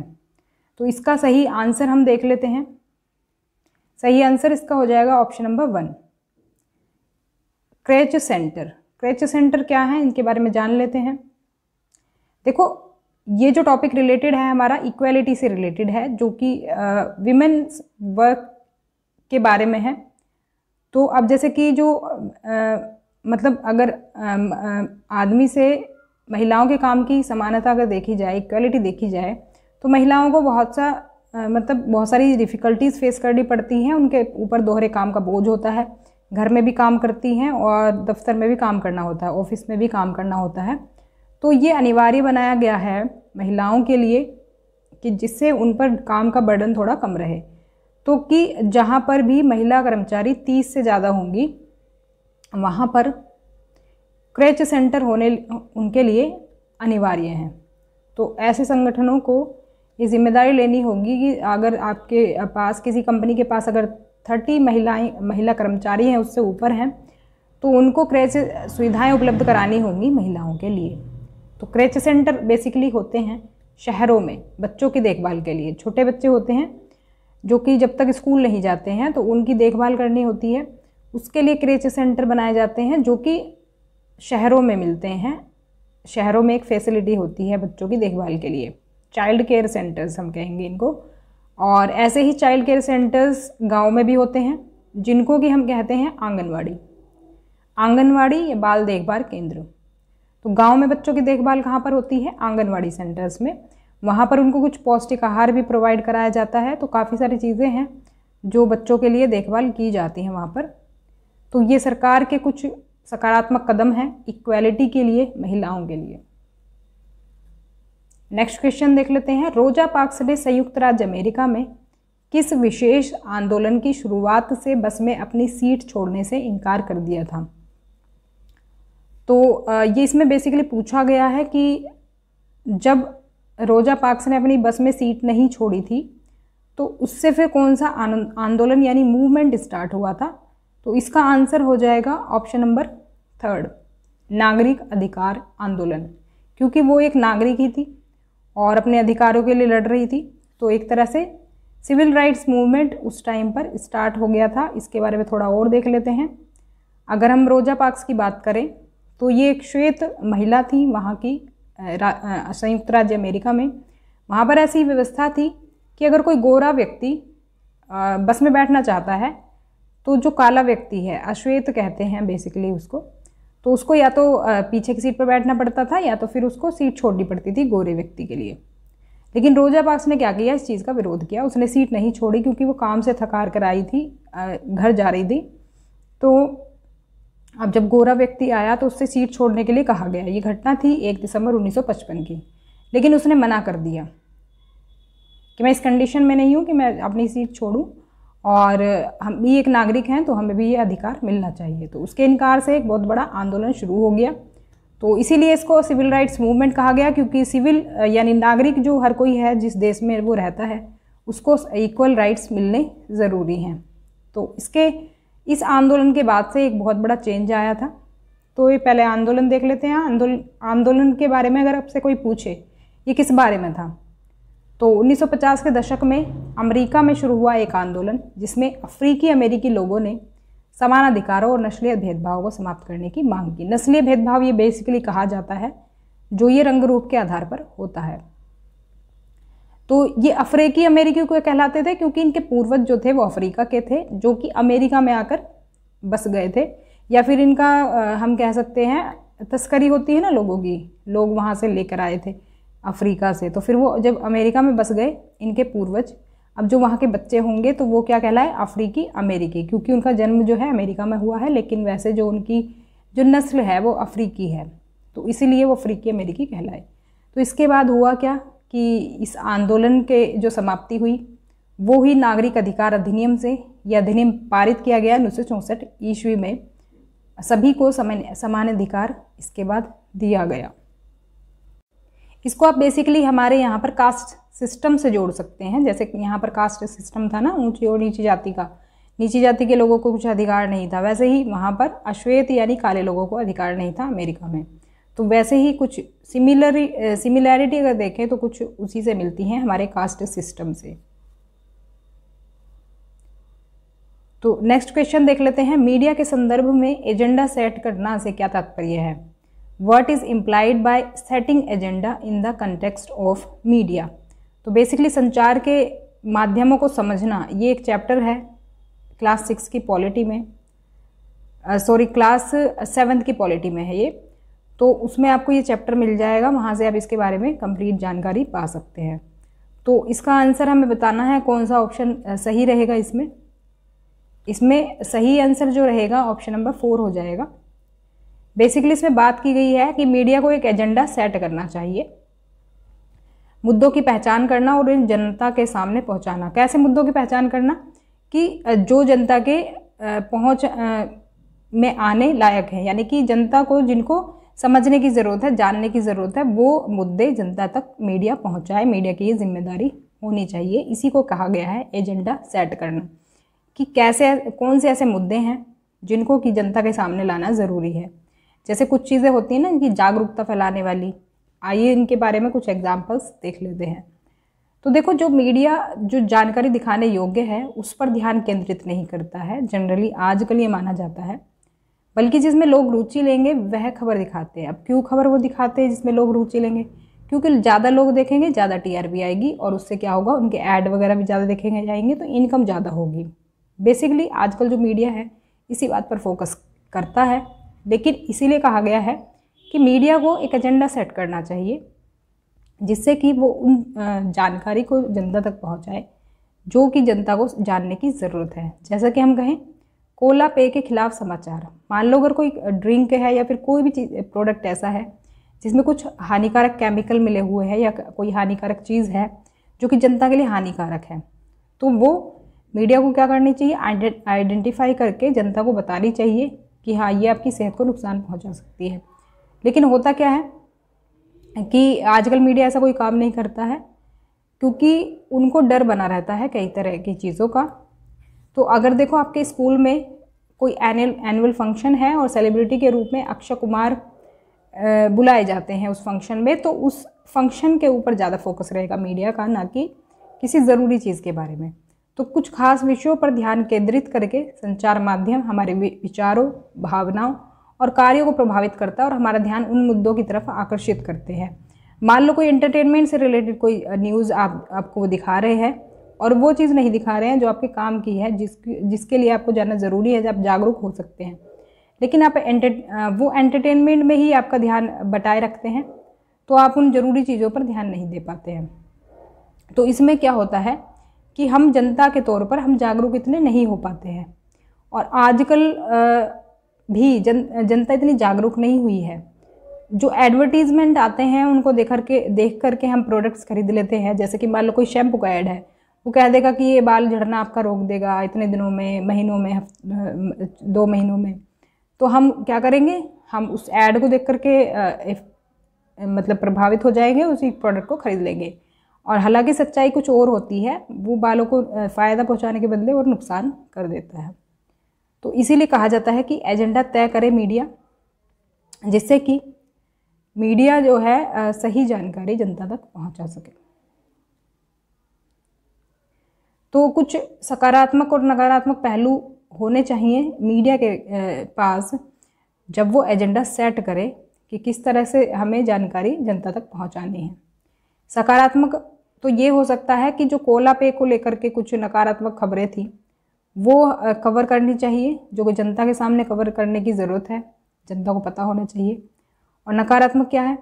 तो इसका सही आंसर हम देख लेते हैं सही आंसर इसका हो जाएगा option number one creche centre creche centre क्या है इनके बारे में जान लेते हैं देखो ये जो टॉपिक रिलेटेड है हमारा इक्वालिटी से रिलेटेड है जो कि वीमेन्स वर्क के बारे में है तो अब जैसे कि जो आ, मतलब अगर आदमी से महिलाओं के काम की समानता अगर देखी जाए इक्वालिटी देखी जाए तो महिलाओं को बहुत सा मतलब बहुत सारी डिफ़िकल्टीज़ फेस करनी पड़ती हैं उनके ऊपर दोहरे काम का बोझ होता है घर में भी काम करती हैं और दफ्तर में भी काम करना होता है ऑफिस में भी काम करना होता है तो ये अनिवार्य बनाया गया है महिलाओं के लिए कि जिससे उन पर काम का बर्डन थोड़ा कम रहे तो कि जहाँ पर भी महिला कर्मचारी तीस से ज़्यादा होंगी वहाँ पर क्रैच सेंटर होने उनके लिए अनिवार्य हैं तो ऐसे संगठनों को ये जिम्मेदारी लेनी होगी कि अगर आपके पास किसी कंपनी के पास अगर थर्टी महिलाएं महिला कर्मचारी हैं उससे ऊपर हैं तो उनको क्रैच सुविधाएं उपलब्ध करानी होंगी महिलाओं के लिए तो क्रैच सेंटर बेसिकली होते हैं शहरों में बच्चों की देखभाल के लिए छोटे बच्चे होते हैं जो कि जब तक स्कूल नहीं जाते हैं तो उनकी देखभाल करनी होती है उसके लिए क्रेच सेंटर बनाए जाते हैं जो कि शहरों में मिलते हैं शहरों में एक फैसिलिटी होती है बच्चों की देखभाल के लिए चाइल्ड केयर सेंटर्स हम कहेंगे इनको और ऐसे ही चाइल्ड केयर सेंटर्स गांव में भी होते हैं जिनको कि हम कहते हैं आंगनवाड़ी आंगनवाड़ी या बाल देखभाल केंद्र तो गांव में बच्चों की देखभाल कहाँ पर होती है आंगनवाड़ी सेंटर्स में वहाँ पर उनको कुछ पौष्टिक आहार भी प्रोवाइड कराया जाता है तो काफ़ी सारी चीज़ें हैं जो बच्चों के लिए देखभाल की जाती हैं वहाँ पर तो ये सरकार के कुछ सकारात्मक कदम हैं इक्वालिटी के लिए महिलाओं के लिए नेक्स्ट क्वेश्चन देख लेते हैं रोजा पार्क्स ने संयुक्त राज्य अमेरिका में किस विशेष आंदोलन की शुरुआत से बस में अपनी सीट छोड़ने से इनकार कर दिया था तो ये इसमें बेसिकली पूछा गया है कि जब रोजा पार्क्स ने अपनी बस में सीट नहीं छोड़ी थी तो उससे फिर कौन सा आंदोलन यानी मूवमेंट स्टार्ट हुआ था तो इसका आंसर हो जाएगा ऑप्शन नंबर थर्ड नागरिक अधिकार आंदोलन क्योंकि वो एक नागरिक ही थी और अपने अधिकारों के लिए लड़ रही थी तो एक तरह से सिविल राइट्स मूवमेंट उस टाइम पर स्टार्ट हो गया था इसके बारे में थोड़ा और देख लेते हैं अगर हम रोजा पार्क्स की बात करें तो ये एक श्वेत महिला थी वहाँ की संयुक्त राज्य अमेरिका में वहाँ पर ऐसी व्यवस्था थी कि अगर कोई गोरा व्यक्ति बस में बैठना चाहता है तो जो काला व्यक्ति है अश्वेत कहते हैं बेसिकली उसको तो उसको या तो पीछे की सीट पर बैठना पड़ता था या तो फिर उसको सीट छोड़नी पड़ती थी गोरे व्यक्ति के लिए लेकिन रोजा पाक्स ने क्या किया इस चीज़ का विरोध किया उसने सीट नहीं छोड़ी क्योंकि वो काम से थकार कर आई थी घर जा रही थी तो अब जब गोरा व्यक्ति आया तो उससे सीट छोड़ने के लिए कहा गया ये घटना थी एक दिसंबर 1955 की लेकिन उसने मना कर दिया कि मैं इस कंडीशन में नहीं हूँ कि मैं अपनी सीट छोड़ूँ और हम भी एक नागरिक हैं तो हमें भी ये अधिकार मिलना चाहिए तो उसके इनकार से एक बहुत बड़ा आंदोलन शुरू हो गया तो इसीलिए इसको सिविल राइट्स मूवमेंट कहा गया क्योंकि सिविल यानी नागरिक जो हर कोई है जिस देश में वो रहता है उसको इक्वल राइट्स मिलने ज़रूरी हैं तो इसके इस आंदोलन के बाद से एक बहुत बड़ा चेंज आया था तो ये पहले आंदोलन देख लेते हैं आंदोलन आंदोलन के बारे में अगर आपसे कोई पूछे ये किस बारे में था तो 1950 के दशक में अमेरिका में शुरू हुआ एक आंदोलन जिसमें अफ्रीकी अमेरिकी लोगों ने समान अधिकारों और नस्लीय भेदभाव को समाप्त करने की मांग की नस्लीय भेदभाव ये बेसिकली कहा जाता है जो ये रंग रूप के आधार पर होता है तो ये अफ्रीकी अमेरिकी को कहलाते थे क्योंकि इनके पूर्वज जो थे वो अफ्रीका के थे जो कि अमेरिका में आकर बस गए थे या फिर इनका हम कह सकते हैं तस्करी होती है ना लोगों की लोग वहाँ से लेकर आए थे अफ्रीका से तो फिर वो जब अमेरिका में बस गए इनके पूर्वज अब जो वहाँ के बच्चे होंगे तो वो क्या कहलाए अफ्रीकी अमेरिकी क्योंकि उनका जन्म जो है अमेरिका में हुआ है लेकिन वैसे जो उनकी जो नस्ल है वो अफ्रीकी है तो इसीलिए वो अफ्रीकी अमेरिकी कहलाए तो इसके बाद हुआ क्या कि इस आंदोलन के जो समाप्ति हुई वो ही नागरिक अधिकार अधिनियम से यह अधिनियम पारित किया गया उन्नीस सौ चौंसठ ईस्वी में सभी को समान समान अधिकार इसके बाद दिया गया इसको आप बेसिकली हमारे यहाँ पर कास्ट सिस्टम से जोड़ सकते हैं जैसे यहाँ पर कास्ट सिस्टम था ना ऊंची और नीची जाति का नीची जाति के लोगों को कुछ अधिकार नहीं था वैसे ही वहाँ पर अश्वेत यानी काले लोगों को अधिकार नहीं था अमेरिका में तो वैसे ही कुछ सिमिलर सिमिलैरिटी अगर देखें तो कुछ उसी से मिलती हैं हमारे कास्ट सिस्टम से तो नेक्स्ट क्वेश्चन देख लेते हैं मीडिया के संदर्भ में एजेंडा सेट करना से क्या तात्पर्य है what is implied by setting agenda in the context of media तो basically संचार के माध्यमों को समझना ये एक चैप्टर है क्लास सिक्स की पॉलिटी में सॉरी क्लास सेवन्थ की पॉलिटी में है ये तो उसमें आपको ये चैप्टर मिल जाएगा वहाँ से आप इसके बारे में कंप्लीट जानकारी पा सकते हैं तो इसका आंसर हमें बताना है कौन सा ऑप्शन सही रहेगा इसमें इसमें सही आंसर जो रहेगा ऑप्शन नंबर फोर हो जाएगा बेसिकली इसमें बात की गई है कि मीडिया को एक एजेंडा सेट करना चाहिए मुद्दों की पहचान करना और इन जनता के सामने पहुंचाना कैसे मुद्दों की पहचान करना कि जो जनता के पहुंच में आने लायक है यानी कि जनता को जिनको समझने की ज़रूरत है जानने की ज़रूरत है वो मुद्दे जनता तक मीडिया पहुंचाए मीडिया की ये जिम्मेदारी होनी चाहिए इसी को कहा गया है एजेंडा सेट करना कि कैसे कौन से ऐसे मुद्दे हैं जिनको कि जनता के सामने लाना ज़रूरी है जैसे कुछ चीज़ें होती हैं ना इनकी जागरूकता फैलाने वाली आइए इनके बारे में कुछ एग्जाम्पल्स देख लेते हैं तो देखो जो मीडिया जो जानकारी दिखाने योग्य है उस पर ध्यान केंद्रित नहीं करता है जनरली आजकल ये माना जाता है बल्कि जिसमें लोग रुचि लेंगे वह खबर दिखाते हैं अब क्यों खबर वो दिखाते हैं जिसमें लोग रुचि लेंगे क्योंकि ज़्यादा लोग देखेंगे ज़्यादा टीआरपी आएगी और उससे क्या होगा उनके ऐड वगैरह भी ज़्यादा देखेंगे जाएंगे तो इनकम ज़्यादा होगी बेसिकली आजकल जो मीडिया है इसी बात पर फोकस करता है लेकिन इसीलिए कहा गया है कि मीडिया को एक एजेंडा सेट करना चाहिए जिससे कि वो उन जानकारी को जनता तक पहुंचाए जो कि जनता को जानने की ज़रूरत है जैसा कि हम कहें कोला पे के खिलाफ समाचार मान लो अगर कोई ड्रिंक है या फिर कोई भी चीज़ प्रोडक्ट ऐसा है जिसमें कुछ हानिकारक केमिकल मिले हुए हैं या कोई हानिकारक चीज़ है जो कि जनता के लिए हानिकारक है तो वो मीडिया को क्या करनी चाहिए आइडेंटिफाई करके जनता को बतानी चाहिए कि हाँ ये आपकी सेहत को नुकसान पहुंचा सकती है लेकिन होता क्या है कि आजकल मीडिया ऐसा कोई काम नहीं करता है क्योंकि उनको डर बना रहता है कई तरह की चीज़ों का तो अगर देखो आपके स्कूल में कोई एनुअल एनुअल फंक्शन है और सेलिब्रिटी के रूप में अक्षय कुमार बुलाए जाते हैं उस फंक्शन में तो उस फंक्शन के ऊपर ज़्यादा फोकस रहेगा मीडिया का ना कि किसी ज़रूरी चीज़ के बारे में तो कुछ खास विषयों पर ध्यान केंद्रित करके संचार माध्यम हमारे विचारों भावनाओं और कार्यों को प्रभावित करता है और हमारा ध्यान उन मुद्दों की तरफ आकर्षित करते हैं मान लो कोई एंटरटेनमेंट से रिलेटेड कोई न्यूज़ आप आपको वो दिखा रहे हैं और वो चीज़ नहीं दिखा रहे हैं जो आपके काम की है जिसकी जिसके लिए आपको जाना ज़रूरी है आप जागरूक हो सकते हैं लेकिन आप एंटर वो एंटरटेनमेंट में ही आपका ध्यान बटाए रखते हैं तो आप उन ज़रूरी चीज़ों पर ध्यान नहीं दे पाते हैं तो इसमें क्या होता है कि हम जनता के तौर पर हम जागरूक इतने नहीं हो पाते हैं और आजकल भी जन जनता इतनी जागरूक नहीं हुई है जो एडवर्टीज़मेंट आते हैं उनको देख करके देख करके हम प्रोडक्ट्स खरीद लेते हैं जैसे कि मान लो कोई शैम्पू का ऐड है वो कह देगा कि ये बाल झड़ना आपका रोक देगा इतने दिनों में महीनों में दो महीनों में तो हम क्या करेंगे हम उस ऐड को देख करके मतलब प्रभावित हो जाएंगे उसी प्रोडक्ट को ख़रीद लेंगे और हालांकि सच्चाई कुछ और होती है वो बालों को फ़ायदा पहुंचाने के बदले और नुकसान कर देता है तो इसीलिए कहा जाता है कि एजेंडा तय करे मीडिया जिससे कि मीडिया जो है सही जानकारी जनता तक पहुंचा सके तो कुछ सकारात्मक और नकारात्मक पहलू होने चाहिए मीडिया के पास जब वो एजेंडा सेट करे कि किस तरह से हमें जानकारी जनता तक पहुंचानी है सकारात्मक तो ये हो सकता है कि जो कोला पे को लेकर के कुछ नकारात्मक खबरें थी वो कवर करनी चाहिए जो कि जनता के सामने कवर करने की ज़रूरत है जनता को पता होना चाहिए और नकारात्मक क्या है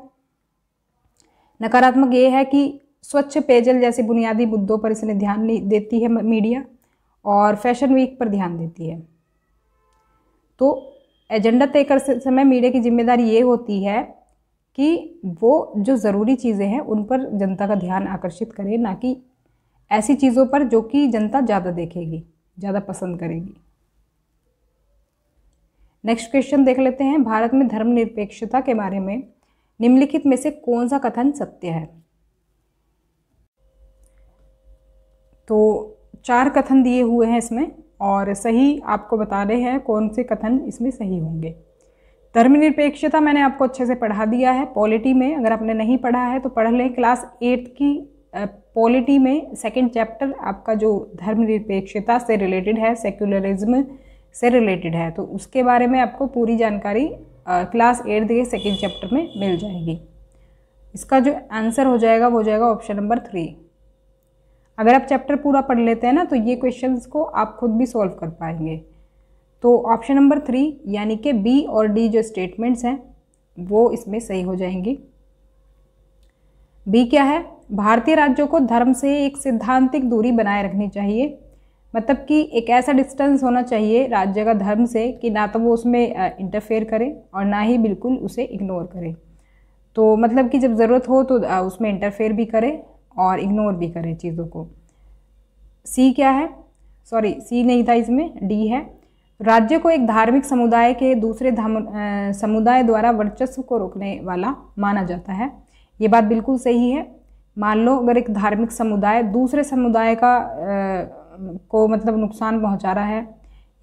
नकारात्मक ये है कि स्वच्छ पेयजल जैसे बुनियादी मुद्दों पर इसने ध्यान नहीं देती है मीडिया और फैशन वीक पर ध्यान देती है तो एजेंडा तय कर समय मीडिया की जिम्मेदारी ये होती है कि वो जो ज़रूरी चीज़ें हैं उन पर जनता का ध्यान आकर्षित करें ना कि ऐसी चीज़ों पर जो कि जनता ज़्यादा देखेगी ज़्यादा पसंद करेगी नेक्स्ट क्वेश्चन देख लेते हैं भारत में धर्मनिरपेक्षता के बारे में निम्नलिखित में से कौन सा कथन सत्य है तो चार कथन दिए हुए हैं इसमें और सही आपको बता रहे हैं कौन से कथन इसमें सही होंगे धर्मनिरपेक्षता मैंने आपको अच्छे से पढ़ा दिया है पॉलिटी में अगर आपने नहीं पढ़ा है तो पढ़ लें क्लास एट्थ की पॉलिटी में सेकंड चैप्टर आपका जो धर्मनिरपेक्षता से रिलेटेड है सेक्युलरिज्म से रिलेटेड है तो उसके बारे में आपको पूरी जानकारी क्लास एट्थ के सेकेंड चैप्टर में मिल जाएगी इसका जो आंसर हो जाएगा वो जाएगा ऑप्शन नंबर थ्री अगर आप चैप्टर पूरा पढ़ लेते हैं ना तो ये क्वेश्चंस को आप खुद भी सॉल्व कर पाएंगे तो ऑप्शन नंबर थ्री यानी कि बी और डी जो स्टेटमेंट्स हैं वो इसमें सही हो जाएंगी बी क्या है भारतीय राज्यों को धर्म से एक सिद्धांतिक दूरी बनाए रखनी चाहिए मतलब कि एक ऐसा डिस्टेंस होना चाहिए राज्य का धर्म से कि ना तो वो उसमें इंटरफेयर करें और ना ही बिल्कुल उसे इग्नोर करें तो मतलब कि जब ज़रूरत हो तो उसमें इंटरफेयर भी करें और इग्नोर भी करें चीज़ों को सी क्या है सॉरी सी नहीं था इसमें डी है राज्य को एक धार्मिक समुदाय के दूसरे धर्म समुदाय द्वारा वर्चस्व को रोकने वाला माना जाता है ये बात बिल्कुल सही है मान लो अगर एक धार्मिक समुदाय दूसरे समुदाय का आ, को मतलब नुकसान पहुंचा रहा है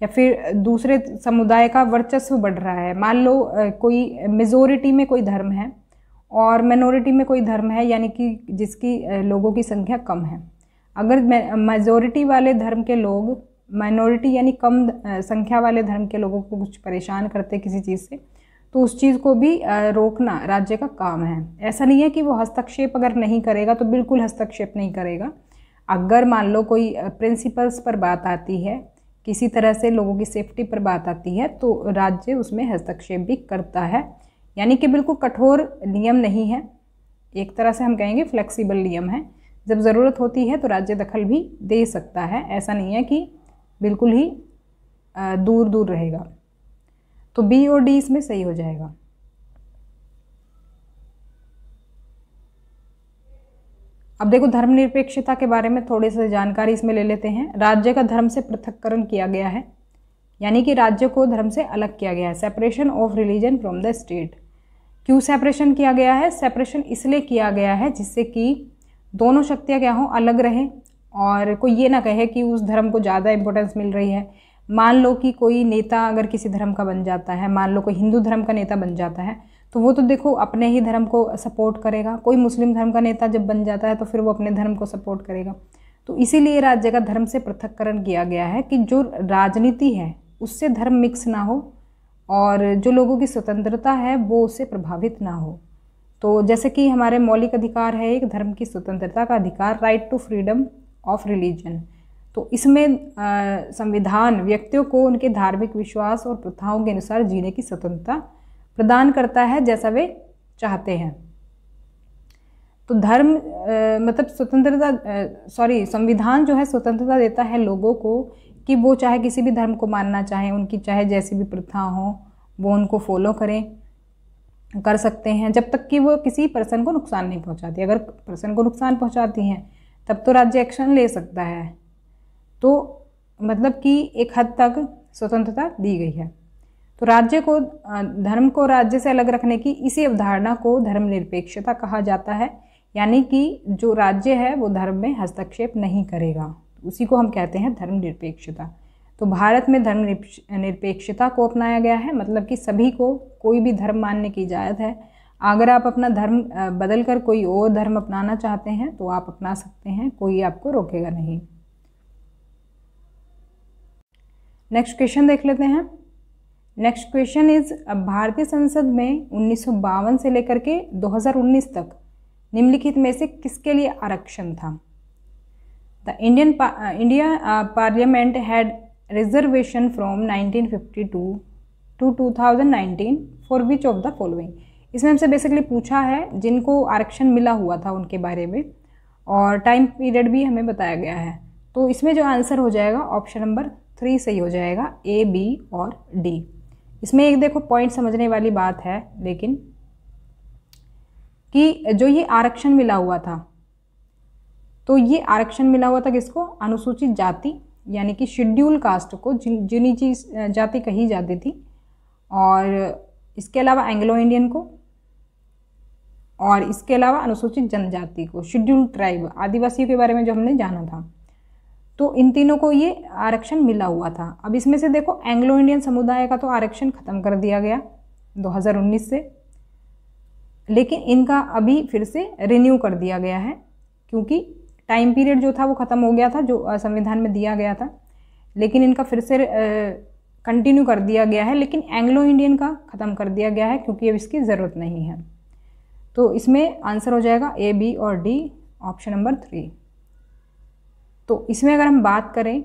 या फिर दूसरे समुदाय का वर्चस्व बढ़ रहा है मान लो कोई मेजोरिटी में कोई धर्म है और मेनोरिटी में कोई धर्म है यानी कि जिसकी लोगों की संख्या कम है अगर मेजोरिटी वाले धर्म के लोग माइनॉरिटी यानी कम संख्या वाले धर्म के लोगों को कुछ परेशान करते किसी चीज़ से तो उस चीज़ को भी रोकना राज्य का काम है ऐसा नहीं है कि वो हस्तक्षेप अगर नहीं करेगा तो बिल्कुल हस्तक्षेप नहीं करेगा अगर मान लो कोई प्रिंसिपल्स पर बात आती है किसी तरह से लोगों की सेफ्टी पर बात आती है तो राज्य उसमें हस्तक्षेप भी करता है यानी कि बिल्कुल कठोर नियम नहीं है एक तरह से हम कहेंगे फ्लेक्सिबल नियम है जब ज़रूरत होती है तो राज्य दखल भी दे सकता है ऐसा नहीं है कि बिल्कुल ही दूर दूर रहेगा तो बी और डी इसमें सही हो जाएगा अब देखो धर्मनिरपेक्षता के बारे में थोड़ी सी जानकारी इसमें ले लेते हैं राज्य का धर्म से पृथककरण किया गया है यानी कि राज्य को धर्म से अलग किया गया है separation of religion from the state क्यों सेपरेशन किया गया है सेपरेशन इसलिए किया गया है जिससे कि दोनों शक्तियाँ क्या हों अलग रहें और कोई ये ना कहे कि उस धर्म को ज़्यादा इम्पोर्टेंस मिल रही है मान लो कि कोई नेता अगर किसी धर्म का बन जाता है मान लो कोई हिंदू धर्म का नेता बन जाता है तो वो तो देखो अपने ही धर्म को सपोर्ट करेगा कोई मुस्लिम धर्म का नेता जब बन जाता है तो फिर वो अपने धर्म को सपोर्ट करेगा तो इसीलिए राज्य का धर्म से पृथककरण किया गया है कि जो राजनीति है उससे धर्म मिक्स ना हो और जो लोगों की स्वतंत्रता है वो उससे प्रभावित ना हो तो जैसे कि हमारे मौलिक अधिकार है एक धर्म की स्वतंत्रता का अधिकार right to freedom of religion तो इसमें संविधान व्यक्तियों को उनके धार्मिक विश्वास और प्रथाओं के अनुसार जीने की स्वतंत्रता प्रदान करता है जैसा वे चाहते हैं तो धर्म आ, मतलब स्वतंत्रता सॉरी संविधान जो है स्वतंत्रता देता है लोगों को कि वो चाहे किसी भी धर्म को मानना चाहें उनकी चाहे जैसी भी प्रथा हो वो उनको फॉलो करें कर सकते हैं जब तक कि वो किसी पर्सन को नुकसान नहीं पहुंचाती अगर पर्सन को नुकसान पहुंचाती हैं तब तो राज्य एक्शन ले सकता है तो मतलब कि एक हद तक स्वतंत्रता दी गई है तो राज्य को धर्म को राज्य से अलग रखने की इसी अवधारणा को धर्मनिरपेक्षता कहा जाता है यानी कि जो राज्य है वो धर्म में हस्तक्षेप नहीं करेगा उसी को हम कहते हैं धर्मनिरपेक्षता तो भारत में धर्म निरपेक्षता को अपनाया गया है मतलब कि सभी को कोई भी धर्म मानने की इजाज़त है अगर आप अपना धर्म बदल कर कोई और धर्म अपनाना चाहते हैं तो आप अपना सकते हैं कोई आपको रोकेगा नहीं नेक्स्ट क्वेश्चन देख लेते हैं नेक्स्ट क्वेश्चन इज भारतीय संसद में उन्नीस से लेकर के 2019 तक निम्नलिखित में से किसके लिए आरक्षण था the Indian India parliament had reservation from 1952 to 2019 for which of the following इसमें हमसे बेसिकली पूछा है जिनको आरक्षण मिला हुआ था उनके बारे में और टाइम पीरियड भी हमें बताया गया है तो इसमें जो आंसर हो जाएगा ऑप्शन नंबर थ्री सही हो जाएगा ए बी और डी इसमें एक देखो पॉइंट समझने वाली बात है लेकिन कि जो ये आरक्षण मिला हुआ था तो ये आरक्षण मिला हुआ था किसको अनुसूचित जाति यानी कि शेड्यूल कास्ट को जिन जिनी जाति कही जाती थी और इसके अलावा एंग्लो इंडियन को और इसके अलावा अनुसूचित जनजाति को शेड्यूल ट्राइब आदिवासियों के बारे में जो हमने जाना था तो इन तीनों को ये आरक्षण मिला हुआ था अब इसमें से देखो एंग्लो इंडियन समुदाय का तो आरक्षण ख़त्म कर दिया गया 2019 से लेकिन इनका अभी फिर से रिन्यू कर दिया गया है क्योंकि टाइम पीरियड जो था वो ख़त्म हो गया था जो संविधान में दिया गया था लेकिन इनका फिर से कंटिन्यू कर दिया गया है लेकिन एंग्लो इंडियन का ख़त्म कर दिया गया है क्योंकि अब इसकी ज़रूरत नहीं है तो इसमें आंसर हो जाएगा ए बी और डी ऑप्शन नंबर थ्री तो इसमें अगर हम बात करें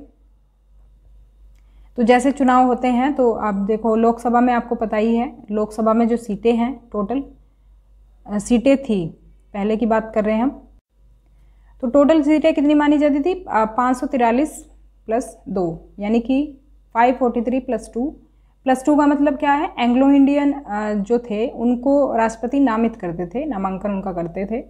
तो जैसे चुनाव होते हैं तो आप देखो लोकसभा में आपको पता ही है लोकसभा में जो सीटें हैं टोटल सीटें थी पहले की बात कर रहे हैं हम तो टोटल सीटें कितनी मानी जाती थी पाँच सौ तिरालीस प्लस दो यानी कि five forty three plus two plus two का मतलब क्या है एंग्लो इंडियन जो थे उनको राष्ट्रपति नामित करते थे नामांकन उनका करते थे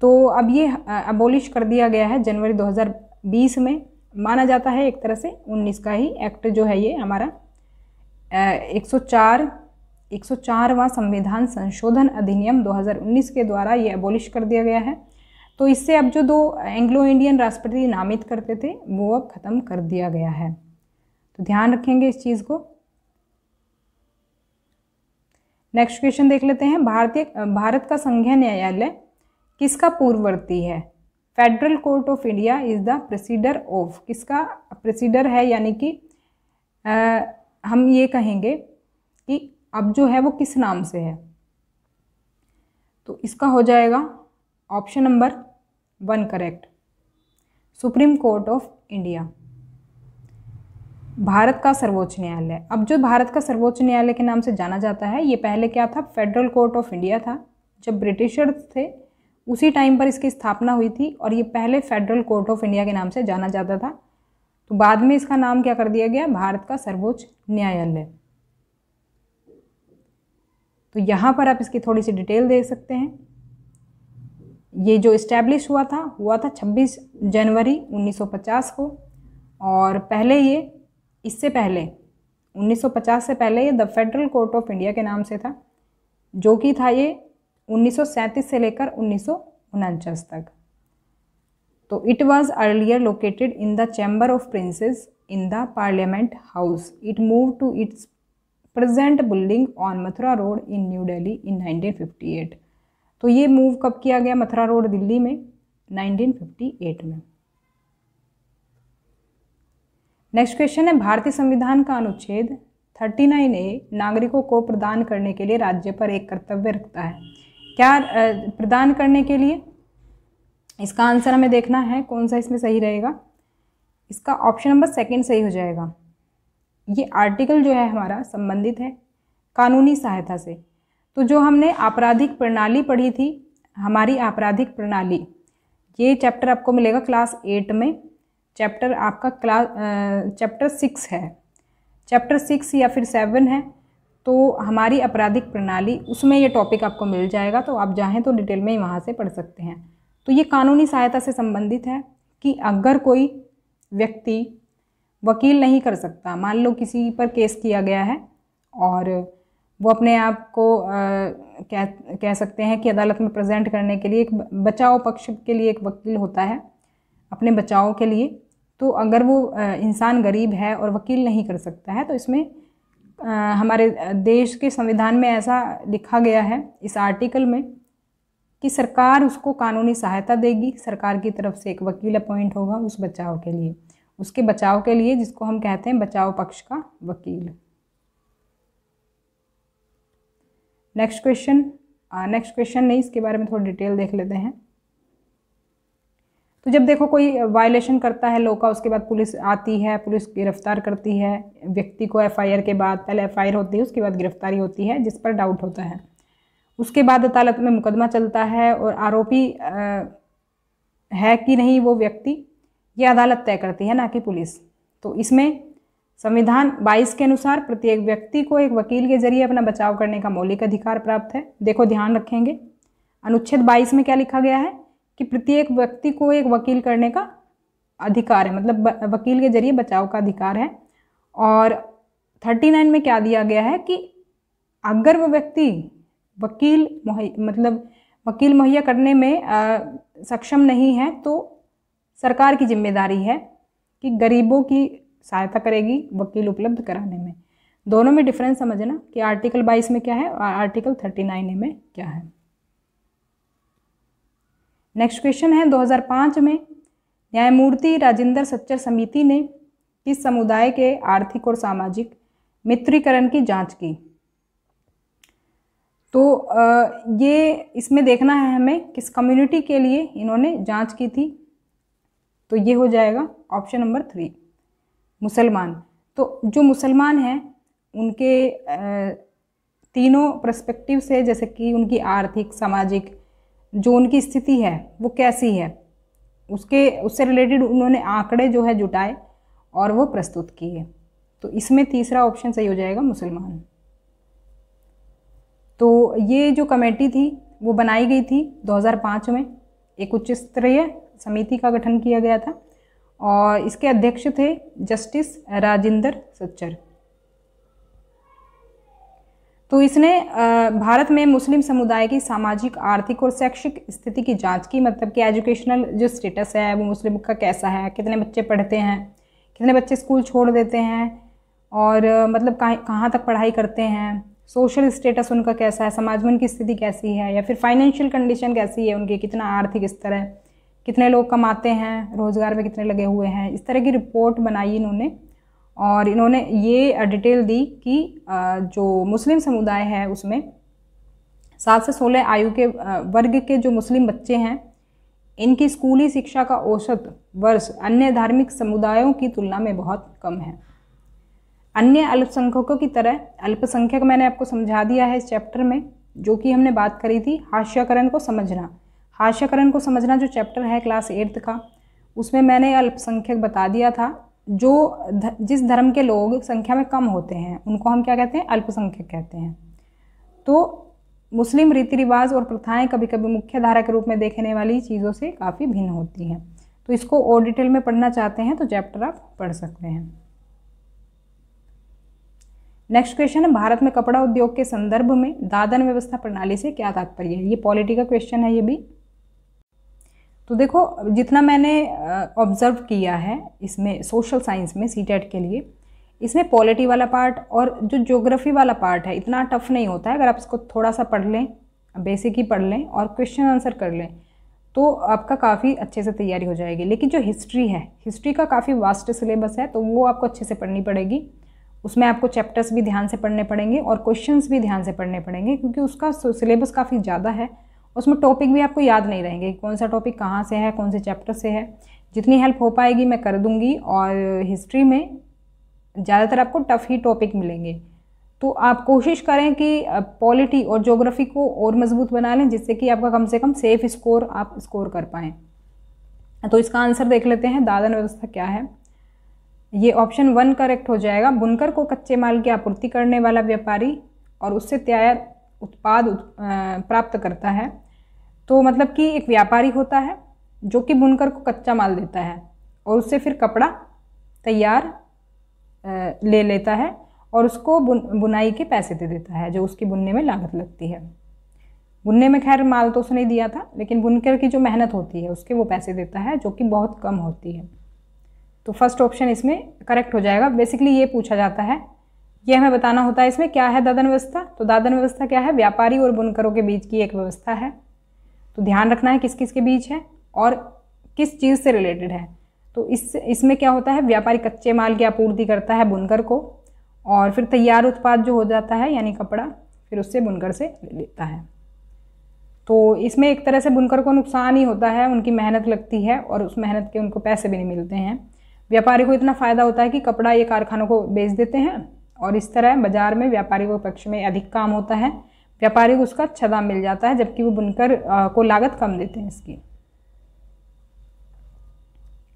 तो अब ये अबोलिश कर दिया गया है जनवरी 2020 में माना जाता है एक तरह से 19 का ही एक्ट जो है ये हमारा 104 104वां संविधान संशोधन अधिनियम 2019 के द्वारा ये अबोलिश कर दिया गया है तो इससे अब जो दो एंग्लो इंडियन राष्ट्रपति नामित करते थे वो अब ख़त्म कर दिया गया है तो ध्यान रखेंगे इस चीज़ को नेक्स्ट क्वेश्चन देख लेते हैं भारतीय भारत का संघीय न्यायालय किसका पूर्ववर्ती है federal court of India is the predecessor of किसका प्रोसीडर है यानी कि आ, हम ये कहेंगे कि अब जो है वो किस नाम से है तो इसका हो जाएगा option number one correct supreme court of India Bharat का सर्वोच्च न्यायालय अब जो भारत का सर्वोच्च न्यायालय के नाम से जाना जाता है ये पहले क्या था फेडरल कोर्ट ऑफ इंडिया था जब ब्रिटिशर्स थे उसी टाइम पर इसकी स्थापना हुई थी और ये पहले फेडरल कोर्ट ऑफ इंडिया के नाम से जाना जाता था तो बाद में इसका नाम क्या कर दिया गया भारत का सर्वोच्च न्यायालय तो यहाँ पर आप इसकी थोड़ी सी डिटेल देख सकते हैं ये जो इस्टेब्लिश हुआ था हुआ था 26 जनवरी 1950 को और पहले ये इससे पहले 1950 से पहले ये the federal court of India के नाम से था जो कि था ये 1937 से लेकर उन्नीस तक तो it was earlier located in the chamber of princes in the parliament house it move to its present building on Mathura road in New Delhi in 1958 तो ये मूव कब किया गया मथुरा रोड दिल्ली में 1958 में नेक्स्ट क्वेश्चन है भारतीय संविधान का अनुच्छेद 39 ए नागरिकों को प्रदान करने के लिए राज्य पर एक कर्तव्य रखता है क्या प्रदान करने के लिए इसका आंसर हमें देखना है कौन सा इसमें सही रहेगा इसका ऑप्शन नंबर सेकंड सही हो जाएगा ये आर्टिकल जो है हमारा संबंधित है कानूनी सहायता से तो जो हमने आपराधिक प्रणाली पढ़ी थी हमारी आपराधिक प्रणाली ये चैप्टर आपको मिलेगा क्लास एट में चैप्टर आपका क्लास चैप्टर सिक्स है चैप्टर सिक्स या फिर सेवन है तो हमारी आपराधिक प्रणाली उसमें ये टॉपिक आपको मिल जाएगा तो आप चाहें तो डिटेल में ही वहाँ से पढ़ सकते हैं तो ये कानूनी सहायता से संबंधित है कि अगर कोई व्यक्ति वकील नहीं कर सकता मान लो किसी पर केस किया गया है और वो अपने आप को कह कह सकते हैं कि अदालत में प्रेजेंट करने के लिए एक बचाव पक्ष के लिए एक वकील होता है अपने बचाव के लिए तो अगर वो इंसान गरीब है और वकील नहीं कर सकता है तो इसमें हमारे देश के संविधान में ऐसा लिखा गया है इस आर्टिकल में कि सरकार उसको कानूनी सहायता देगी सरकार की तरफ से एक वकील अपॉइंट होगा उस बचाव के लिए उसके बचाव के लिए जिसको हम कहते हैं बचाव पक्ष का वकील नेक्स्ट क्वेश्चन नेक्स्ट क्वेश्चन नहीं इसके बारे में थोड़ा डिटेल देख लेते हैं तो जब देखो कोई वायलेशन करता है लॉ का उसके बाद पुलिस आती है पुलिस गिरफ्तार करती है व्यक्ति को एफआईआर के बाद पहले एफआईआर होती है उसके बाद गिरफ्तारी होती है जिस पर डाउट होता है उसके बाद अदालत में मुकदमा चलता है और आरोपी आ, है कि नहीं वो व्यक्ति ये अदालत तय करती है ना कि पुलिस तो इसमें संविधान 22 के अनुसार प्रत्येक व्यक्ति को एक वकील के जरिए अपना बचाव करने का मौलिक अधिकार प्राप्त है देखो ध्यान रखेंगे अनुच्छेद 22 में क्या लिखा गया है कि प्रत्येक व्यक्ति को एक वकील करने का अधिकार है मतलब वकील के जरिए बचाव का अधिकार है और थर्टी नाइन में क्या दिया गया है कि अगर वो व्यक्ति वकील मतलब वकील मुहैया करने में आ, सक्षम नहीं है तो सरकार की जिम्मेदारी है कि गरीबों की सहायता करेगी वकील उपलब्ध कराने में दोनों में डिफरेंस समझना कि आर्टिकल 22 में क्या है और आर्टिकल 39 में क्या है नेक्स्ट क्वेश्चन है 2005 में न्यायमूर्ति राजेंद्र सच्चर समिति ने किस समुदाय के आर्थिक और सामाजिक मित्रीकरण की जांच की तो ये इसमें देखना है हमें किस कम्युनिटी के लिए इन्होंने जांच की थी तो ये हो जाएगा ऑप्शन नंबर थ्री मुसलमान तो जो मुसलमान हैं उनके तीनों प्रस्पेक्टिव से जैसे कि उनकी आर्थिक सामाजिक जो उनकी स्थिति है वो कैसी है उसके उससे रिलेटेड उन्होंने आंकड़े जो है जुटाए और वो प्रस्तुत किए तो इसमें तीसरा ऑप्शन सही हो जाएगा मुसलमान तो ये जो कमेटी थी वो बनाई गई थी 2005 में एक उच्च स्तरीय समिति का गठन किया गया था और इसके अध्यक्ष थे जस्टिस राजेंद्र सच्चर तो इसने भारत में मुस्लिम समुदाय की सामाजिक आर्थिक और शैक्षिक स्थिति की जांच की मतलब कि एजुकेशनल जो स्टेटस है वो मुस्लिम का कैसा है कितने बच्चे पढ़ते हैं कितने बच्चे स्कूल छोड़ देते हैं और मतलब कहाँ कहाँ तक पढ़ाई करते हैं सोशल स्टेटस उनका कैसा है समाज में उनकी स्थिति कैसी है या फिर फाइनेंशियल कंडीशन कैसी है उनकी कितना आर्थिक स्तर है कितने लोग कमाते हैं रोज़गार में कितने लगे हुए हैं इस तरह की रिपोर्ट बनाई इन्होंने और इन्होंने ये डिटेल दी कि जो मुस्लिम समुदाय है उसमें सात से सोलह आयु के वर्ग के जो मुस्लिम बच्चे हैं इनकी स्कूली शिक्षा का औसत वर्ष अन्य धार्मिक समुदायों की तुलना में बहुत कम है अन्य अल्पसंख्यकों की तरह अल्पसंख्यक मैंने आपको समझा दिया है इस चैप्टर में जो कि हमने बात करी थी हास्याकरण को समझना हास्याकरण को समझना जो चैप्टर है क्लास एट्थ का उसमें मैंने अल्पसंख्यक बता दिया था जो ध, जिस धर्म के लोग संख्या में कम होते हैं उनको हम क्या कहते हैं अल्पसंख्यक कहते हैं तो मुस्लिम रीति रिवाज और प्रथाएं कभी कभी मुख्य धारा के रूप में देखने वाली चीज़ों से काफ़ी भिन्न होती हैं तो इसको और डिटेल में पढ़ना चाहते हैं तो चैप्टर आप पढ़ सकते हैं नेक्स्ट क्वेश्चन है भारत में कपड़ा उद्योग के संदर्भ में दादन व्यवस्था प्रणाली से क्या तात्पर्य है ये पॉलिटी का क्वेश्चन है ये भी तो देखो जितना मैंने ऑब्ज़र्व किया है इसमें सोशल साइंस में सी e के लिए इसमें पॉलिटी वाला पार्ट और जो ज्योग्राफी वाला पार्ट है इतना टफ नहीं होता है अगर आप इसको थोड़ा सा पढ़ लें बेसिक ही पढ़ लें और क्वेश्चन आंसर कर लें तो आपका काफ़ी अच्छे से तैयारी हो जाएगी लेकिन जो हिस्ट्री है हिस्ट्री का काफ़ी वास्ट सिलेबस है तो वो आपको अच्छे से पढ़नी पड़ेगी उसमें आपको चैप्टर्स भी ध्यान से पढ़ने पड़ेंगे और क्वेश्चंस भी ध्यान से पढ़ने पड़ेंगे क्योंकि उसका सिलेबस काफ़ी ज़्यादा है उसमें टॉपिक भी आपको याद नहीं रहेंगे कौन सा टॉपिक कहाँ से है कौन से चैप्टर से है जितनी हेल्प हो पाएगी मैं कर दूँगी और हिस्ट्री में ज़्यादातर आपको टफ़ ही टॉपिक मिलेंगे तो आप कोशिश करें कि पॉलिटी और जोग्राफ़ी को और मजबूत बना लें जिससे कि आपका कम से कम सेफ स्कोर आप स्कोर कर पाएँ तो इसका आंसर देख लेते हैं दादन व्यवस्था क्या है ये ऑप्शन वन करेक्ट हो जाएगा बुनकर को कच्चे माल की आपूर्ति करने वाला व्यापारी और उससे तैयार उत्पाद प्राप्त करता है तो मतलब कि एक व्यापारी होता है जो कि बुनकर को कच्चा माल देता है और उससे फिर कपड़ा तैयार ले लेता है और उसको बुन बुनाई के पैसे दे देता है जो उसकी बुनने में लागत लगती है बुनने में खैर माल तो उसने दिया था लेकिन बुनकर की जो मेहनत होती है उसके वो पैसे देता है जो कि बहुत कम होती है तो फर्स्ट ऑप्शन इसमें करेक्ट हो जाएगा बेसिकली ये पूछा जाता है ये हमें बताना होता है इसमें क्या है दादन व्यवस्था तो दादन व्यवस्था क्या है व्यापारी और बुनकरों के बीच की एक व्यवस्था है तो ध्यान रखना है किस किस के बीच है और किस चीज़ से रिलेटेड है तो इस इसमें क्या होता है व्यापारी कच्चे माल की आपूर्ति करता है बुनकर को और फिर तैयार उत्पाद जो हो जाता है यानी कपड़ा फिर उससे बुनकर से लेता है तो इसमें एक तरह से बुनकर को नुकसान ही होता है उनकी मेहनत लगती है और उस मेहनत के उनको पैसे भी नहीं मिलते हैं व्यापारी को इतना फ़ायदा होता है कि कपड़ा ये कारखानों को बेच देते हैं और इस तरह बाज़ार में व्यापारी के पक्ष में अधिक काम होता है व्यापारी को उसका अच्छा दाम मिल जाता है जबकि वो बुनकर को लागत कम देते हैं इसकी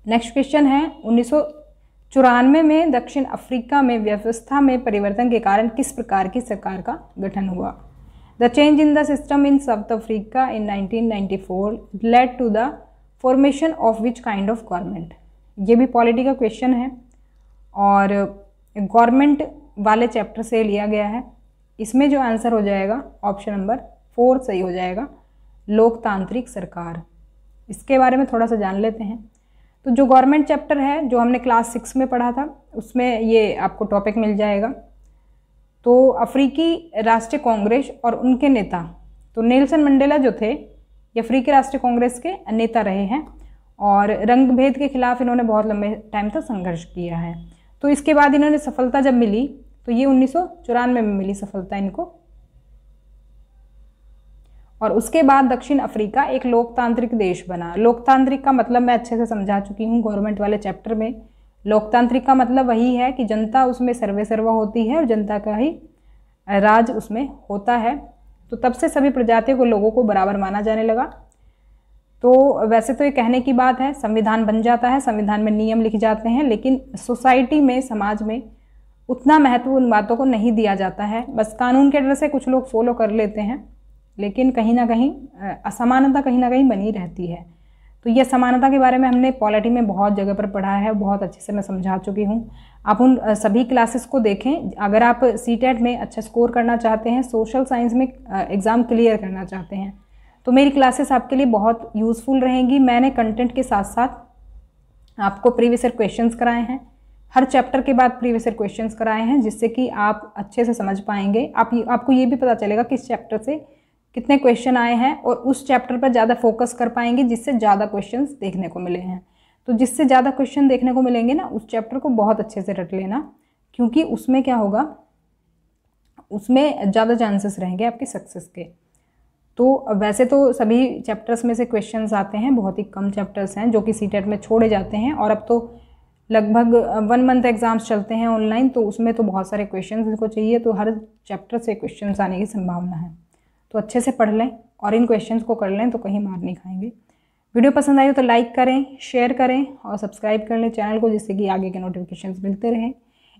नेक्स्ट क्वेश्चन है उन्नीस चौरानवे में दक्षिण अफ्रीका में व्यवस्था में परिवर्तन के कारण किस प्रकार की सरकार का गठन हुआ the change in the system in South Africa in 1994 led to the formation of which kind of government ये भी पॉलिटी का क्वेश्चन है और गवर्नमेंट वाले चैप्टर से लिया गया है इसमें जो आंसर हो जाएगा ऑप्शन नंबर फोर सही हो जाएगा लोकतांत्रिक सरकार इसके बारे में थोड़ा सा जान लेते हैं तो जो गवर्नमेंट चैप्टर है जो हमने क्लास सिक्स में पढ़ा था उसमें ये आपको टॉपिक मिल जाएगा तो अफ्रीकी राष्ट्रीय कांग्रेस और उनके नेता तो नेल्सन मंडेला जो थे ये अफ्रीकी राष्ट्रीय कांग्रेस के नेता रहे हैं और रंग भेद के खिलाफ इन्होंने बहुत लंबे टाइम तक संघर्ष किया है तो इसके बाद इन्होंने सफलता जब मिली तो ये उन्नीस में मिली सफलता इनको और उसके बाद दक्षिण अफ्रीका एक लोकतांत्रिक देश बना लोकतांत्रिक का मतलब मैं अच्छे से समझा चुकी हूँ गवर्नमेंट वाले चैप्टर में लोकतांत्रिक का मतलब वही है कि जनता उसमें सर्वे सर्वा होती है और जनता का ही राज उसमें होता है तो तब से सभी प्रजातियों को लोगों को बराबर माना जाने लगा तो वैसे तो ये कहने की बात है संविधान बन जाता है संविधान में नियम लिख जाते हैं लेकिन सोसाइटी में समाज में उतना महत्व उन बातों को नहीं दिया जाता है बस कानून के डर से कुछ लोग फॉलो कर लेते हैं लेकिन कहीं ना कहीं असमानता कहीं ना कहीं बनी रहती है तो ये समानता के बारे में हमने पॉलिटी में बहुत जगह पर पढ़ा है बहुत अच्छे से मैं समझा चुकी हूँ आप उन सभी क्लासेस को देखें अगर आप सी में अच्छा स्कोर करना चाहते हैं सोशल साइंस में एग्ज़ाम क्लियर करना चाहते हैं तो मेरी क्लासेस आपके लिए बहुत यूज़फुल रहेंगी मैंने कंटेंट के साथ साथ आपको प्रीवियस ईयर क्वेश्चंस कराए हैं हर चैप्टर के बाद प्रीवियस ईयर क्वेश्चन कराए हैं जिससे कि आप अच्छे से समझ पाएंगे आप आपको ये भी पता चलेगा किस चैप्टर से कितने क्वेश्चन आए हैं और उस चैप्टर पर ज़्यादा फोकस कर पाएंगे जिससे ज़्यादा क्वेश्चन देखने को मिले हैं तो जिससे ज़्यादा क्वेश्चन देखने को मिलेंगे ना उस चैप्टर को बहुत अच्छे से रट लेना क्योंकि उसमें क्या होगा उसमें ज़्यादा चांसेस रहेंगे आपके सक्सेस के तो वैसे तो सभी चैप्टर्स में से क्वेश्चंस आते हैं बहुत ही कम चैप्टर्स हैं जो कि सी टेट e में छोड़े जाते हैं और अब तो लगभग वन मंथ एग्ज़ाम्स चलते हैं ऑनलाइन तो उसमें तो बहुत सारे क्वेश्चन इनको चाहिए तो हर चैप्टर से क्वेश्चन आने की संभावना है तो अच्छे से पढ़ लें और इन क्वेश्चन को कर लें तो कहीं मार नहीं खाएंगे वीडियो पसंद आई हो तो लाइक करें शेयर करें और सब्सक्राइब कर लें चैनल को जिससे कि आगे के नोटिफिकेशन मिलते रहें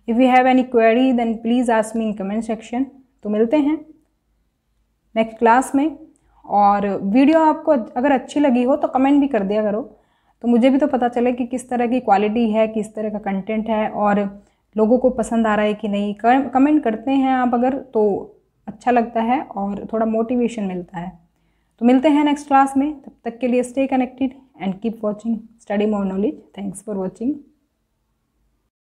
if you have any query then please ask me in comment section तो मिलते हैं नेक्स्ट क्लास में और वीडियो आपको अगर अच्छी लगी हो तो कमेंट भी कर दिया करो तो मुझे भी तो पता चले कि किस तरह की क्वालिटी है किस तरह का कंटेंट है और लोगों को पसंद आ रहा है कि नहीं कमेंट करते हैं आप अगर तो अच्छा लगता है और थोड़ा मोटिवेशन मिलता है तो मिलते हैं नेक्स्ट क्लास में तब तक के लिए stay connected and keep watching study more knowledge thanks for watching